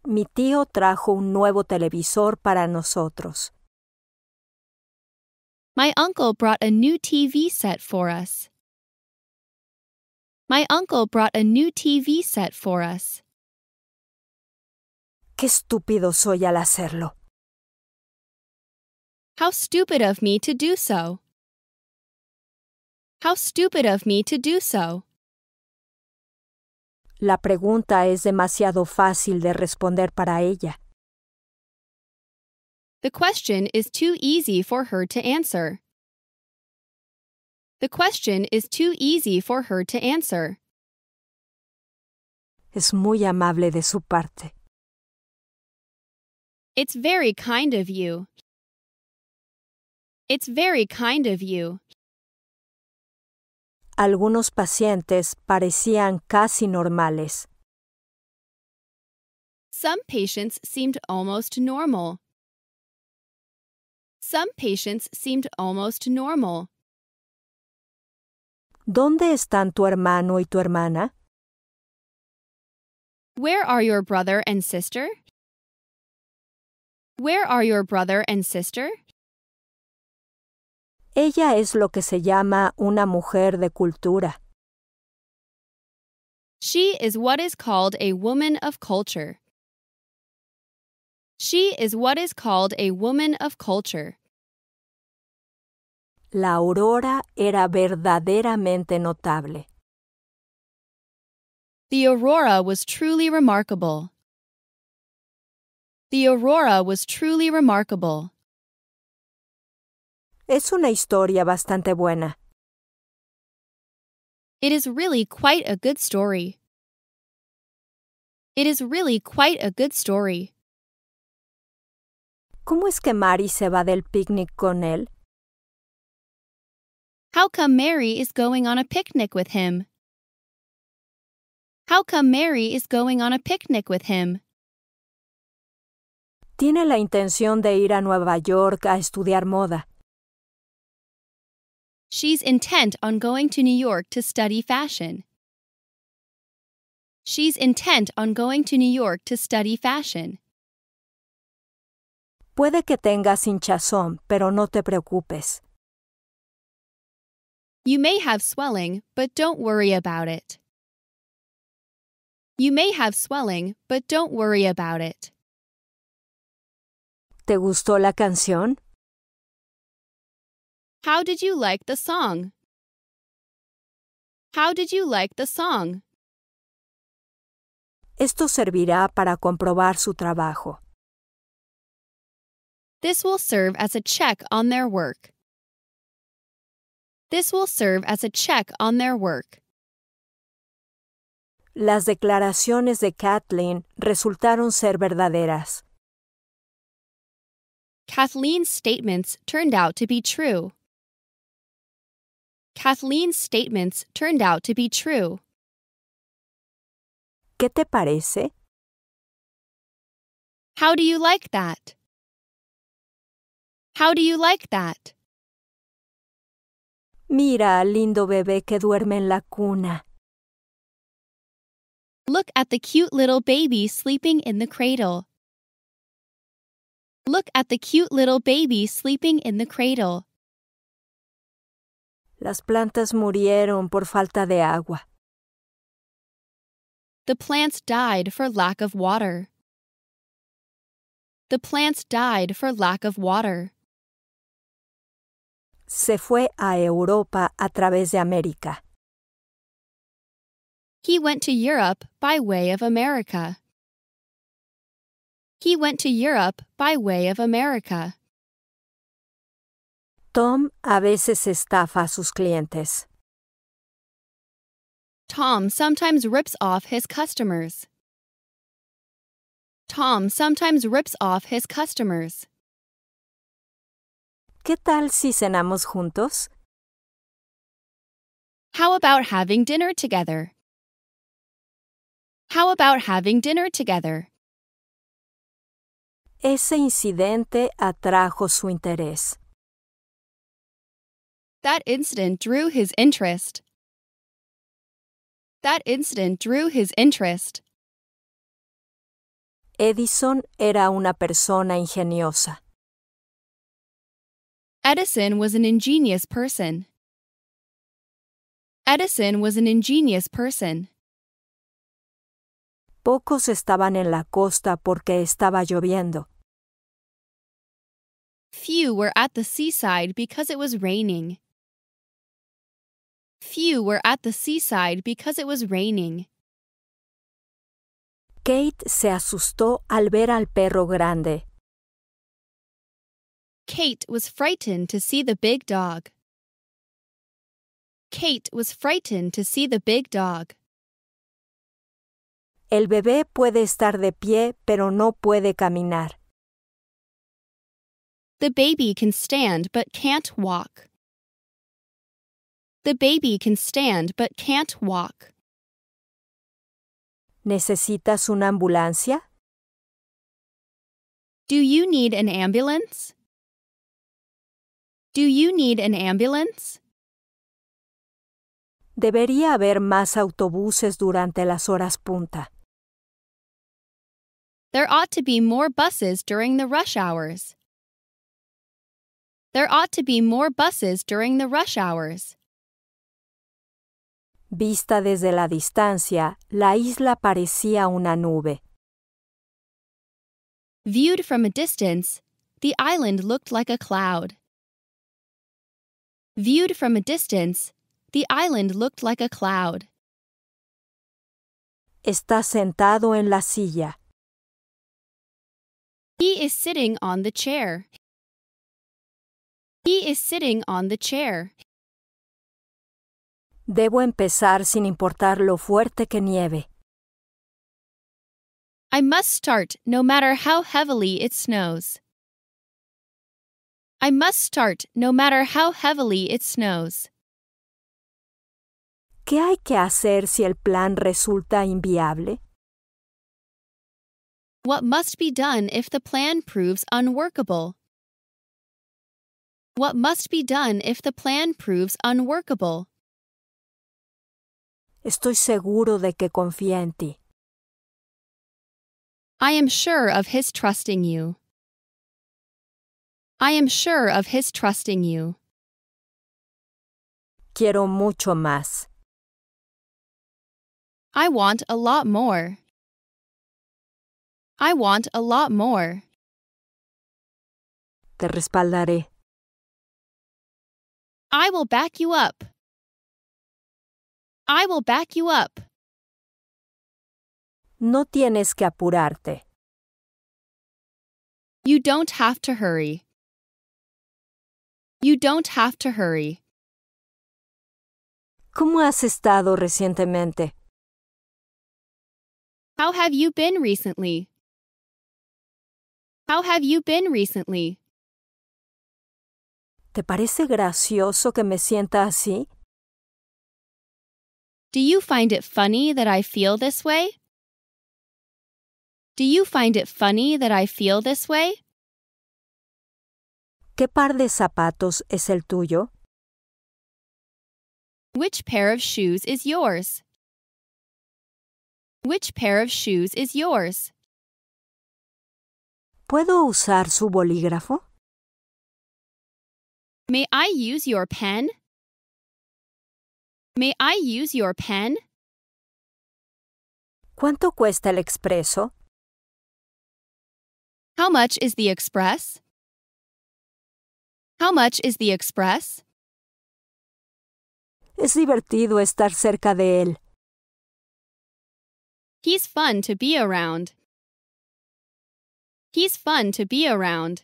Mi tío trajo un nuevo televisor para nosotros. My uncle brought a new TV set for us. My uncle brought a new TV set for us. Qué estúpido soy al hacerlo. How stupid of me to do so. How stupid of me to do so. La pregunta es demasiado fácil de responder para ella. The question is too easy for her to answer. The question is too easy for her to answer. Es muy amable de su parte. It's very kind of you. It's very kind of you. Algunos pacientes parecían casi normales. Some patients seemed almost normal. Some patients seemed almost normal. ¿Dónde están tu hermano y tu hermana? Where are your brother and sister? Where are your brother and sister? Ella es lo que se llama una mujer de cultura. She is what is called a woman of culture. She is what is called a woman of culture. La aurora era verdaderamente notable. The aurora was truly remarkable. The aurora was truly remarkable. Es una historia bastante buena. It is really quite a good story. It is really quite a good story. ¿Cómo es que Mary se va del picnic con él? How come Mary is going on a picnic with him? How come Mary is going on a picnic with him? Tiene la intención de ir a Nueva York a estudiar moda. She's intent on going to New York to study fashion. She's intent on going to New York to study fashion. Puede que tengas hinchazón, pero no te preocupes. You may have swelling, but don't worry about it. You may have swelling, but don't worry about it. ¿Te gustó la canción? How did you like the song? How did you like the song? Esto servirá para comprobar su trabajo. This will serve as a check on their work. This will serve as a check on their work. Las declaraciones de Kathleen resultaron ser verdaderas. Kathleen's statements turned out to be true. Kathleen's statements turned out to be true. ¿Qué te parece? How do you like that? How do you like that? Mira al lindo bebé que duerme en la cuna. Look at the cute little baby sleeping in the cradle. Look at the cute little baby sleeping in the cradle. Las plantas murieron por falta de agua. The plants died for lack of water. The plants died for lack of water se fue a Europa a través de América. He went to Europe by way of America. He went to Europe by way of America. Tom a veces estafa a sus clientes. Tom sometimes rips off his customers. Tom sometimes rips off his customers. ¿Qué tal si cenamos juntos? How about having dinner together? How about having dinner together? Ese incidente atrajo su interés. That incident drew his interest. That incident drew his interest. Edison era una persona ingeniosa. Edison was an ingenious person. Edison was an ingenious person. Pocos estaban en la costa porque estaba lloviendo. Few were at the seaside because it was raining. Few were at the seaside because it was raining. Kate se asustó al ver al perro grande. Kate was frightened to see the big dog. Kate was frightened to see the big dog. El bebé puede estar de pie, pero no puede caminar. The baby can stand but can't walk. The baby can stand but can't walk. ¿Necesitas una ambulancia? Do you need an ambulance? Do you need an ambulance? Debería haber más autobuses durante las horas punta. There ought to be more buses during the rush hours. There ought to be more buses during the rush hours. Vista desde la distancia, la isla parecía una nube. Viewed from a distance, the island looked like a cloud. Viewed from a distance, the island looked like a cloud. Está sentado en la silla. He is sitting on the chair. He is sitting on the chair. Debo empezar sin importar lo fuerte que nieve. I must start no matter how heavily it snows. I must start no matter how heavily it snows. ¿Qué hay que hacer si el plan resulta inviable? What must be done if the plan proves unworkable? What must be done if the plan proves unworkable? Estoy seguro de que confía en ti. I am sure of his trusting you. I am sure of his trusting you. Quiero mucho más. I want a lot more. I want a lot more. Te respaldaré. I will back you up. I will back you up. No tienes que apurarte. You don't have to hurry. You don't have to hurry. ¿Cómo has estado recientemente? How have you been recently? How have you been recently? ¿Te parece gracioso que me sienta así? Do you find it funny that I feel this way? Do you find it funny that I feel this way? ¿Qué par de zapatos es el tuyo? Which pair of shoes is yours? Which pair of shoes is yours? ¿Puedo usar su bolígrafo? May I use your pen? May I use your pen? ¿Cuánto cuesta el expreso? How much is the express? How much is the express? Es divertido estar cerca de él. He's fun to be around. He's fun to be around.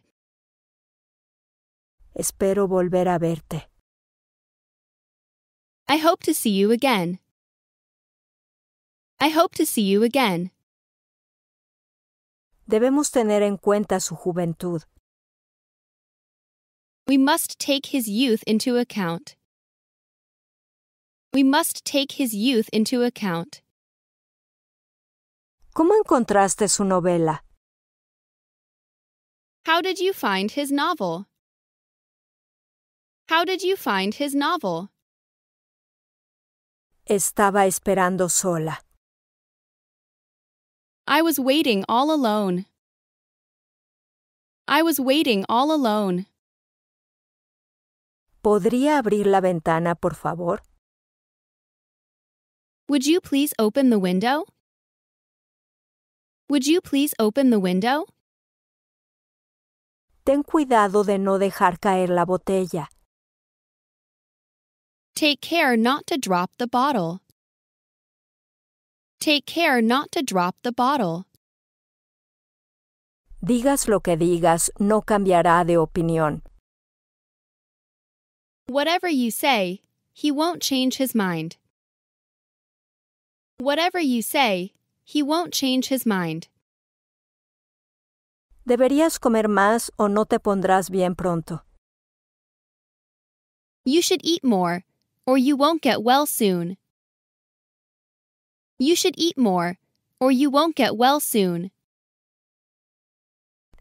Espero volver a verte. I hope to see you again. I hope to see you again. Debemos tener en cuenta su juventud. We must take his youth into account. We must take his youth into account. ¿Cómo encontraste su novela? How did you find his novel? How did you find his novel? Estaba esperando sola. I was waiting all alone. I was waiting all alone. ¿Podría abrir la ventana, por favor? Would you please open the window? Would you please open the window? Ten cuidado de no dejar caer la botella. Take care not to drop the bottle. Take care not to drop the bottle. Digas lo que digas, no cambiará de opinión. Whatever you say, he won't change his mind. Whatever you say, he won't change his mind. Deberías comer más o no te pondrás bien pronto. You should eat more, or you won't get well soon. You should eat more, or you won't get well soon.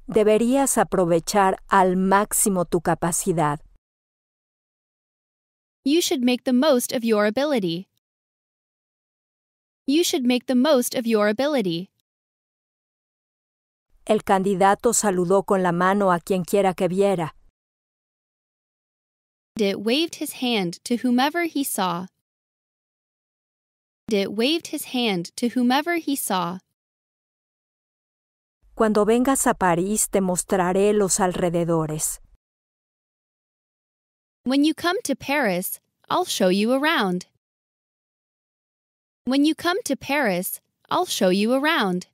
Deberías aprovechar al máximo tu capacidad you should make the most of your ability. You should make the most of your ability. El candidato saludó con la mano a quien quiera que viera. It waved his hand to whomever he saw. It waved his hand to whomever he saw. Cuando vengas a París te mostraré los alrededores. When you come to Paris, I'll show you around. When you come to Paris, I'll show you around.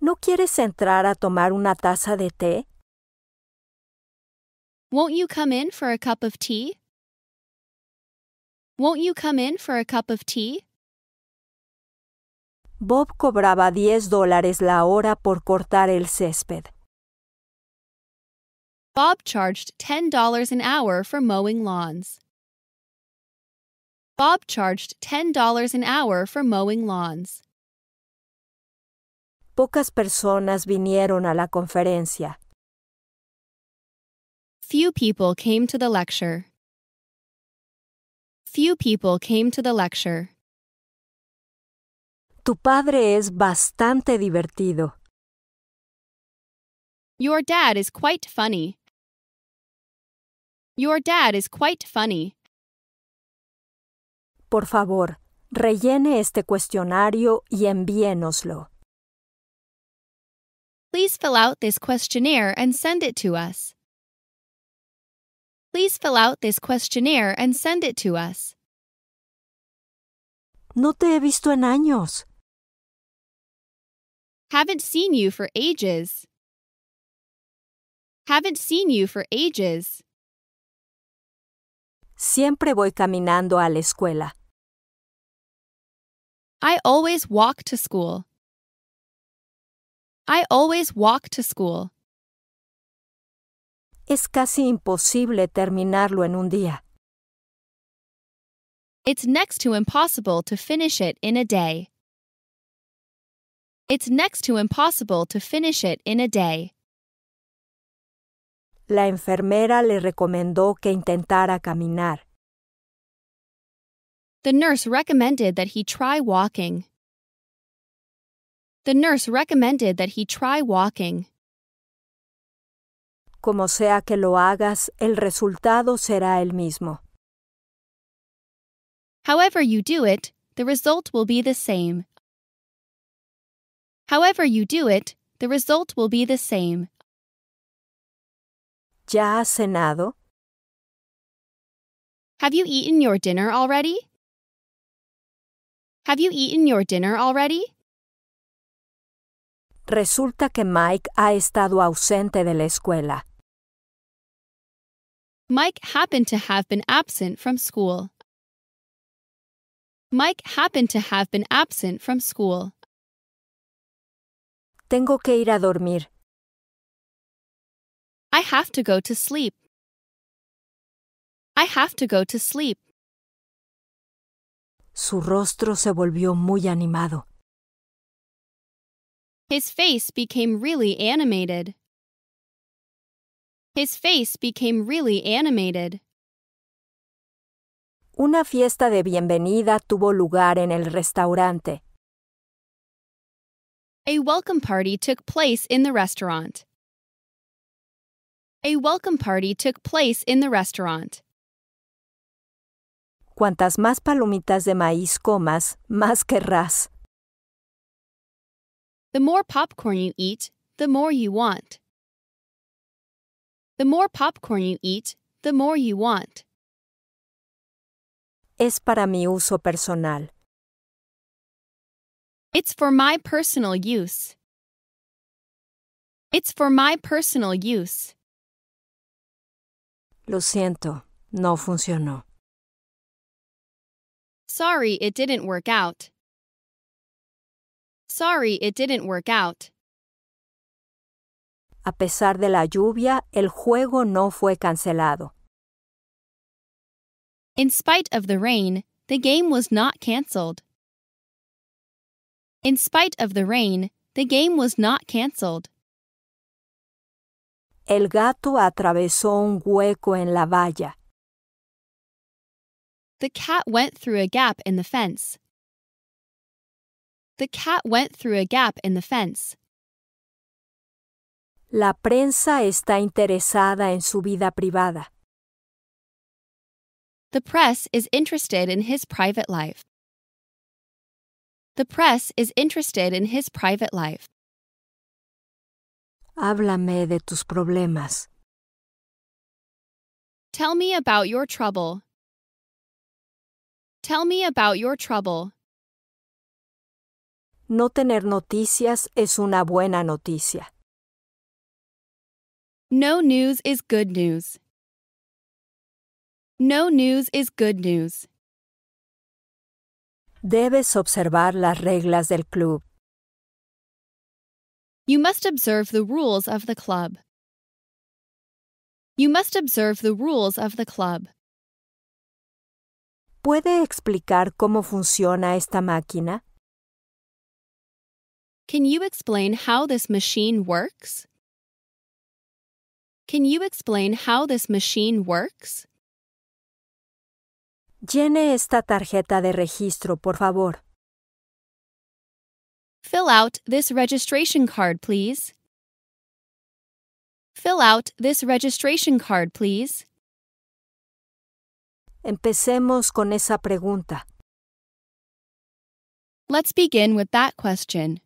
¿No quieres entrar a tomar una taza de té? Won't you come in for a cup of tea? Won't you come in for a cup of tea? Bob cobraba 10 dólares la hora por cortar el césped. Bob charged $10 an hour for mowing lawns. Bob charged $10 an hour for mowing lawns. Pocas personas vinieron a la conferencia. Few people came to the lecture. Few people came to the lecture. Tu padre es bastante divertido. Your dad is quite funny. Your dad is quite funny. Por favor, rellene este cuestionario y envíenoslo. Please fill out this questionnaire and send it to us. Please fill out this questionnaire and send it to us. No te he visto en años. Haven't seen you for ages. Haven't seen you for ages. Siempre voy caminando a la escuela. I always walk to school. I always walk to school. Es casi imposible terminarlo en un día. It's next to impossible to finish it in a day. It's next to impossible to finish it in a day. La enfermera le recomendó que intentara caminar. The nurse recommended that he try walking. The nurse recommended that he try walking. Como sea que lo hagas, el resultado será el mismo. However you do it, the result will be the same. However you do it, the result will be the same. ¿Ya cenado? Have you eaten your dinner already? Have you eaten your dinner already? Resulta que Mike ha estado ausente de la escuela. Mike happened to have been absent from school. Mike happened to have been absent from school. Tengo que ir a dormir. I have to go to sleep. I have to go to sleep. Su rostro se volvió muy animado. His face became really animated. His face became really animated. Una fiesta de bienvenida tuvo lugar en el restaurante. A welcome party took place in the restaurant. A welcome party took place in the restaurant. Cuantas más palomitas de maíz comas, más querrás. The more popcorn you eat, the more you want. The more popcorn you eat, the more you want. Es para mi uso personal. It's for my personal use. It's for my personal use. Lo siento, no funcionó. Sorry it didn't work out. Sorry it didn't work out. A pesar de la lluvia, el juego no fue cancelado. In spite of the rain, the game was not canceled. In spite of the rain, the game was not cancelled. El gato atravesó un hueco en la valla. The cat went through a gap in the fence. The cat went through a gap in the fence. La prensa está interesada en su vida privada. The press is interested in his private life. The press is interested in his private life. Háblame de tus problemas. Tell me about your trouble. Tell me about your trouble. No tener noticias es una buena noticia. No news is good news. No news is good news. Debes observar las reglas del club. You must observe the rules of the club. You must observe the rules of the club. ¿Puede explicar cómo funciona esta máquina? Can you explain how this machine works? Can you explain how this machine works? Llene esta tarjeta de registro, por favor. Fill out this registration card, please. Fill out this registration card, please. Empecemos con esa pregunta. Let's begin with that question.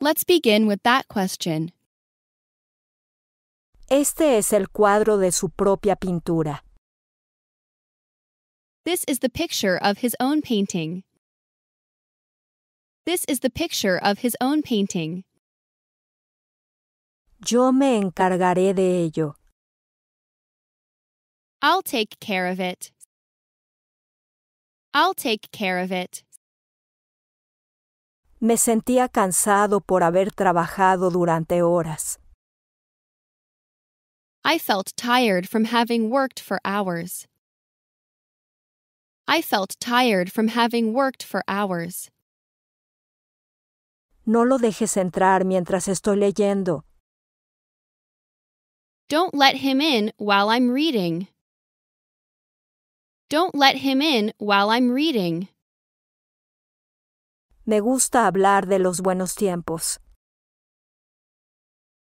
Let's begin with that question. Este es el cuadro de su propia pintura. This is the picture of his own painting. This is the picture of his own painting. Yo me encargaré de ello. I'll take care of it. I'll take care of it. Me sentía cansado por haber trabajado durante horas. I felt tired from having worked for hours. I felt tired from having worked for hours. No lo dejes entrar mientras estoy leyendo. Don't let him in while I'm reading. Don't let him in while I'm reading. Me gusta hablar de los buenos tiempos.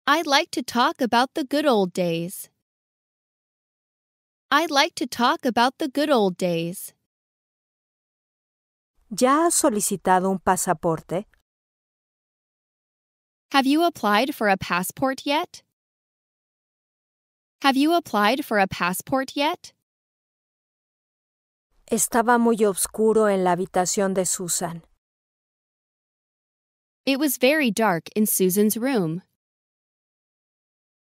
I'd like to talk about the good old days. I'd like to talk about the good old days. ¿Ya has solicitado un pasaporte? Have you applied for a passport yet? Have you applied a yet? Estaba muy oscuro en la habitación de Susan. It was very dark in Susan's room.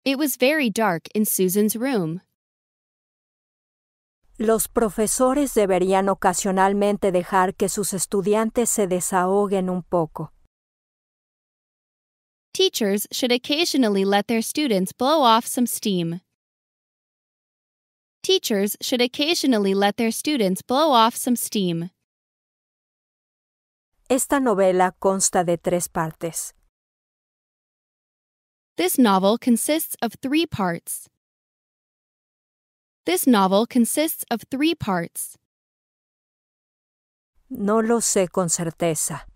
It was very dark in Susan's room. Los profesores deberían ocasionalmente dejar que sus estudiantes se desahoguen un poco. Teachers should occasionally let their students blow off some steam. Teachers should occasionally let their students blow off some steam. Esta novela consta de tres partes. This novel consists of three parts. This novel consists of three parts. No lo sé con certeza.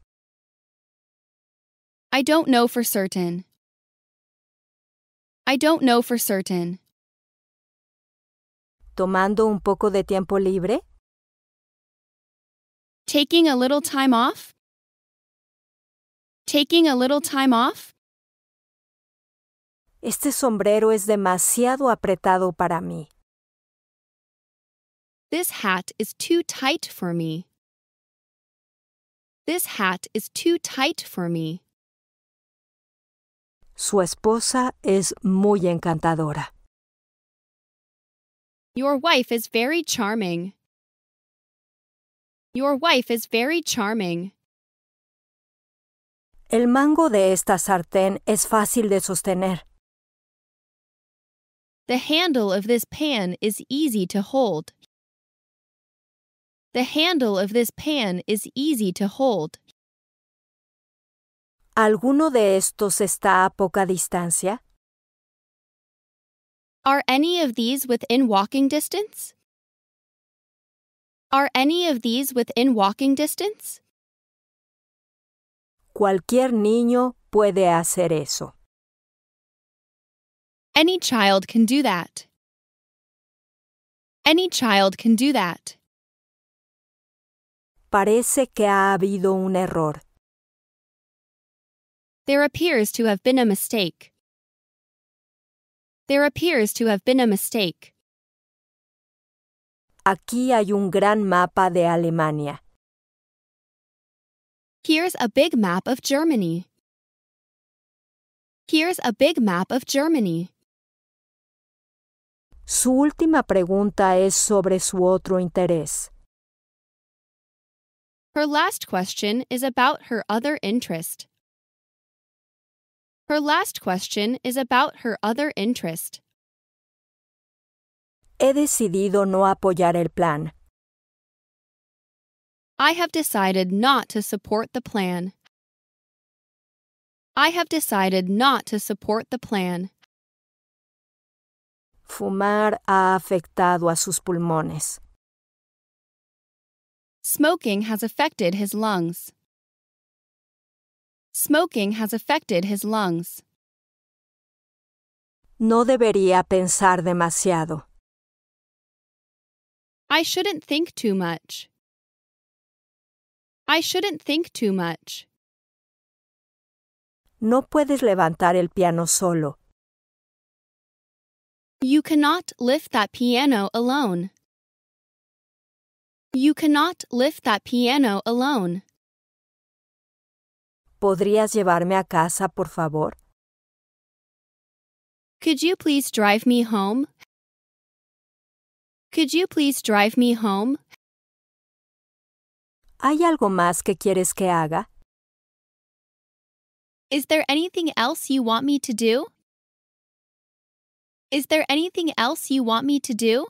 I don't know for certain. I don't know for certain. ¿Tomando un poco de tiempo libre? Taking a little time off? Taking a little time off? Este sombrero es demasiado apretado para mí. This hat is too tight for me. This hat is too tight for me. Su esposa es muy encantadora. Your wife is very charming. Your wife is very charming. El mango de esta sartén es fácil de sostener. The handle of this pan is easy to hold. The handle of this pan is easy to hold. ¿Alguno de estos está a poca distancia? Are any of these within walking distance? Are any of these within walking distance? Cualquier niño puede hacer eso. Any child can do that. Any child can do that. Parece que ha habido un error. There appears to have been a mistake. There appears to have been a mistake. Aquí hay un gran mapa de Alemania. Here's a big map of Germany. Here's a big map of Germany. Su última pregunta es sobre su otro interés. Her last question is about her other interest. Her last question is about her other interest. He decidido no apoyar el plan. I have decided not to support the plan. I have decided not to support the plan. Fumar ha afectado a sus pulmones. Smoking has affected his lungs. Smoking has affected his lungs. No debería pensar demasiado. I shouldn't think too much. I shouldn't think too much. No puedes levantar el piano solo. You cannot lift that piano alone. You cannot lift that piano alone. ¿Podrías llevarme a casa, por favor? Could you please drive me home? Could you please drive me home? ¿Hay algo más que quieres que haga? Is there anything else you want me to do? Is there anything else you want me to do?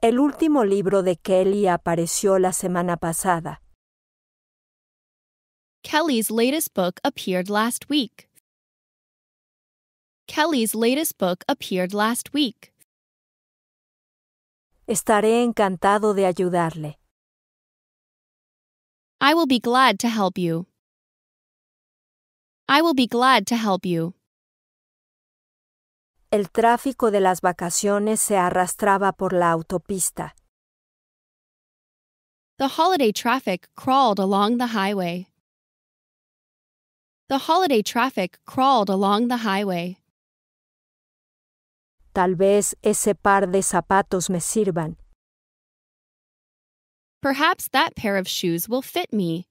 El último libro de Kelly apareció la semana pasada. Kelly's latest book appeared last week. Kelly's latest book appeared last week. Estaré encantado de ayudarle. I will be glad to help you. I will be glad to help you. El tráfico de las vacaciones se arrastraba por la autopista. The holiday traffic crawled along the highway. The holiday traffic crawled along the highway. Tal vez ese par de zapatos me sirvan. Perhaps that pair of shoes will fit me.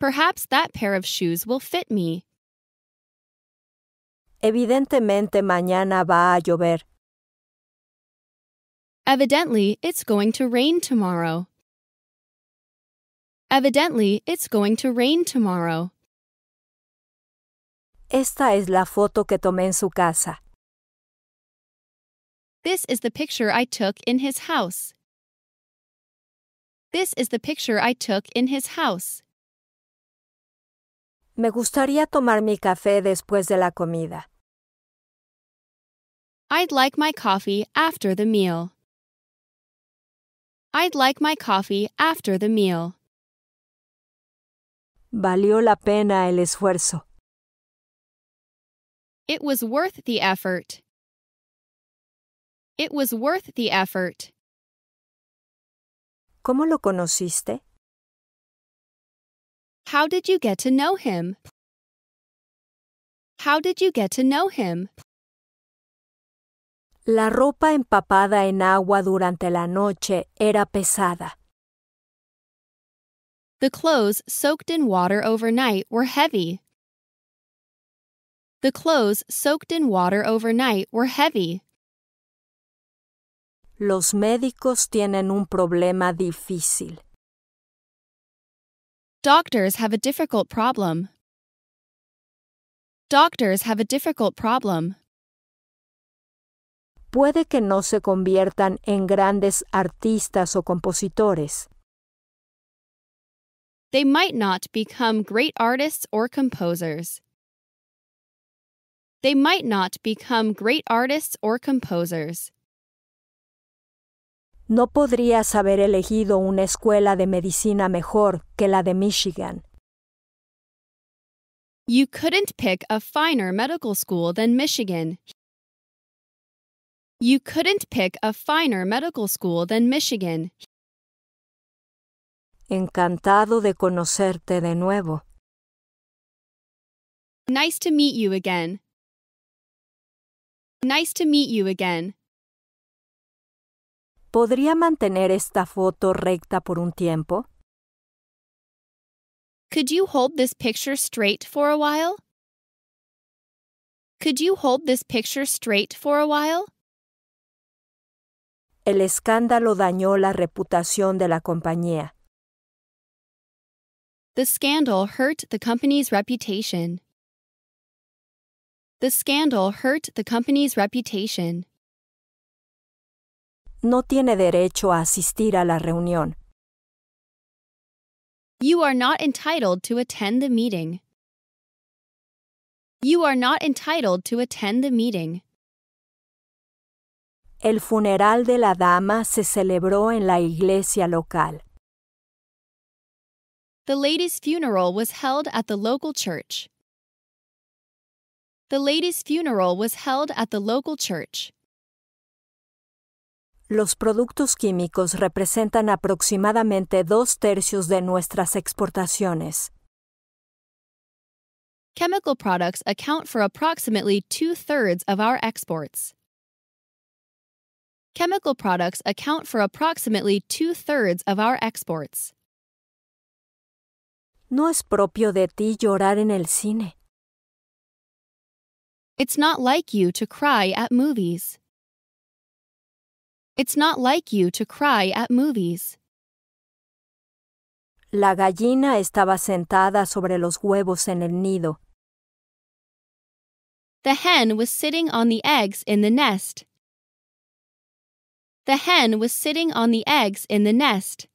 Perhaps that pair of shoes will fit me. Evidentemente mañana va a llover. Evidently, it's going to rain tomorrow. Evidently, it's going to rain tomorrow. Esta es la foto que tomé en su casa. This is the picture I took in his house. This is the picture I took in his house. Me gustaría tomar mi café después de la comida. I'd like my coffee after the meal. I'd like my coffee after the meal. Valió la pena el esfuerzo. It was worth the effort. It was worth the effort. ¿Cómo lo conociste? How did you get to know him? How did you get to know him? La ropa empapada en agua durante la noche era pesada. The clothes soaked in water overnight were heavy. The clothes soaked in water overnight were heavy. Los médicos tienen un problema difícil. Doctors have a difficult problem. Doctors have a difficult problem. Puede que no se conviertan en grandes artistas o compositores they might not become great artists or composers. They might not become great artists or composers. No podrías haber elegido una escuela de medicina mejor que la de Michigan. You couldn't pick a finer medical school than Michigan. You couldn't pick a finer medical school than Michigan. Encantado de conocerte de nuevo. Nice to meet you again. Nice to meet you again. ¿Podría mantener esta foto recta por un tiempo? Could you hold this picture straight for a while? Could you hold this picture straight for a while? El escándalo dañó la reputación de la compañía. The scandal hurt the company's reputation. The scandal hurt the company's reputation. No tiene derecho a asistir a la reunión. You are not entitled to attend the meeting. You are not entitled to attend the meeting. El funeral de la dama se celebró en la iglesia local. The lady's funeral was held at the local church. The lady's funeral was held at the local church. Los productos químicos representan aproximadamente dos tercios de nuestras exportaciones. Chemical products account for approximately two thirds of our exports. Chemical products account for approximately two thirds of our exports. No es propio de ti llorar en el cine. It's not like you to cry at movies. It's not like you to cry at movies. La gallina estaba sentada sobre los huevos en el nido. The hen was sitting on the eggs in the nest. The hen was sitting on the eggs in the nest.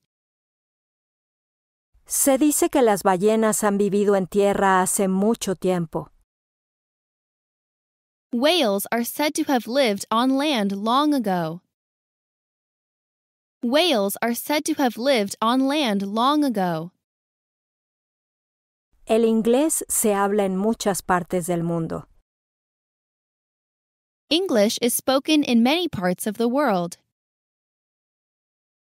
Se dice que las ballenas han vivido en tierra hace mucho tiempo. Whales are said to have lived on land long ago. Whales are said to have lived on land long ago. El inglés se habla en muchas partes del mundo. English is spoken in many parts of the world.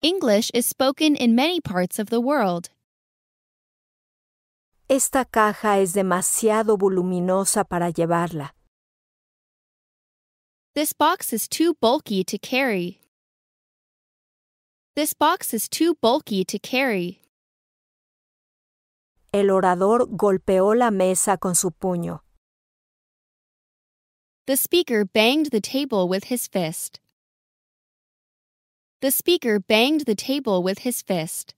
English is spoken in many parts of the world. Esta caja es demasiado voluminosa para llevarla. This box is too bulky to carry. This box is too bulky to carry. El orador golpeó la mesa con su puño. The speaker banged the table with his fist. The speaker banged the table with his fist.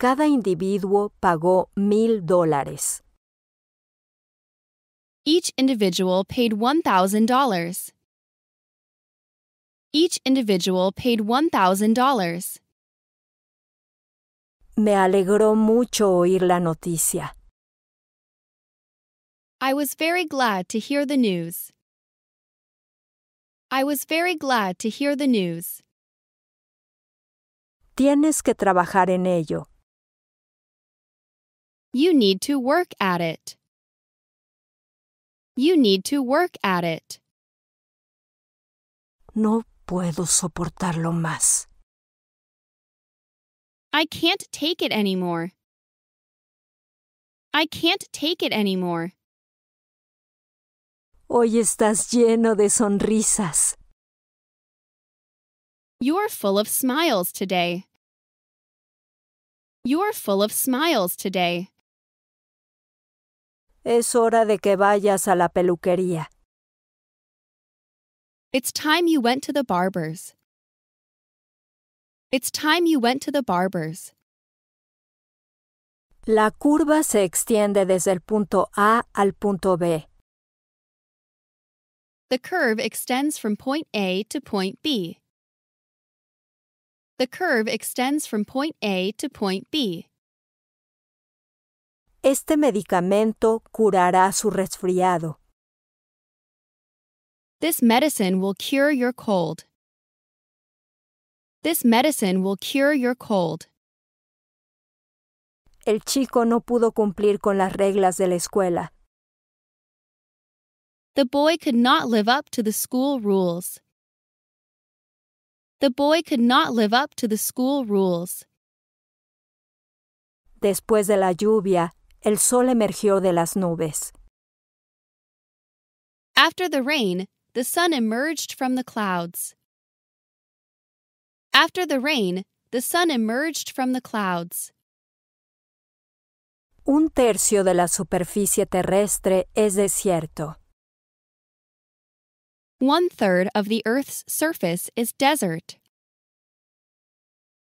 Cada individuo pagó mil dólares. Each individual paid $1,000. Each individual paid $1,000. Me alegró mucho oír la noticia. I was very glad to hear the news. I was very glad to hear the news. Tienes que trabajar en ello. You need to work at it. You need to work at it. No puedo soportarlo más. I can't take it anymore. I can't take it anymore. Hoy estás lleno de sonrisas. You're full of smiles today. You're full of smiles today. Es hora de que vayas a la peluquería. It's time you went to the barber's. It's time you went to the barber's. La curva se extiende desde el punto A al punto B. The curve extends from point A to point B. The curve extends from point A to point B. Este medicamento curará su resfriado. This medicine will cure your cold. This medicine will cure your cold. El chico no pudo cumplir con las reglas de la escuela. The boy could not live up to the school rules. The boy could not live up to the school rules. Después de la lluvia, El sol emergió de las nubes. After the rain, the sun emerged from the clouds. After the rain, the sun emerged from the clouds. Un tercio de la superficie terrestre es desierto. One third of the Earth's surface is desert.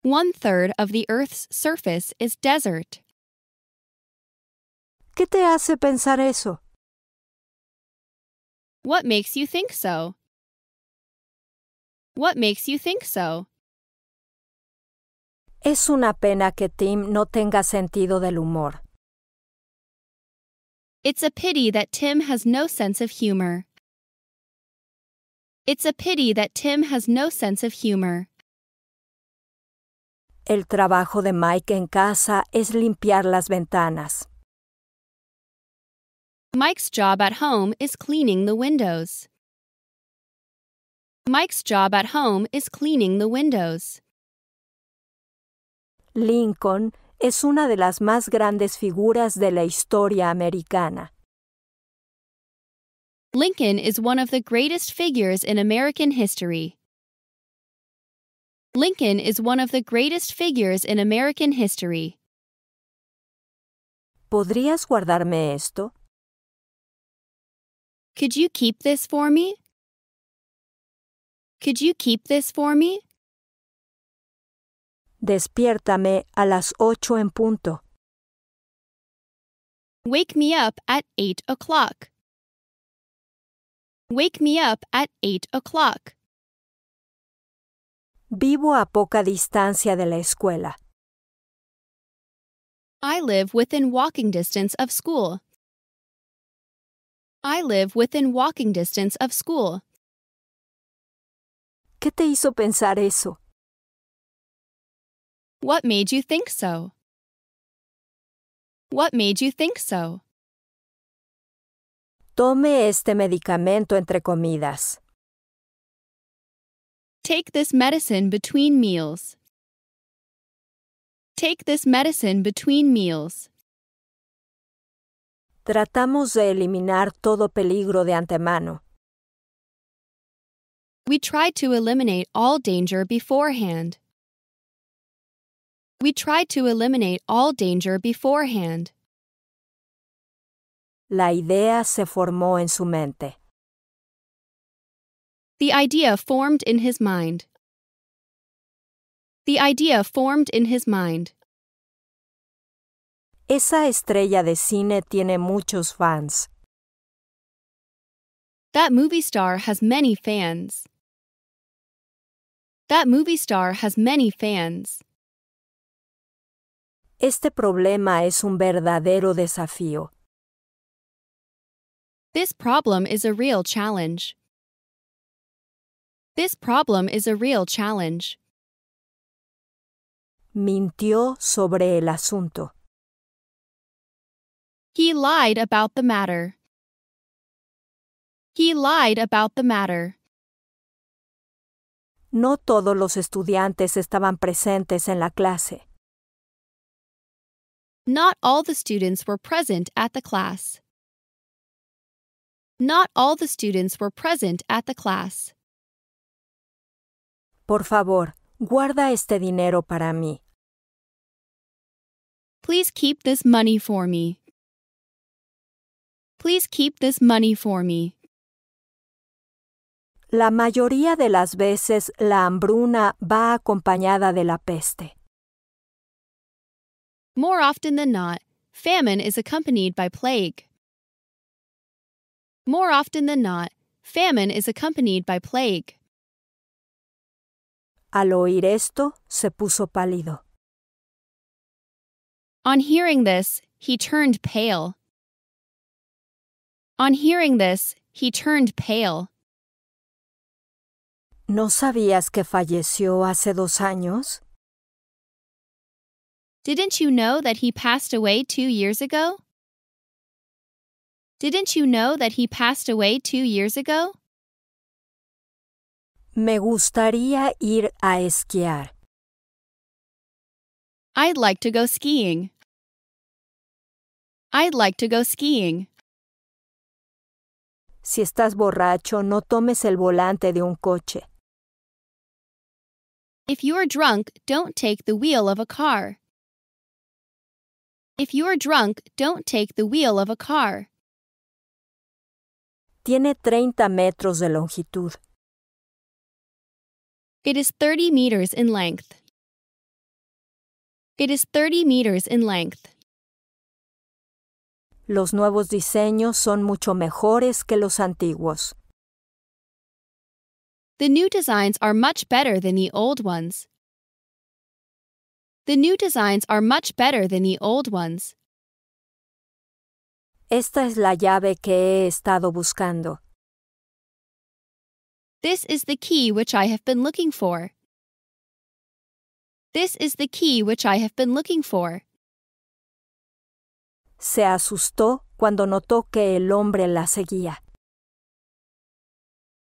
One third of the Earth's surface is desert. ¿Qué te hace pensar eso? What makes you think so? What makes you think so? Es una pena que Tim no tenga sentido del humor. It's a pity that Tim has no sense of humor. It's a pity that Tim has no sense of humor. El trabajo de Mike en casa es limpiar las ventanas. Mike's job at home is cleaning the windows. Mike's job at home is cleaning the windows. Lincoln es una de las más grandes figuras de la historia americana. Lincoln is one of the greatest figures in American history. Lincoln is one of the greatest figures in American history. ¿Podrías guardarme esto? Could you keep this for me? Could you keep this for me? Despiértame a las ocho en punto. Wake me up at eight o'clock. Wake me up at eight o'clock. Vivo a poca distancia de la escuela. I live within walking distance of school. I live within walking distance of school. ¿Qué te hizo pensar eso? What made you think so? What made you think so? Tome este medicamento entre comidas. Take this medicine between meals. Take this medicine between meals. Tratamos de eliminar todo peligro de antemano. We try to eliminate all danger beforehand. We try to eliminate all danger beforehand. La idea se formó en su mente. The idea formed in his mind. The idea formed in his mind. Esa estrella de cine tiene muchos fans. That movie star has many fans. That movie star has many fans. Este problema es un verdadero desafío. This problem is a real challenge. This problem is a real challenge. Mintió sobre el asunto. He lied about the matter. He lied about the matter. No todos los estudiantes estaban presentes en la clase. Not all the students were present at the class. Not all the students were present at the class. Por favor, guarda este dinero para mí. Please keep this money for me. Please keep this money for me. La mayoría de las veces la hambruna va acompañada de la peste. More often than not, famine is accompanied by plague. More often than not, famine is accompanied by plague. Al oír esto, se puso pálido. On hearing this, he turned pale. On hearing this, he turned pale. ¿No sabías que falleció hace dos años? Didn't you know that he passed away two years ago? Didn't you know that he passed away two years ago? Me gustaría ir a esquiar. I'd like to go skiing. I'd like to go skiing. Si estás borracho, no tomes el volante de un coche. If you are drunk, don't take the wheel of a car. If you are drunk, don't take the wheel of a car. Tiene 30 metros de longitud. It is 30 meters in length. It is 30 meters in length. Los nuevos diseños son mucho mejores que los antiguos. The new designs are much better than the old ones. The new designs are much better than the old ones. Esta es la llave que he estado buscando. This is the key which I have been looking for. This is the key which I have been looking for se asustó cuando notó que el hombre la seguía.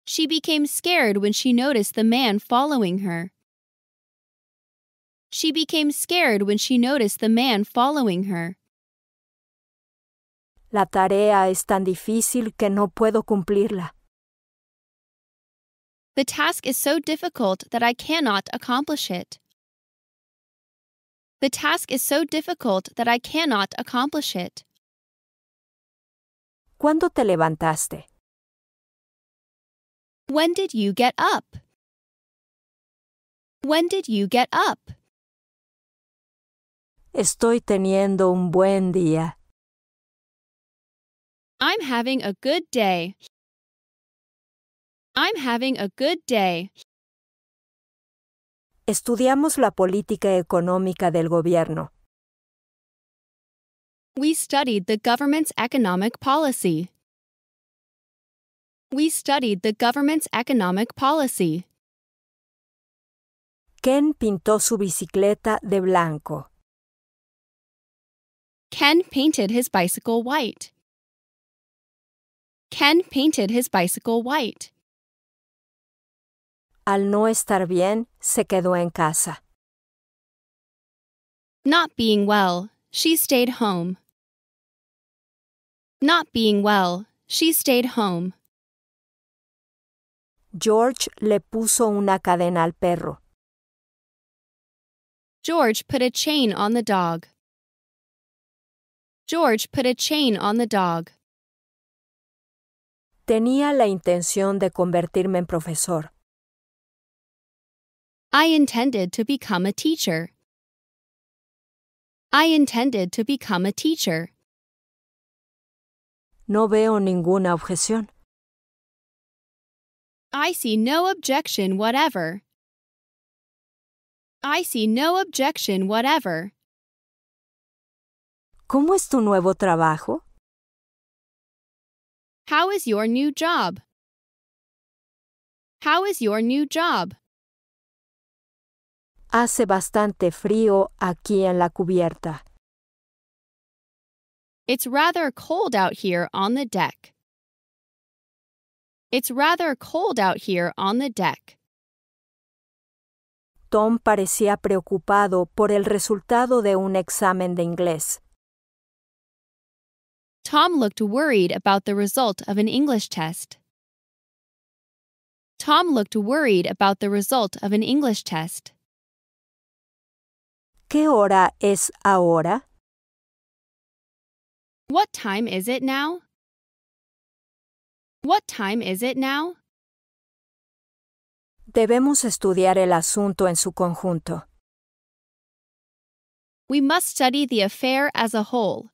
She became scared when she noticed the man following her. She became scared when she noticed the man following her. La tarea es tan difícil que no puedo cumplirla. The task is so difficult that I cannot accomplish it. The task is so difficult that I cannot accomplish it. ¿Cuándo te levantaste? When did you get up? When did you get up? Estoy teniendo un buen día. I'm having a good day. I'm having a good day. estudiamos la política económica del gobierno. We studied the government's economic policy. We studied the government's economic policy. Ken pintó su bicicleta de blanco. Ken painted his bicycle white. Ken painted his bicycle white al no estar bien, se quedó en casa. Not being well, she stayed home. Not being well, she stayed home. George le puso una cadena al perro. George put a chain on the dog. George put a chain on the dog. Tenía la intención de convertirme en profesor. I intended to become a teacher. I intended to become a teacher. No veo ninguna objeción. I see no objection whatever. I see no objection whatever. ¿Cómo es tu nuevo trabajo? How is your new job? How is your new job? Hace bastante frío aquí en la cubierta. It's rather cold out here on the deck. It's rather cold out here on the deck. Tom parecía preocupado por el resultado de un examen de inglés. Tom looked worried about the result of an English test. Tom looked worried about the result of an English test. ¿Qué hora es ahora? What time is it now? What time is it now? Debemos estudiar el asunto en su conjunto. We must study the affair as a whole.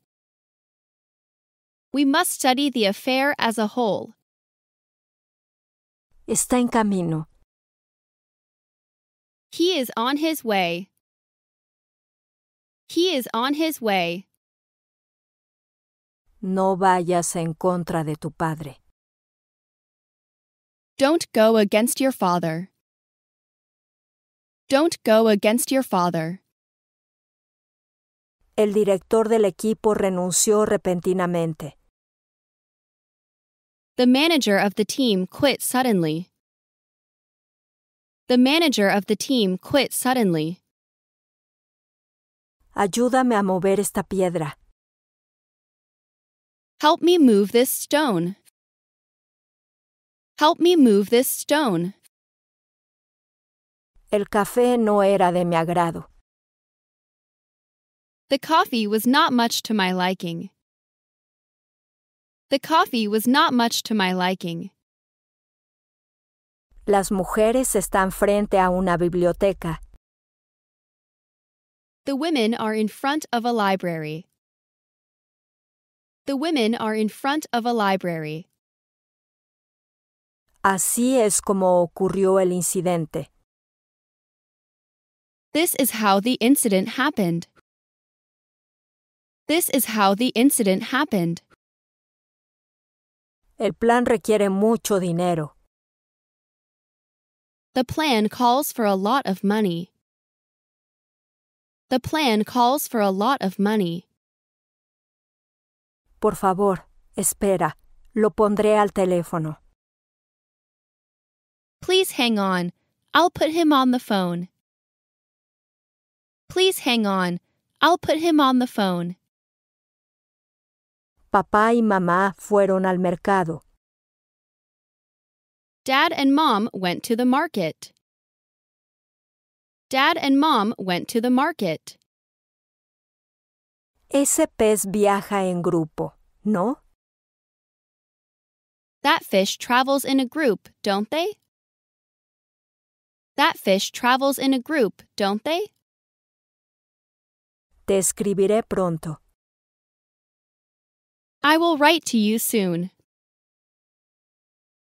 We must study the affair as a whole. Está en camino. He is on his way. He is on his way. No vayas en contra de tu padre. Don't go against your father. Don't go against your father. El director del equipo renunció repentinamente. The manager of the team quit suddenly. The manager of the team quit suddenly. Ayúdame a mover esta piedra. Help me move this stone. Help me move this stone. El café no era de mi agrado. The coffee was not much to my liking. The coffee was not much to my liking. Las mujeres están frente a una biblioteca. The women are in front of a library. The women are in front of a library. Así es como ocurrió el incidente. This is how the incident happened. This is how the incident happened. El plan requiere mucho dinero. The plan calls for a lot of money. The plan calls for a lot of money. Por favor, espera. Lo pondré al teléfono. Please hang on. I'll put him on the phone. Please hang on. I'll put him on the phone. Papá y mamá fueron al mercado. Dad and mom went to the market. Dad and mom went to the market. Ese pez viaja en grupo, ¿no? That fish travels in a group, don't they? That fish travels in a group, don't they? Te escribiré pronto. I will write to you soon.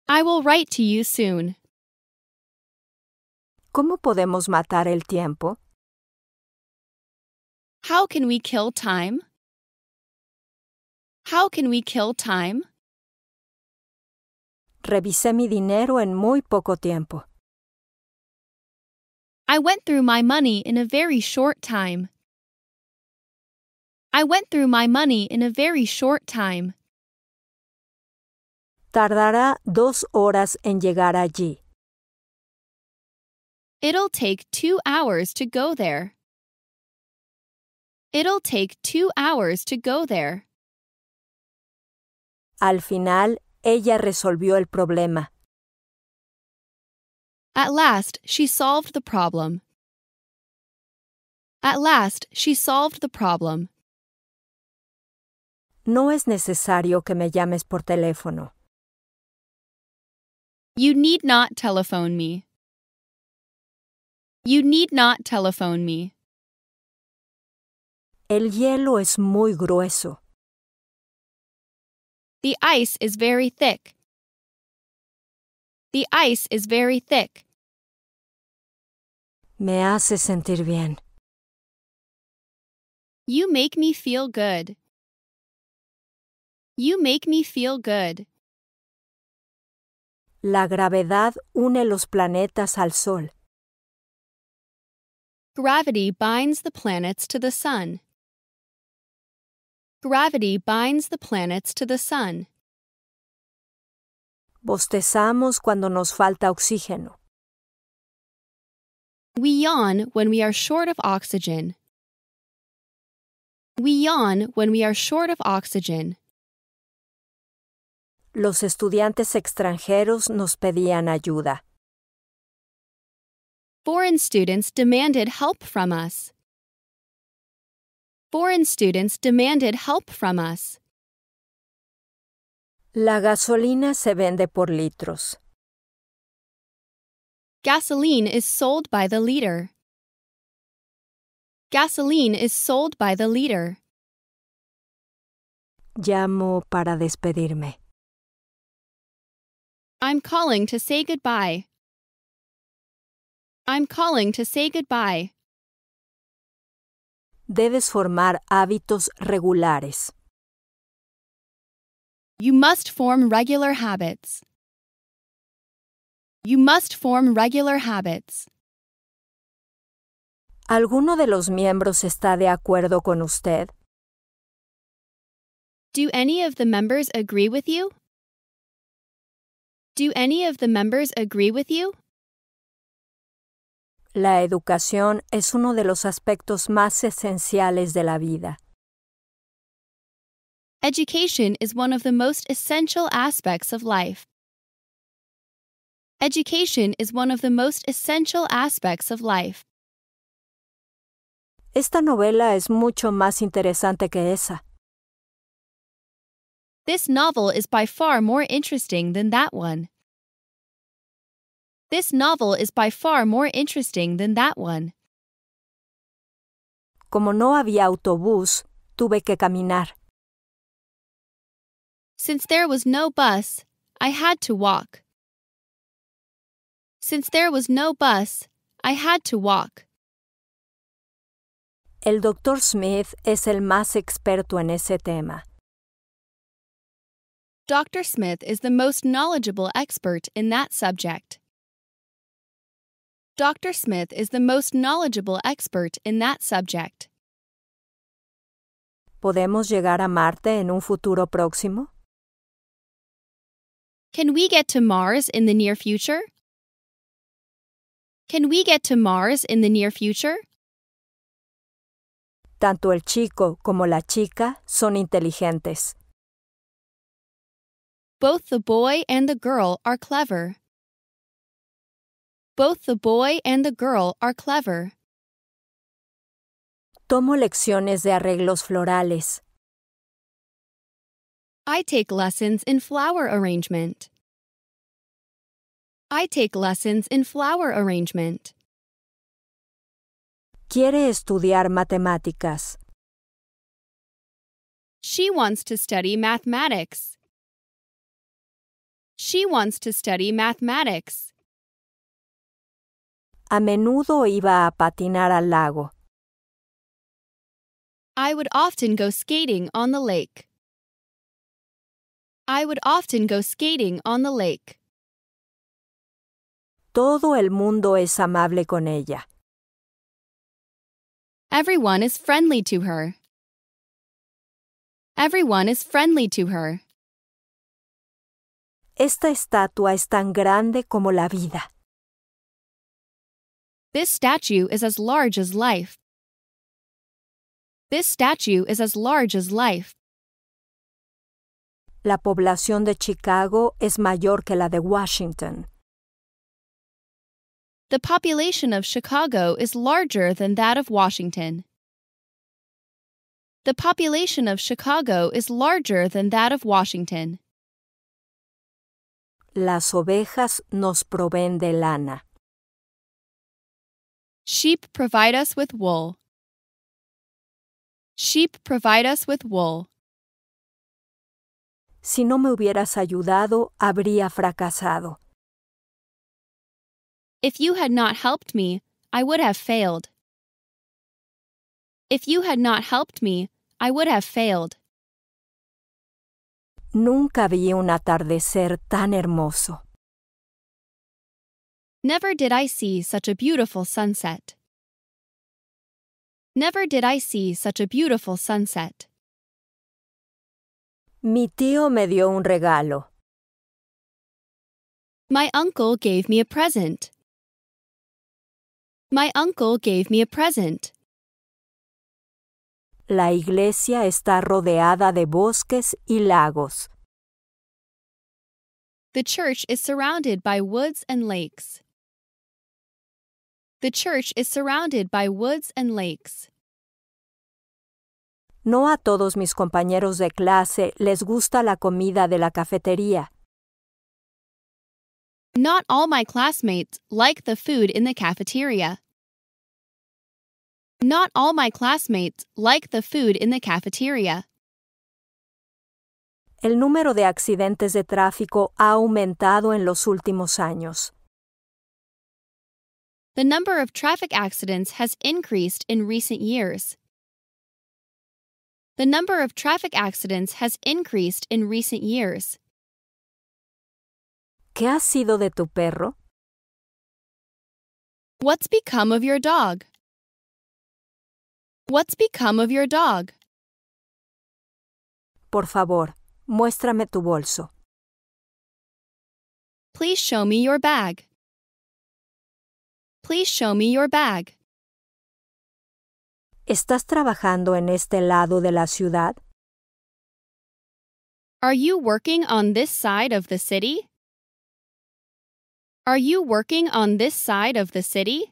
I will write to you soon. ¿Cómo podemos matar el tiempo? How can we kill time? How can we kill time? Revisé mi dinero en muy poco tiempo. I went through my money in a very short time. I went through my money in a very short time. Tardará dos horas en llegar allí. It'll take two hours to go there. It'll take two hours to go there. Al final, ella resolvió el problema. At last, she solved the problem. At last, she solved the problem. No es necesario que me llames por teléfono. You need not telephone me. You need not telephone me. El hielo es muy grueso. The ice is very thick. The ice is very thick. Me hace sentir bien. You make me feel good. You make me feel good. La gravedad une los planetas al sol. Gravity binds the planets to the sun. Gravity binds the planets to the sun. Bostezamos cuando nos falta oxígeno. We yawn when we are short of oxygen. We yawn when we are short of oxygen. Los estudiantes extranjeros nos pedían ayuda. Foreign students demanded help from us. Foreign students demanded help from us. La gasolina se vende por litros. Gasoline is sold by the liter. Gasoline is sold by the liter. Llamo para despedirme. I'm calling to say goodbye. I'm calling to say goodbye. Debes formar hábitos regulares. You must form regular habits. You must form regular habits. ¿Alguno de los miembros está de acuerdo con usted? Do any of the members agree with you? Do any of the members agree with you? La educación es uno de los aspectos más esenciales de la vida. Education is one of the most essential aspects of life. Education is one of the most essential aspects of life. Esta novela es mucho más interesante que esa. This novel is by far more interesting than that one. This novel is by far more interesting than that one. Como no había autobús, tuve que caminar. Since there was no bus, I had to walk. Since there was no bus, I had to walk. El doctor Smith es el más experto en ese tema. Dr. Smith is the most knowledgeable expert in that subject. Dr. Smith is the most knowledgeable expert in that subject. ¿Podemos llegar a Marte en un futuro próximo? Can we get to Mars in the near future? Can we get to Mars in the near future? Tanto el chico como la chica son inteligentes. Both the boy and the girl are clever. Both the boy and the girl are clever. Tomo lecciones de arreglos florales. I take lessons in flower arrangement. I take lessons in flower arrangement. Quiere estudiar matemáticas. She wants to study mathematics. She wants to study mathematics. a menudo iba a patinar al lago. I would often go skating on the lake. I would often go skating on the lake. Todo el mundo es amable con ella. Everyone is friendly to her. Everyone is friendly to her. Esta estatua es tan grande como la vida. This statue is as large as life. This statue is as large as life. La población de Chicago es mayor que la de Washington. The population of Chicago is larger than that of Washington. The population of Chicago is larger than that of Washington. Las ovejas nos proveen de lana. Sheep provide us with wool. Sheep provide us with wool. Si no me hubieras ayudado, habría fracasado. If you had not helped me, I would have failed. If you had not helped me, I would have failed. Nunca vi un atardecer tan hermoso. Never did I see such a beautiful sunset. Never did I see such a beautiful sunset. Mi tío me dio un regalo. My uncle gave me a present. My uncle gave me a present. La iglesia está rodeada de bosques y lagos. The church is surrounded by woods and lakes. The church is surrounded by woods and lakes. No a todos mis compañeros de clase les gusta la comida de la cafetería. Not all my classmates like the food in the cafeteria. Not all my classmates like the food in the cafeteria. El número de accidentes de tráfico ha aumentado en los últimos años the number of traffic accidents has increased in recent years. The number of traffic accidents has increased in recent years. ¿Qué ha sido de tu perro? What's become of your dog? What's become of your dog? Por favor, muéstrame tu bolso. Please show me your bag. Please show me your bag. ¿Estás trabajando en este lado de la ciudad? Are you working on this side of the city? Are you working on this side of the city?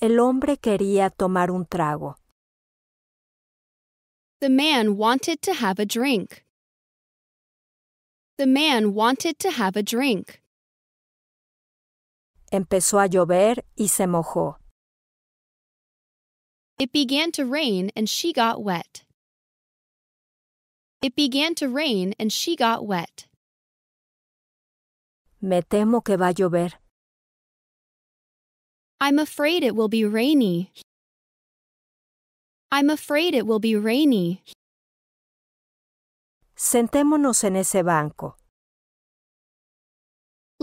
El hombre quería tomar un trago. The man wanted to have a drink. The man wanted to have a drink. Empezó a llover y se mojó. It began to rain and she got wet. It began to rain and she got wet. Me temo que va a llover. I'm afraid it will be rainy. I'm afraid it will be rainy. Sentémonos en ese banco.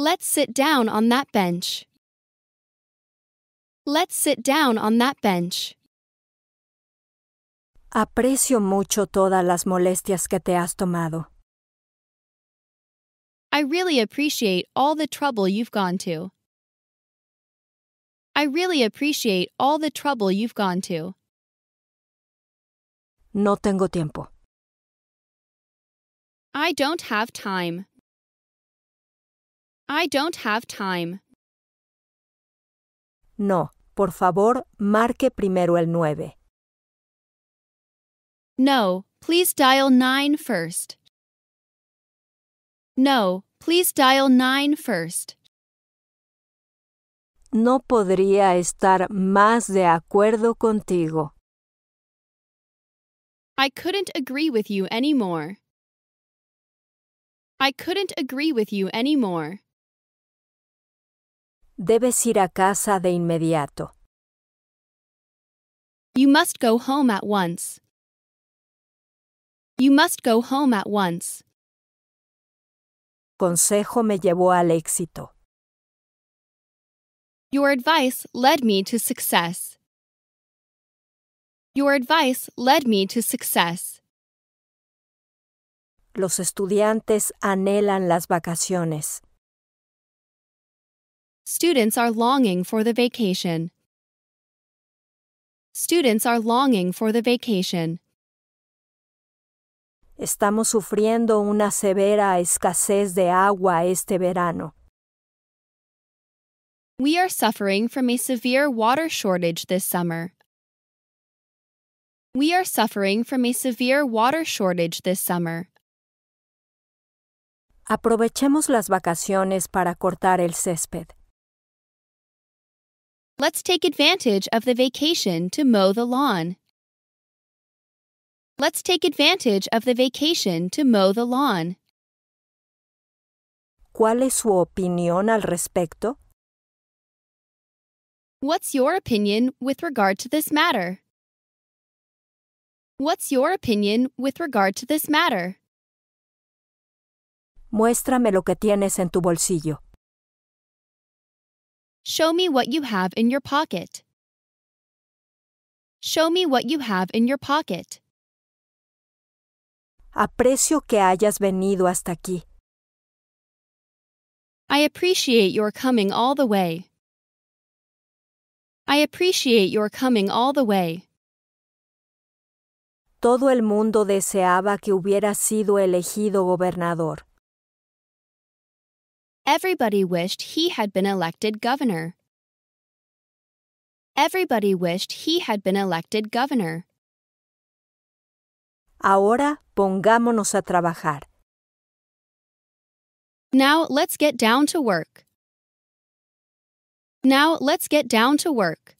Let's sit down on that bench. Let's sit down on that bench. Aprecio mucho todas las molestias que te has tomado. I really appreciate all the trouble you've gone to. I really appreciate all the trouble you've gone to. No tengo tiempo. I don't have time. I don't have time. No, por favor, marque primero el 9. No, please dial 9 first. No, please dial 9 first. No podría estar más de acuerdo contigo. I couldn't agree with you anymore. I couldn't agree with you anymore. Debes ir a casa de inmediato. You must go home at once. You must go home at once. Consejo me llevó al éxito. Your advice led me to success. Your advice led me to success. Los estudiantes anhelan las vacaciones. Students are longing for the vacation. Students are longing for the vacation. Estamos sufriendo una severa escasez de agua este verano. We are suffering from a severe water shortage this summer. We are suffering from a severe water shortage this summer. Aprovechemos las vacaciones para cortar el césped. Let's take advantage of the vacation to mow the lawn. Let's take advantage of the vacation to mow the lawn. ¿Cuál es su opinión al respecto? What's your opinion with regard to this matter? What's your opinion with regard to this matter? Muéstrame lo que tienes en tu bolsillo. Show me what you have in your pocket. Show me what you have in your pocket. Aprecio que hayas venido hasta aquí. I appreciate your coming all the way. I appreciate your coming all the way. Todo el mundo deseaba que hubiera sido elegido gobernador. Everybody wished he had been elected governor. Everybody wished he had been elected governor. Ahora pongámonos a trabajar. Now let's get down to work. Now let's get down to work.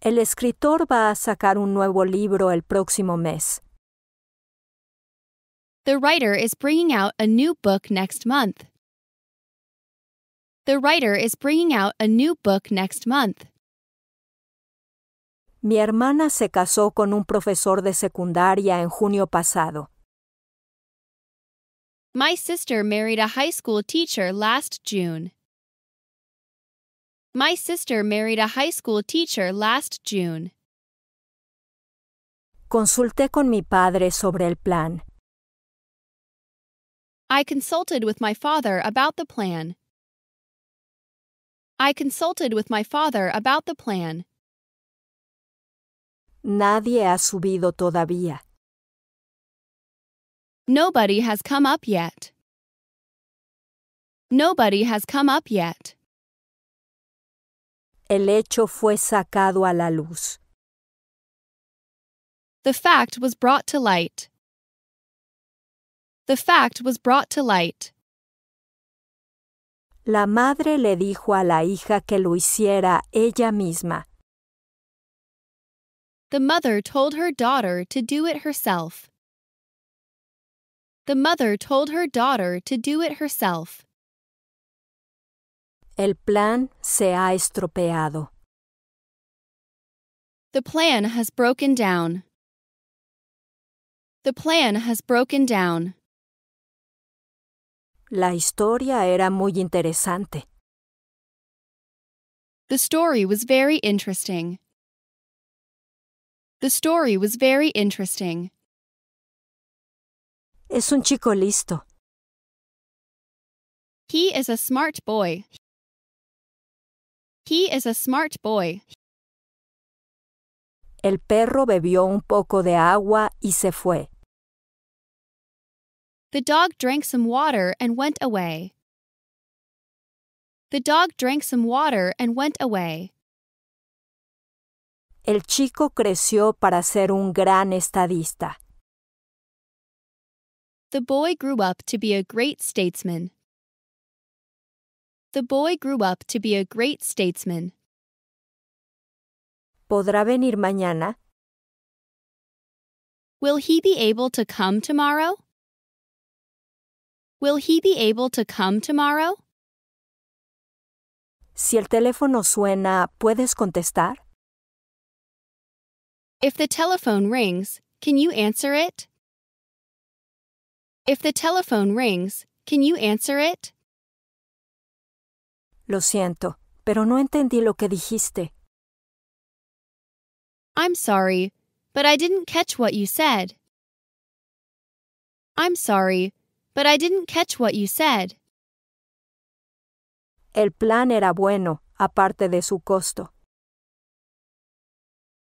El escritor va a sacar un nuevo libro el próximo mes. The writer is bringing out a new book next month. The writer is bringing out a new book next month. Mi hermana se casó con un profesor de secundaria en junio pasado. My sister married a high school teacher last June. My sister married a high school teacher last June. Consulté con mi padre sobre el plan. I consulted with my father about the plan. I consulted with my father about the plan. Nadie ha subido todavía. Nobody has come up yet. Nobody has come up yet. El hecho fue sacado a la luz. The fact was brought to light. The fact was brought to light. La madre le dijo a la hija que lo hiciera ella misma. The mother told her daughter to do it herself. The mother told her daughter to do it herself. El plan se ha estropeado. The plan has broken down. The plan has broken down. La historia era muy interesante. The story was very interesting. The story was very interesting. Es un chico listo. He is a smart boy. He is a smart boy. El perro bebió un poco de agua y se fue. The dog drank some water and went away. The dog drank some water and went away. El chico creció para ser un gran estadista. The boy grew up to be a great statesman. The boy grew up to be a great statesman. ¿Podrá venir mañana? Will he be able to come tomorrow? Will he be able to come tomorrow? Si el teléfono suena, ¿puedes contestar? If the telephone rings, can you answer it? If the telephone rings, can you answer it? Lo siento, pero no entendí lo que dijiste. I'm sorry, but I didn't catch what you said. I'm sorry, but I didn't catch what you said. El plan era bueno, aparte de su costo.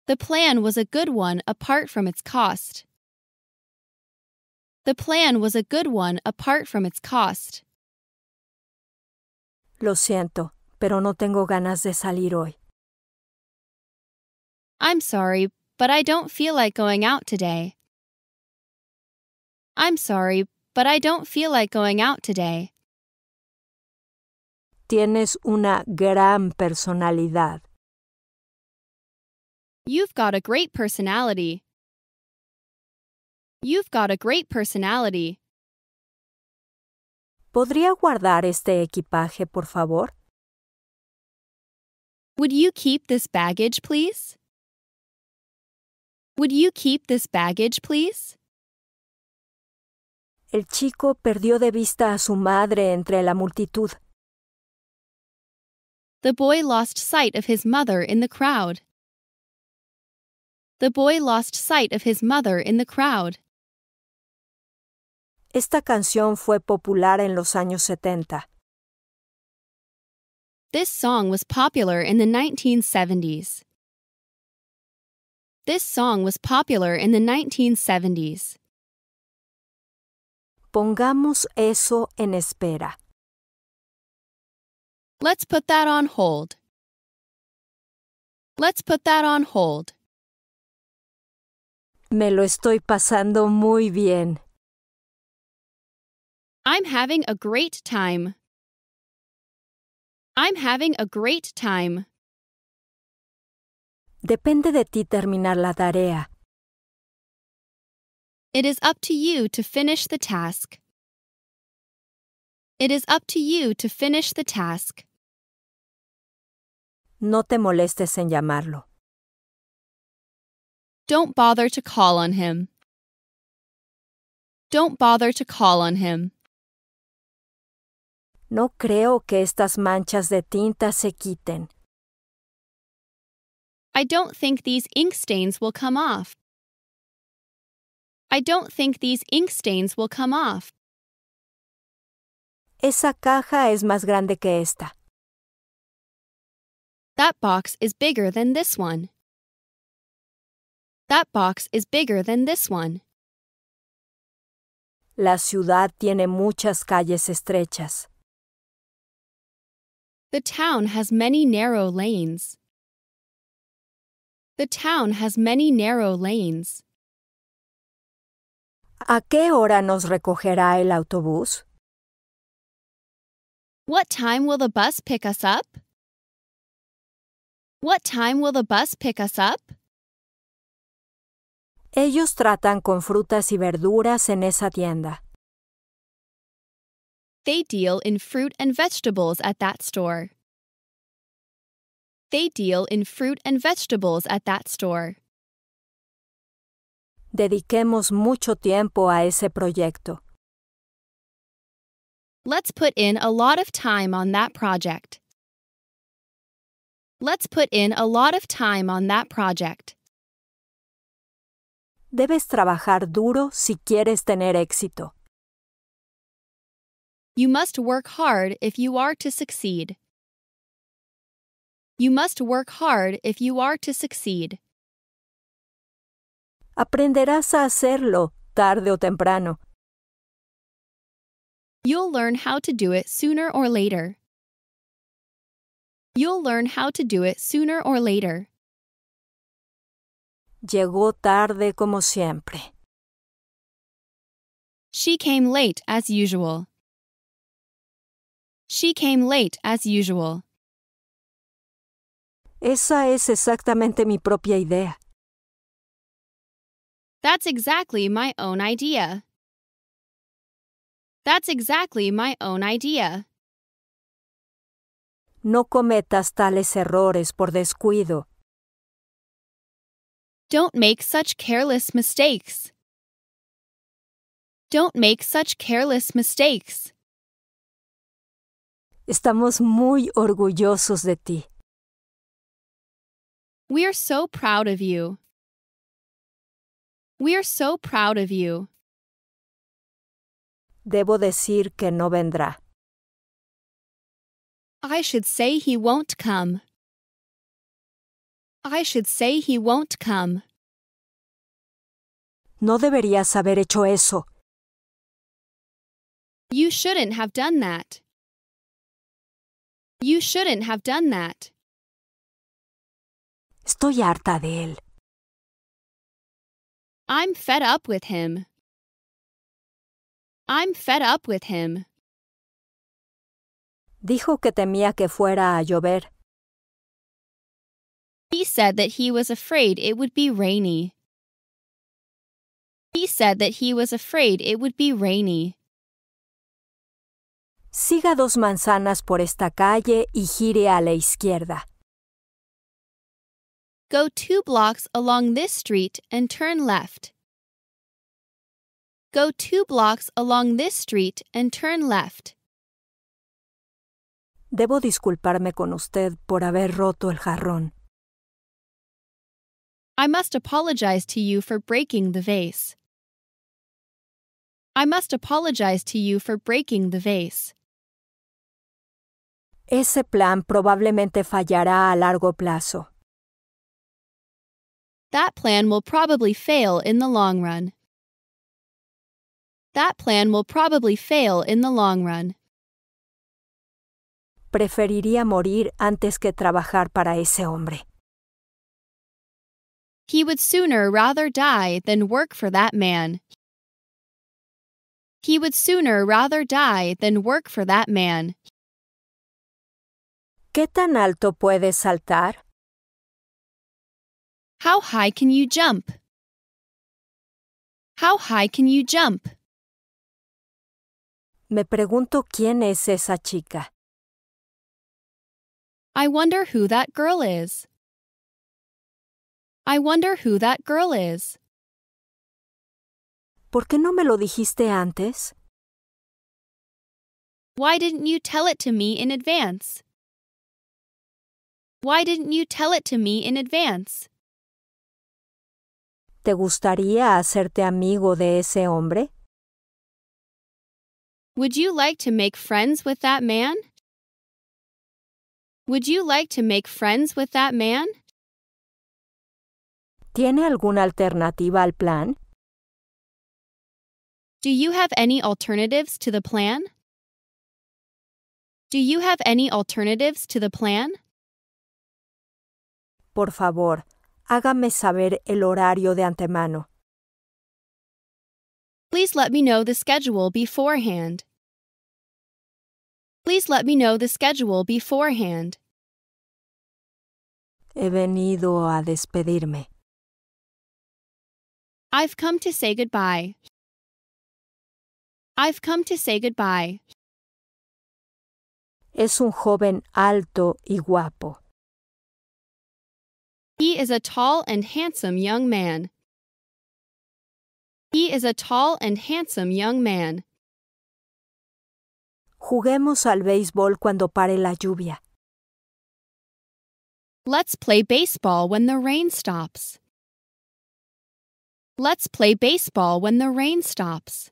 The plan was a good one apart from its cost. The plan was a good one apart from its cost. Lo siento, pero no tengo ganas de salir hoy. I'm sorry, but I don't feel like going out today. I'm sorry, but I don't feel like going out today. Tienes una gran personalidad. You've got a great personality. You've got a great personality. ¿Podría guardar este equipaje, por favor? Would you keep this baggage, please? Would you keep this baggage, please? el chico perdió de vista a su madre entre la multitud. The boy lost sight of his mother in the crowd. The boy lost sight of his mother in the crowd. Esta canción fue popular en los años 70. This song was popular in the 1970s. This song was popular in the 1970s. Pongamos eso en espera. Let's put that on hold. Let's put that on hold. Me lo estoy pasando muy bien. I'm having a great time. I'm having a great time. Depende de ti terminar la tarea. It is up to you to finish the task. It is up to you to finish the task. No te molestes en llamarlo. Don't bother to call on him. Don't bother to call on him. No creo que estas manchas de tinta se quiten. I don't think these ink stains will come off. I don't think these ink stains will come off. Esa caja es más grande que esta. That box is bigger than this one. That box is bigger than this one. La ciudad tiene muchas calles estrechas. The town has many narrow lanes. The town has many narrow lanes. ¿A qué hora nos recogerá el autobús? What time will the bus pick us up? What time will the bus pick us up? Ellos tratan con frutas y verduras en esa tienda. They deal in fruit and vegetables at that store. They deal in fruit and vegetables at that store. dediquemos mucho tiempo a ese proyecto. Let's put in a lot of time on that project. Let's put in a lot of time on that project. Debes trabajar duro si quieres tener éxito. You must work hard if you are to succeed. You must work hard if you are to succeed. Aprenderás a hacerlo tarde o temprano. You'll learn how to do it sooner or later. You'll learn how to do it sooner or later. Llegó tarde como siempre. She came late as usual. She came late as usual. Esa es exactamente mi propia idea. That's exactly my own idea. That's exactly my own idea. No cometas tales errores por descuido. Don't make such careless mistakes. Don't make such careless mistakes. Estamos muy orgullosos de ti. We're so proud of you. We are so proud of you. Debo decir que no vendrá. I should say he won't come. I should say he won't come. No deberías haber hecho eso. You shouldn't have done that. You shouldn't have done that. Estoy harta de él. I'm fed up with him. I'm fed up with him. Dijo que temía que fuera a llover. He said that he was afraid it would be rainy. He said that he was afraid it would be rainy. Siga dos manzanas por esta calle y gire a la izquierda. Go two blocks along this street and turn left. Go two blocks along this street and turn left. Debo disculparme con usted por haber roto el jarrón. I must apologize to you for breaking the vase. I must apologize to you for breaking the vase. Ese plan probablemente fallará a largo plazo. That plan will probably fail in the long run. That plan will probably fail in the long run. Preferiría morir antes que trabajar para ese hombre. He would sooner rather die than work for that man. He would sooner rather die than work for that man. ¿Qué tan alto puede saltar? How high can you jump? How high can you jump? Me pregunto quién es esa chica. I wonder who that girl is. I wonder who that girl is. ¿Por qué no me lo dijiste antes? Why didn't you tell it to me in advance? Why didn't you tell it to me in advance? ¿Te gustaría hacerte amigo de ese hombre? Would you like to make friends with that man? Would you like to make friends with that man? ¿Tiene alguna alternativa al plan? Do you have any alternatives to the plan? Do you have any alternatives to the plan? Por favor, hágame saber el horario de antemano. Please let me know the schedule beforehand. Please let me know the schedule beforehand. He venido a despedirme. I've come to say goodbye. I've come to say goodbye. Es un joven alto y guapo. He is a tall and handsome young man. He is a tall and handsome young man. Juguemos al béisbol cuando pare la lluvia. Let's play baseball when the rain stops. Let's play baseball when the rain stops.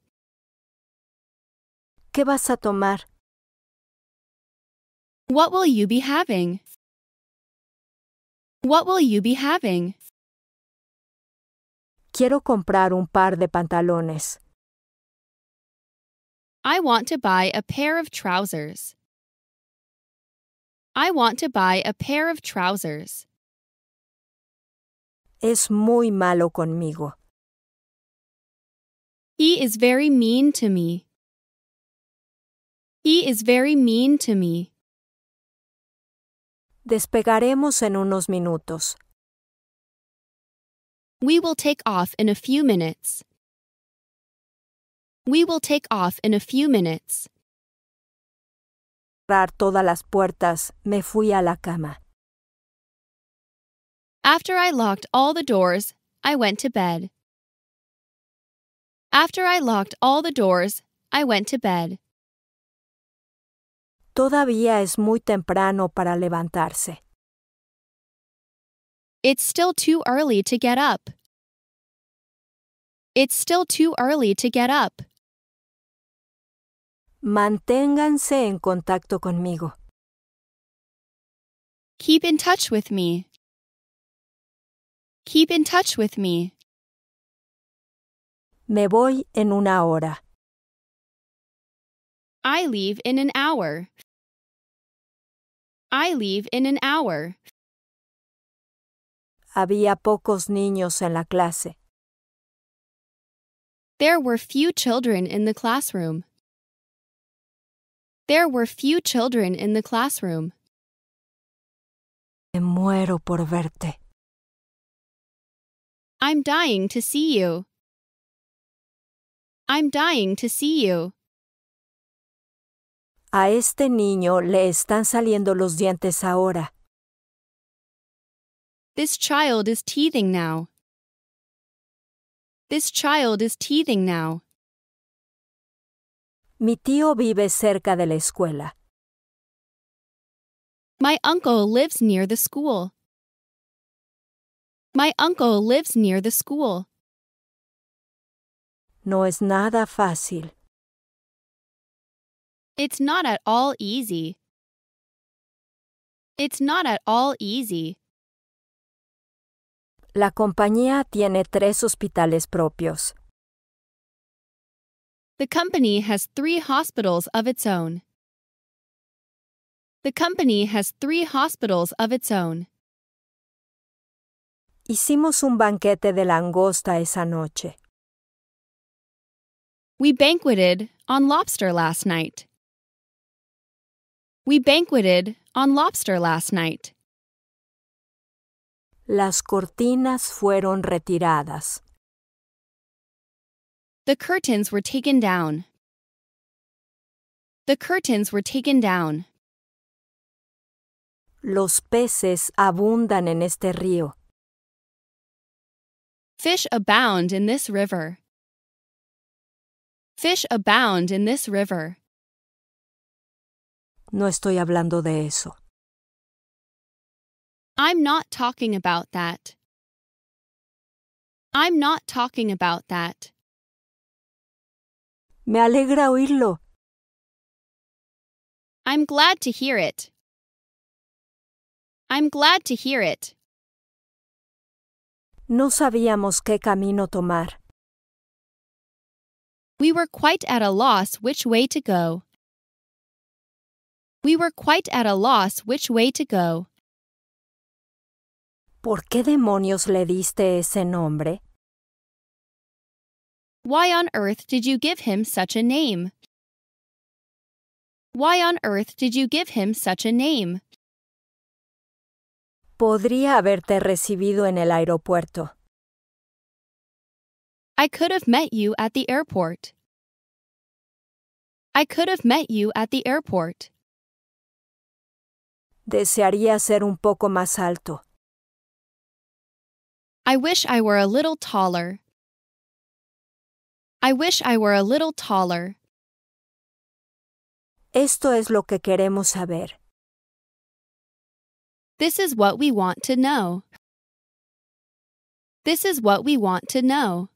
¿Qué vas a tomar? What will you be having? What will you be having? Quiero comprar un par de pantalones. I want to buy a pair of trousers. I want to buy a pair of trousers. Es muy malo conmigo. He is very mean to me. He is very mean to me. Despegaremos en unos minutos. We will take off in a few minutes. We will take off in a few minutes. Cerrar todas las puertas, me fui a la cama. After I locked all the doors, I went to bed. After I locked all the doors, I went to bed. Todavía es muy temprano para levantarse. It's still too early to get up. It's still too early to get up. Manténganse en contacto conmigo. Keep in touch with me. Keep in touch with me. Me voy en una hora. I leave in an hour. I leave in an hour. Había pocos niños en la clase. There were few children in the classroom. There were few children in the classroom. Me muero por verte. I'm dying to see you. I'm dying to see you. A este niño le están saliendo los dientes ahora. This child is teething now. This child is teething now. Mi tío vive cerca de la escuela. My uncle lives near the school. My uncle lives near the school. No es nada fácil. It's not at all easy. It's not at all easy. La compañía tiene tres hospitales propios. The company has three hospitals of its own. The company has three hospitals of its own. Hicimos un banquete de langosta esa noche. We banqueted on lobster last night. We banqueted on lobster last night. Las cortinas fueron retiradas. The curtains were taken down. The curtains were taken down. Los peces abundan en este río. Fish abound in this river. Fish abound in this river. No estoy hablando de eso. I'm not talking about that. I'm not talking about that. Me alegra oírlo. I'm glad to hear it. I'm glad to hear it. No sabíamos qué camino tomar. We were quite at a loss which way to go. We were quite at a loss which way to go. ¿Por qué demonios le diste ese nombre? Why on earth did you give him such a name? Why on earth did you give him such a name? Podría haberte recibido en el aeropuerto. I could have met you at the airport. I could have met you at the airport. Desearía ser un poco más alto. I wish I were a little taller. I wish I were a little taller. Esto es lo que queremos saber. This is what we want to know. This is what we want to know.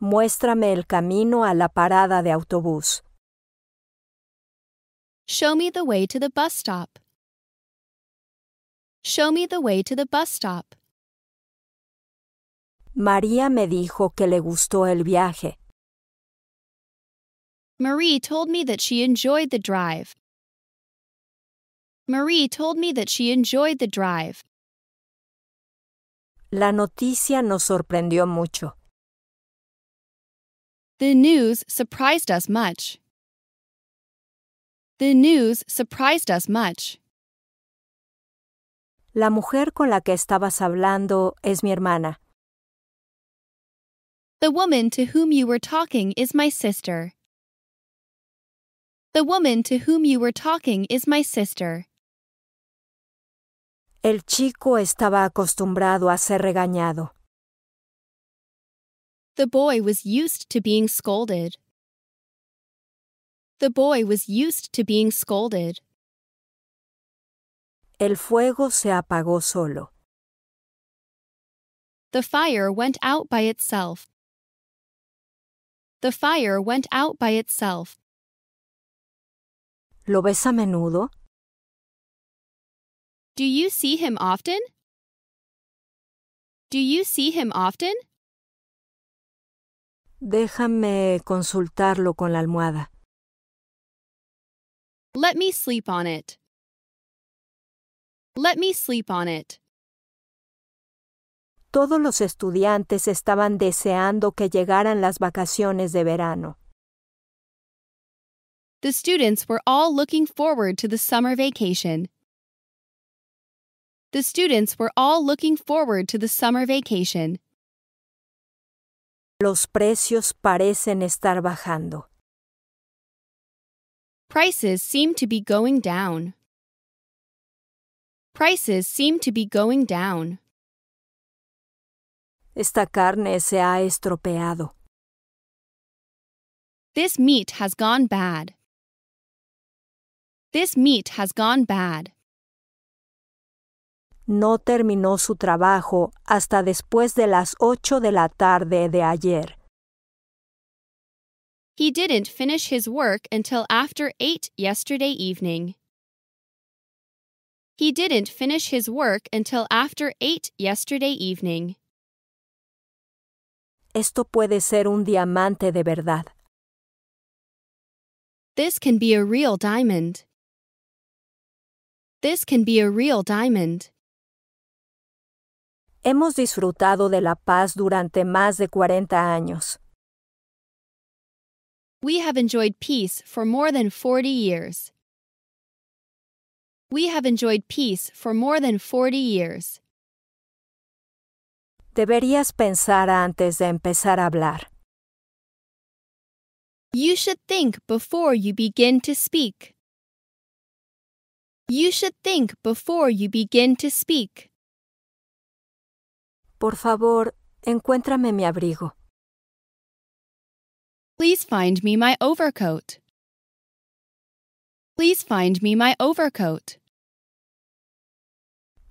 Muéstrame el camino a la parada de autobús. Show me the way to the bus stop. Show me the way to the bus stop. María me dijo que le gustó el viaje. Marie told me that she enjoyed the drive. Marie told me that she enjoyed the drive. La noticia nos sorprendió mucho. The news surprised us much. The news surprised us much. La mujer con la que estabas hablando es mi hermana. The woman to whom you were talking is my sister. The woman to whom you were talking is my sister. El chico estaba acostumbrado a ser regañado. The boy was used to being scolded. The boy was used to being scolded. El fuego se apagó solo. The fire went out by itself. The fire went out by itself. ¿Lo ves a menudo? Do you see him often? Do you see him often? Déjame consultarlo con la almohada. Let me sleep on it. Let me sleep on it. Todos los estudiantes estaban deseando que llegaran las vacaciones de verano. The students were all looking forward to the summer vacation. The students were all looking forward to the summer vacation. Los precios parecen estar bajando. Prices seem to be going down. Prices seem to be going down. Esta carne se ha estropeado. This meat has gone bad. This meat has gone bad. No terminó su trabajo hasta después de las ocho de la tarde de ayer. He didn't finish his work until after 8 yesterday evening. He didn't finish his work until after 8 yesterday evening. Esto puede ser un diamante de verdad. This can be a real diamond. This can be a real diamond. Hemos disfrutado de la paz durante más de 40 años. We have enjoyed peace for more than 40 years. We have enjoyed peace for more than 40 years. Deberías pensar antes de empezar a hablar. You should think before you begin to speak. You should think before you begin to speak. Por favor, encuéntrame mi abrigo. Please find me my overcoat. Please find me my overcoat.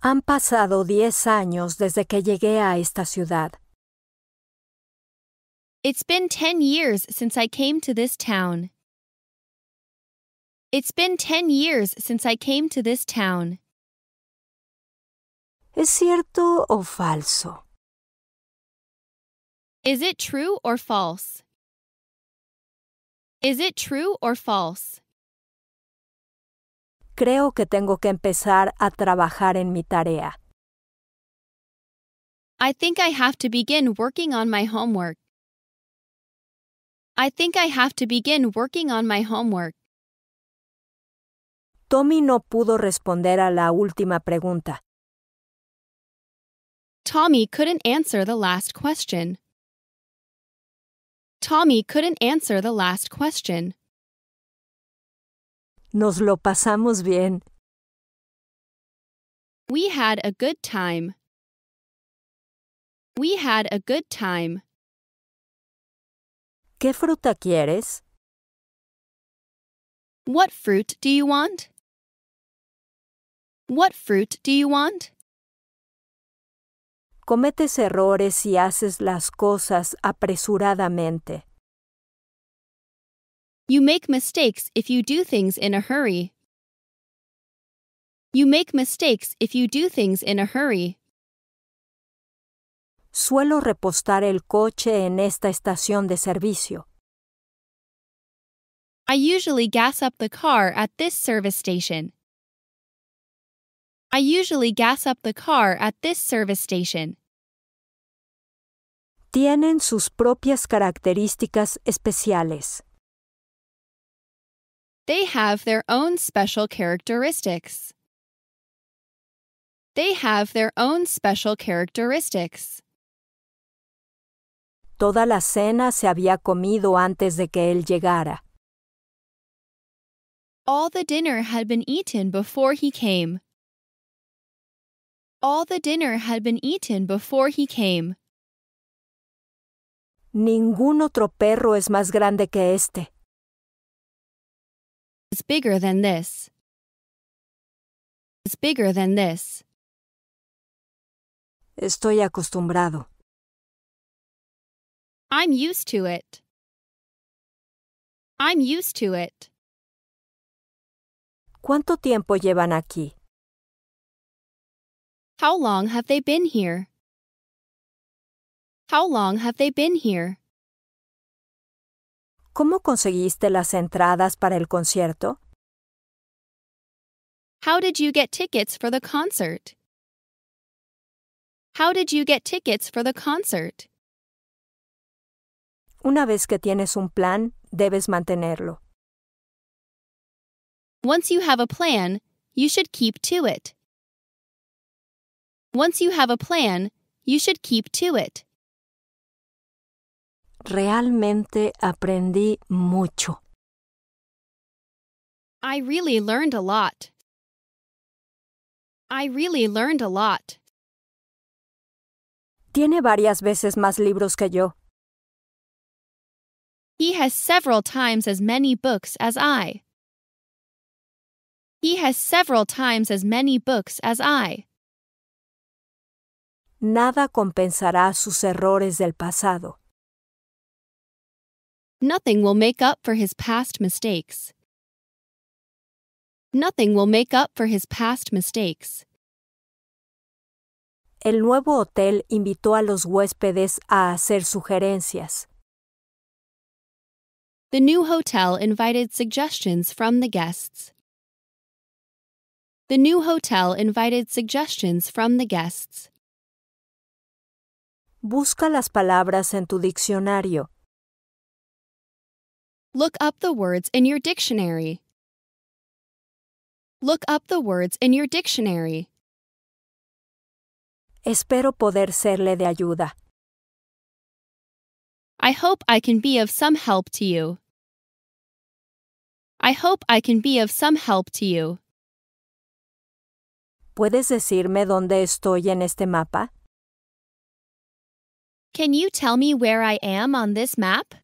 Han pasado diez años desde que llegué a esta ciudad. It's been 10 years since I came to this town. It's been 10 years since I came to this town. ¿Es cierto o falso? Is it true or false? Is it true or false? Creo que tengo que empezar a trabajar en mi tarea. I think I have to begin working on my homework. I think I have to begin working on my homework. Tommy no pudo responder a la última pregunta. Tommy couldn't answer the last question. Tommy couldn't answer the last question. Nos lo pasamos bien. We had a good time. We had a good time. ¿Qué fruta quieres? What fruit do you want? What fruit do you want? cometes errores y haces las cosas apresuradamente. You make mistakes if you do things in a hurry. You make mistakes if you do things in a hurry. Suelo repostar el coche en esta estación de servicio. I usually gas up the car at this service station. I usually gas up the car at this service station. Tienen sus propias características especiales. They have their own special characteristics. They have their own special characteristics. Toda la cena se había comido antes de que él llegara. All the dinner had been eaten before he came. All the dinner had been eaten before he came. Ningún otro perro es más grande que este. It's bigger than this. It's bigger than this. Estoy acostumbrado. I'm used to it. I'm used to it. ¿Cuánto tiempo llevan aquí? How long have they been here? How long have they been here? ¿Cómo conseguiste las entradas para el concierto? How did you get tickets for the concert? How did you get tickets for the concert? Una vez que tienes un plan, debes mantenerlo. Once you have a plan, you should keep to it. Once you have a plan, you should keep to it. Realmente aprendí mucho. I really learned a lot. I really learned a lot. Tiene varias veces más libros que yo. He has several times as many books as I. He has several times as many books as I. nada compensará sus errores del pasado. Nothing will make up for his past mistakes. Nothing will make up for his past mistakes. El nuevo hotel invitó a los huéspedes a hacer sugerencias. The new hotel invited suggestions from the guests. The new hotel invited suggestions from the guests. Busca las palabras en tu diccionario. Look up the words in your dictionary. Look up the words in your dictionary. Espero poder serle de ayuda. I hope I can be of some help to you. I hope I can be of some help to you. ¿Puedes decirme dónde estoy en este mapa? Can you tell me where I am on this map?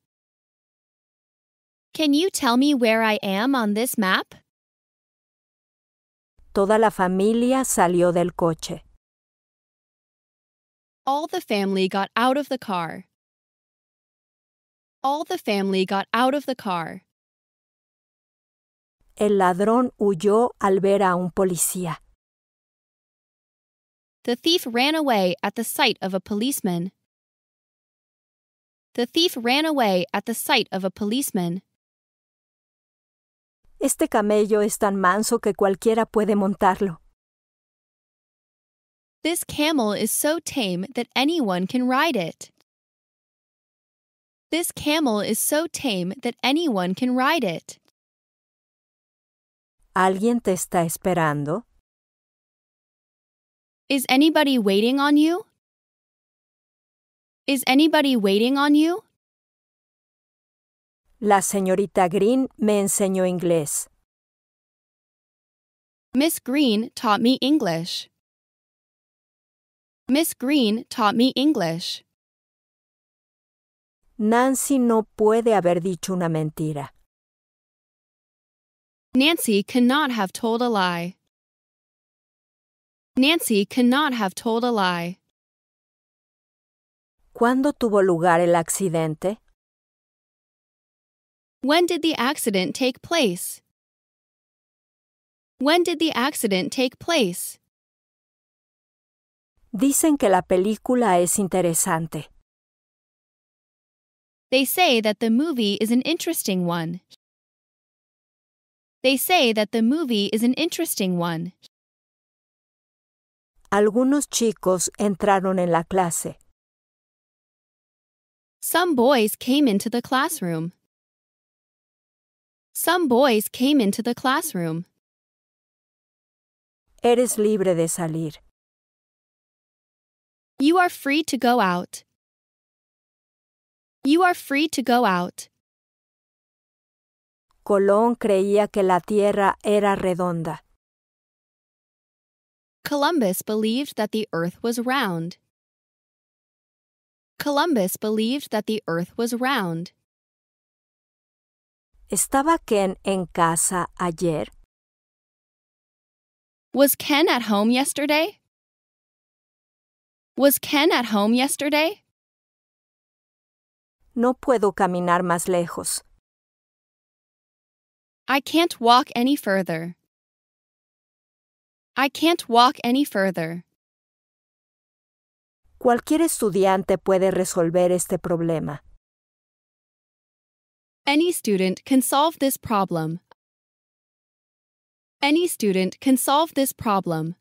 Can you tell me where I am on this map? Toda la familia salió del coche. All the family got out of the car. All the family got out of the car. El ladrón huyó al ver a un policía. The thief ran away at the sight of a policeman. The thief ran away at the sight of a policeman. Este camello es tan manso que cualquiera puede montarlo. This camel is so tame that anyone can ride it. This camel is so tame that anyone can ride it. ¿Alguien te está esperando? Is anybody waiting on you? Is anybody waiting on you? La señorita Green me enseñó inglés. Miss Green taught me English. Miss Green taught me English. Nancy no puede haber dicho una mentira. Nancy cannot have told a lie. Nancy cannot have told a lie. ¿Cuándo tuvo lugar el accidente? When did the accident take place? When did the accident take place? Dicen que la película es interesante. They say that the movie is an interesting one. They say that the movie is an interesting one. Algunos chicos entraron en la clase. Some boys came into the classroom. Some boys came into the classroom. Eres libre de salir. You are free to go out. You are free to go out. Colón creía que la Tierra era redonda. Columbus believed that the earth was round. Columbus believed that the earth was round. ¿Estaba Ken en casa ayer? Was Ken at home yesterday? Was Ken at home yesterday? No puedo caminar más lejos. I can't walk any further. I can't walk any further. Cualquier estudiante puede resolver este problema. Any student can solve this problem. Any student can solve this problem.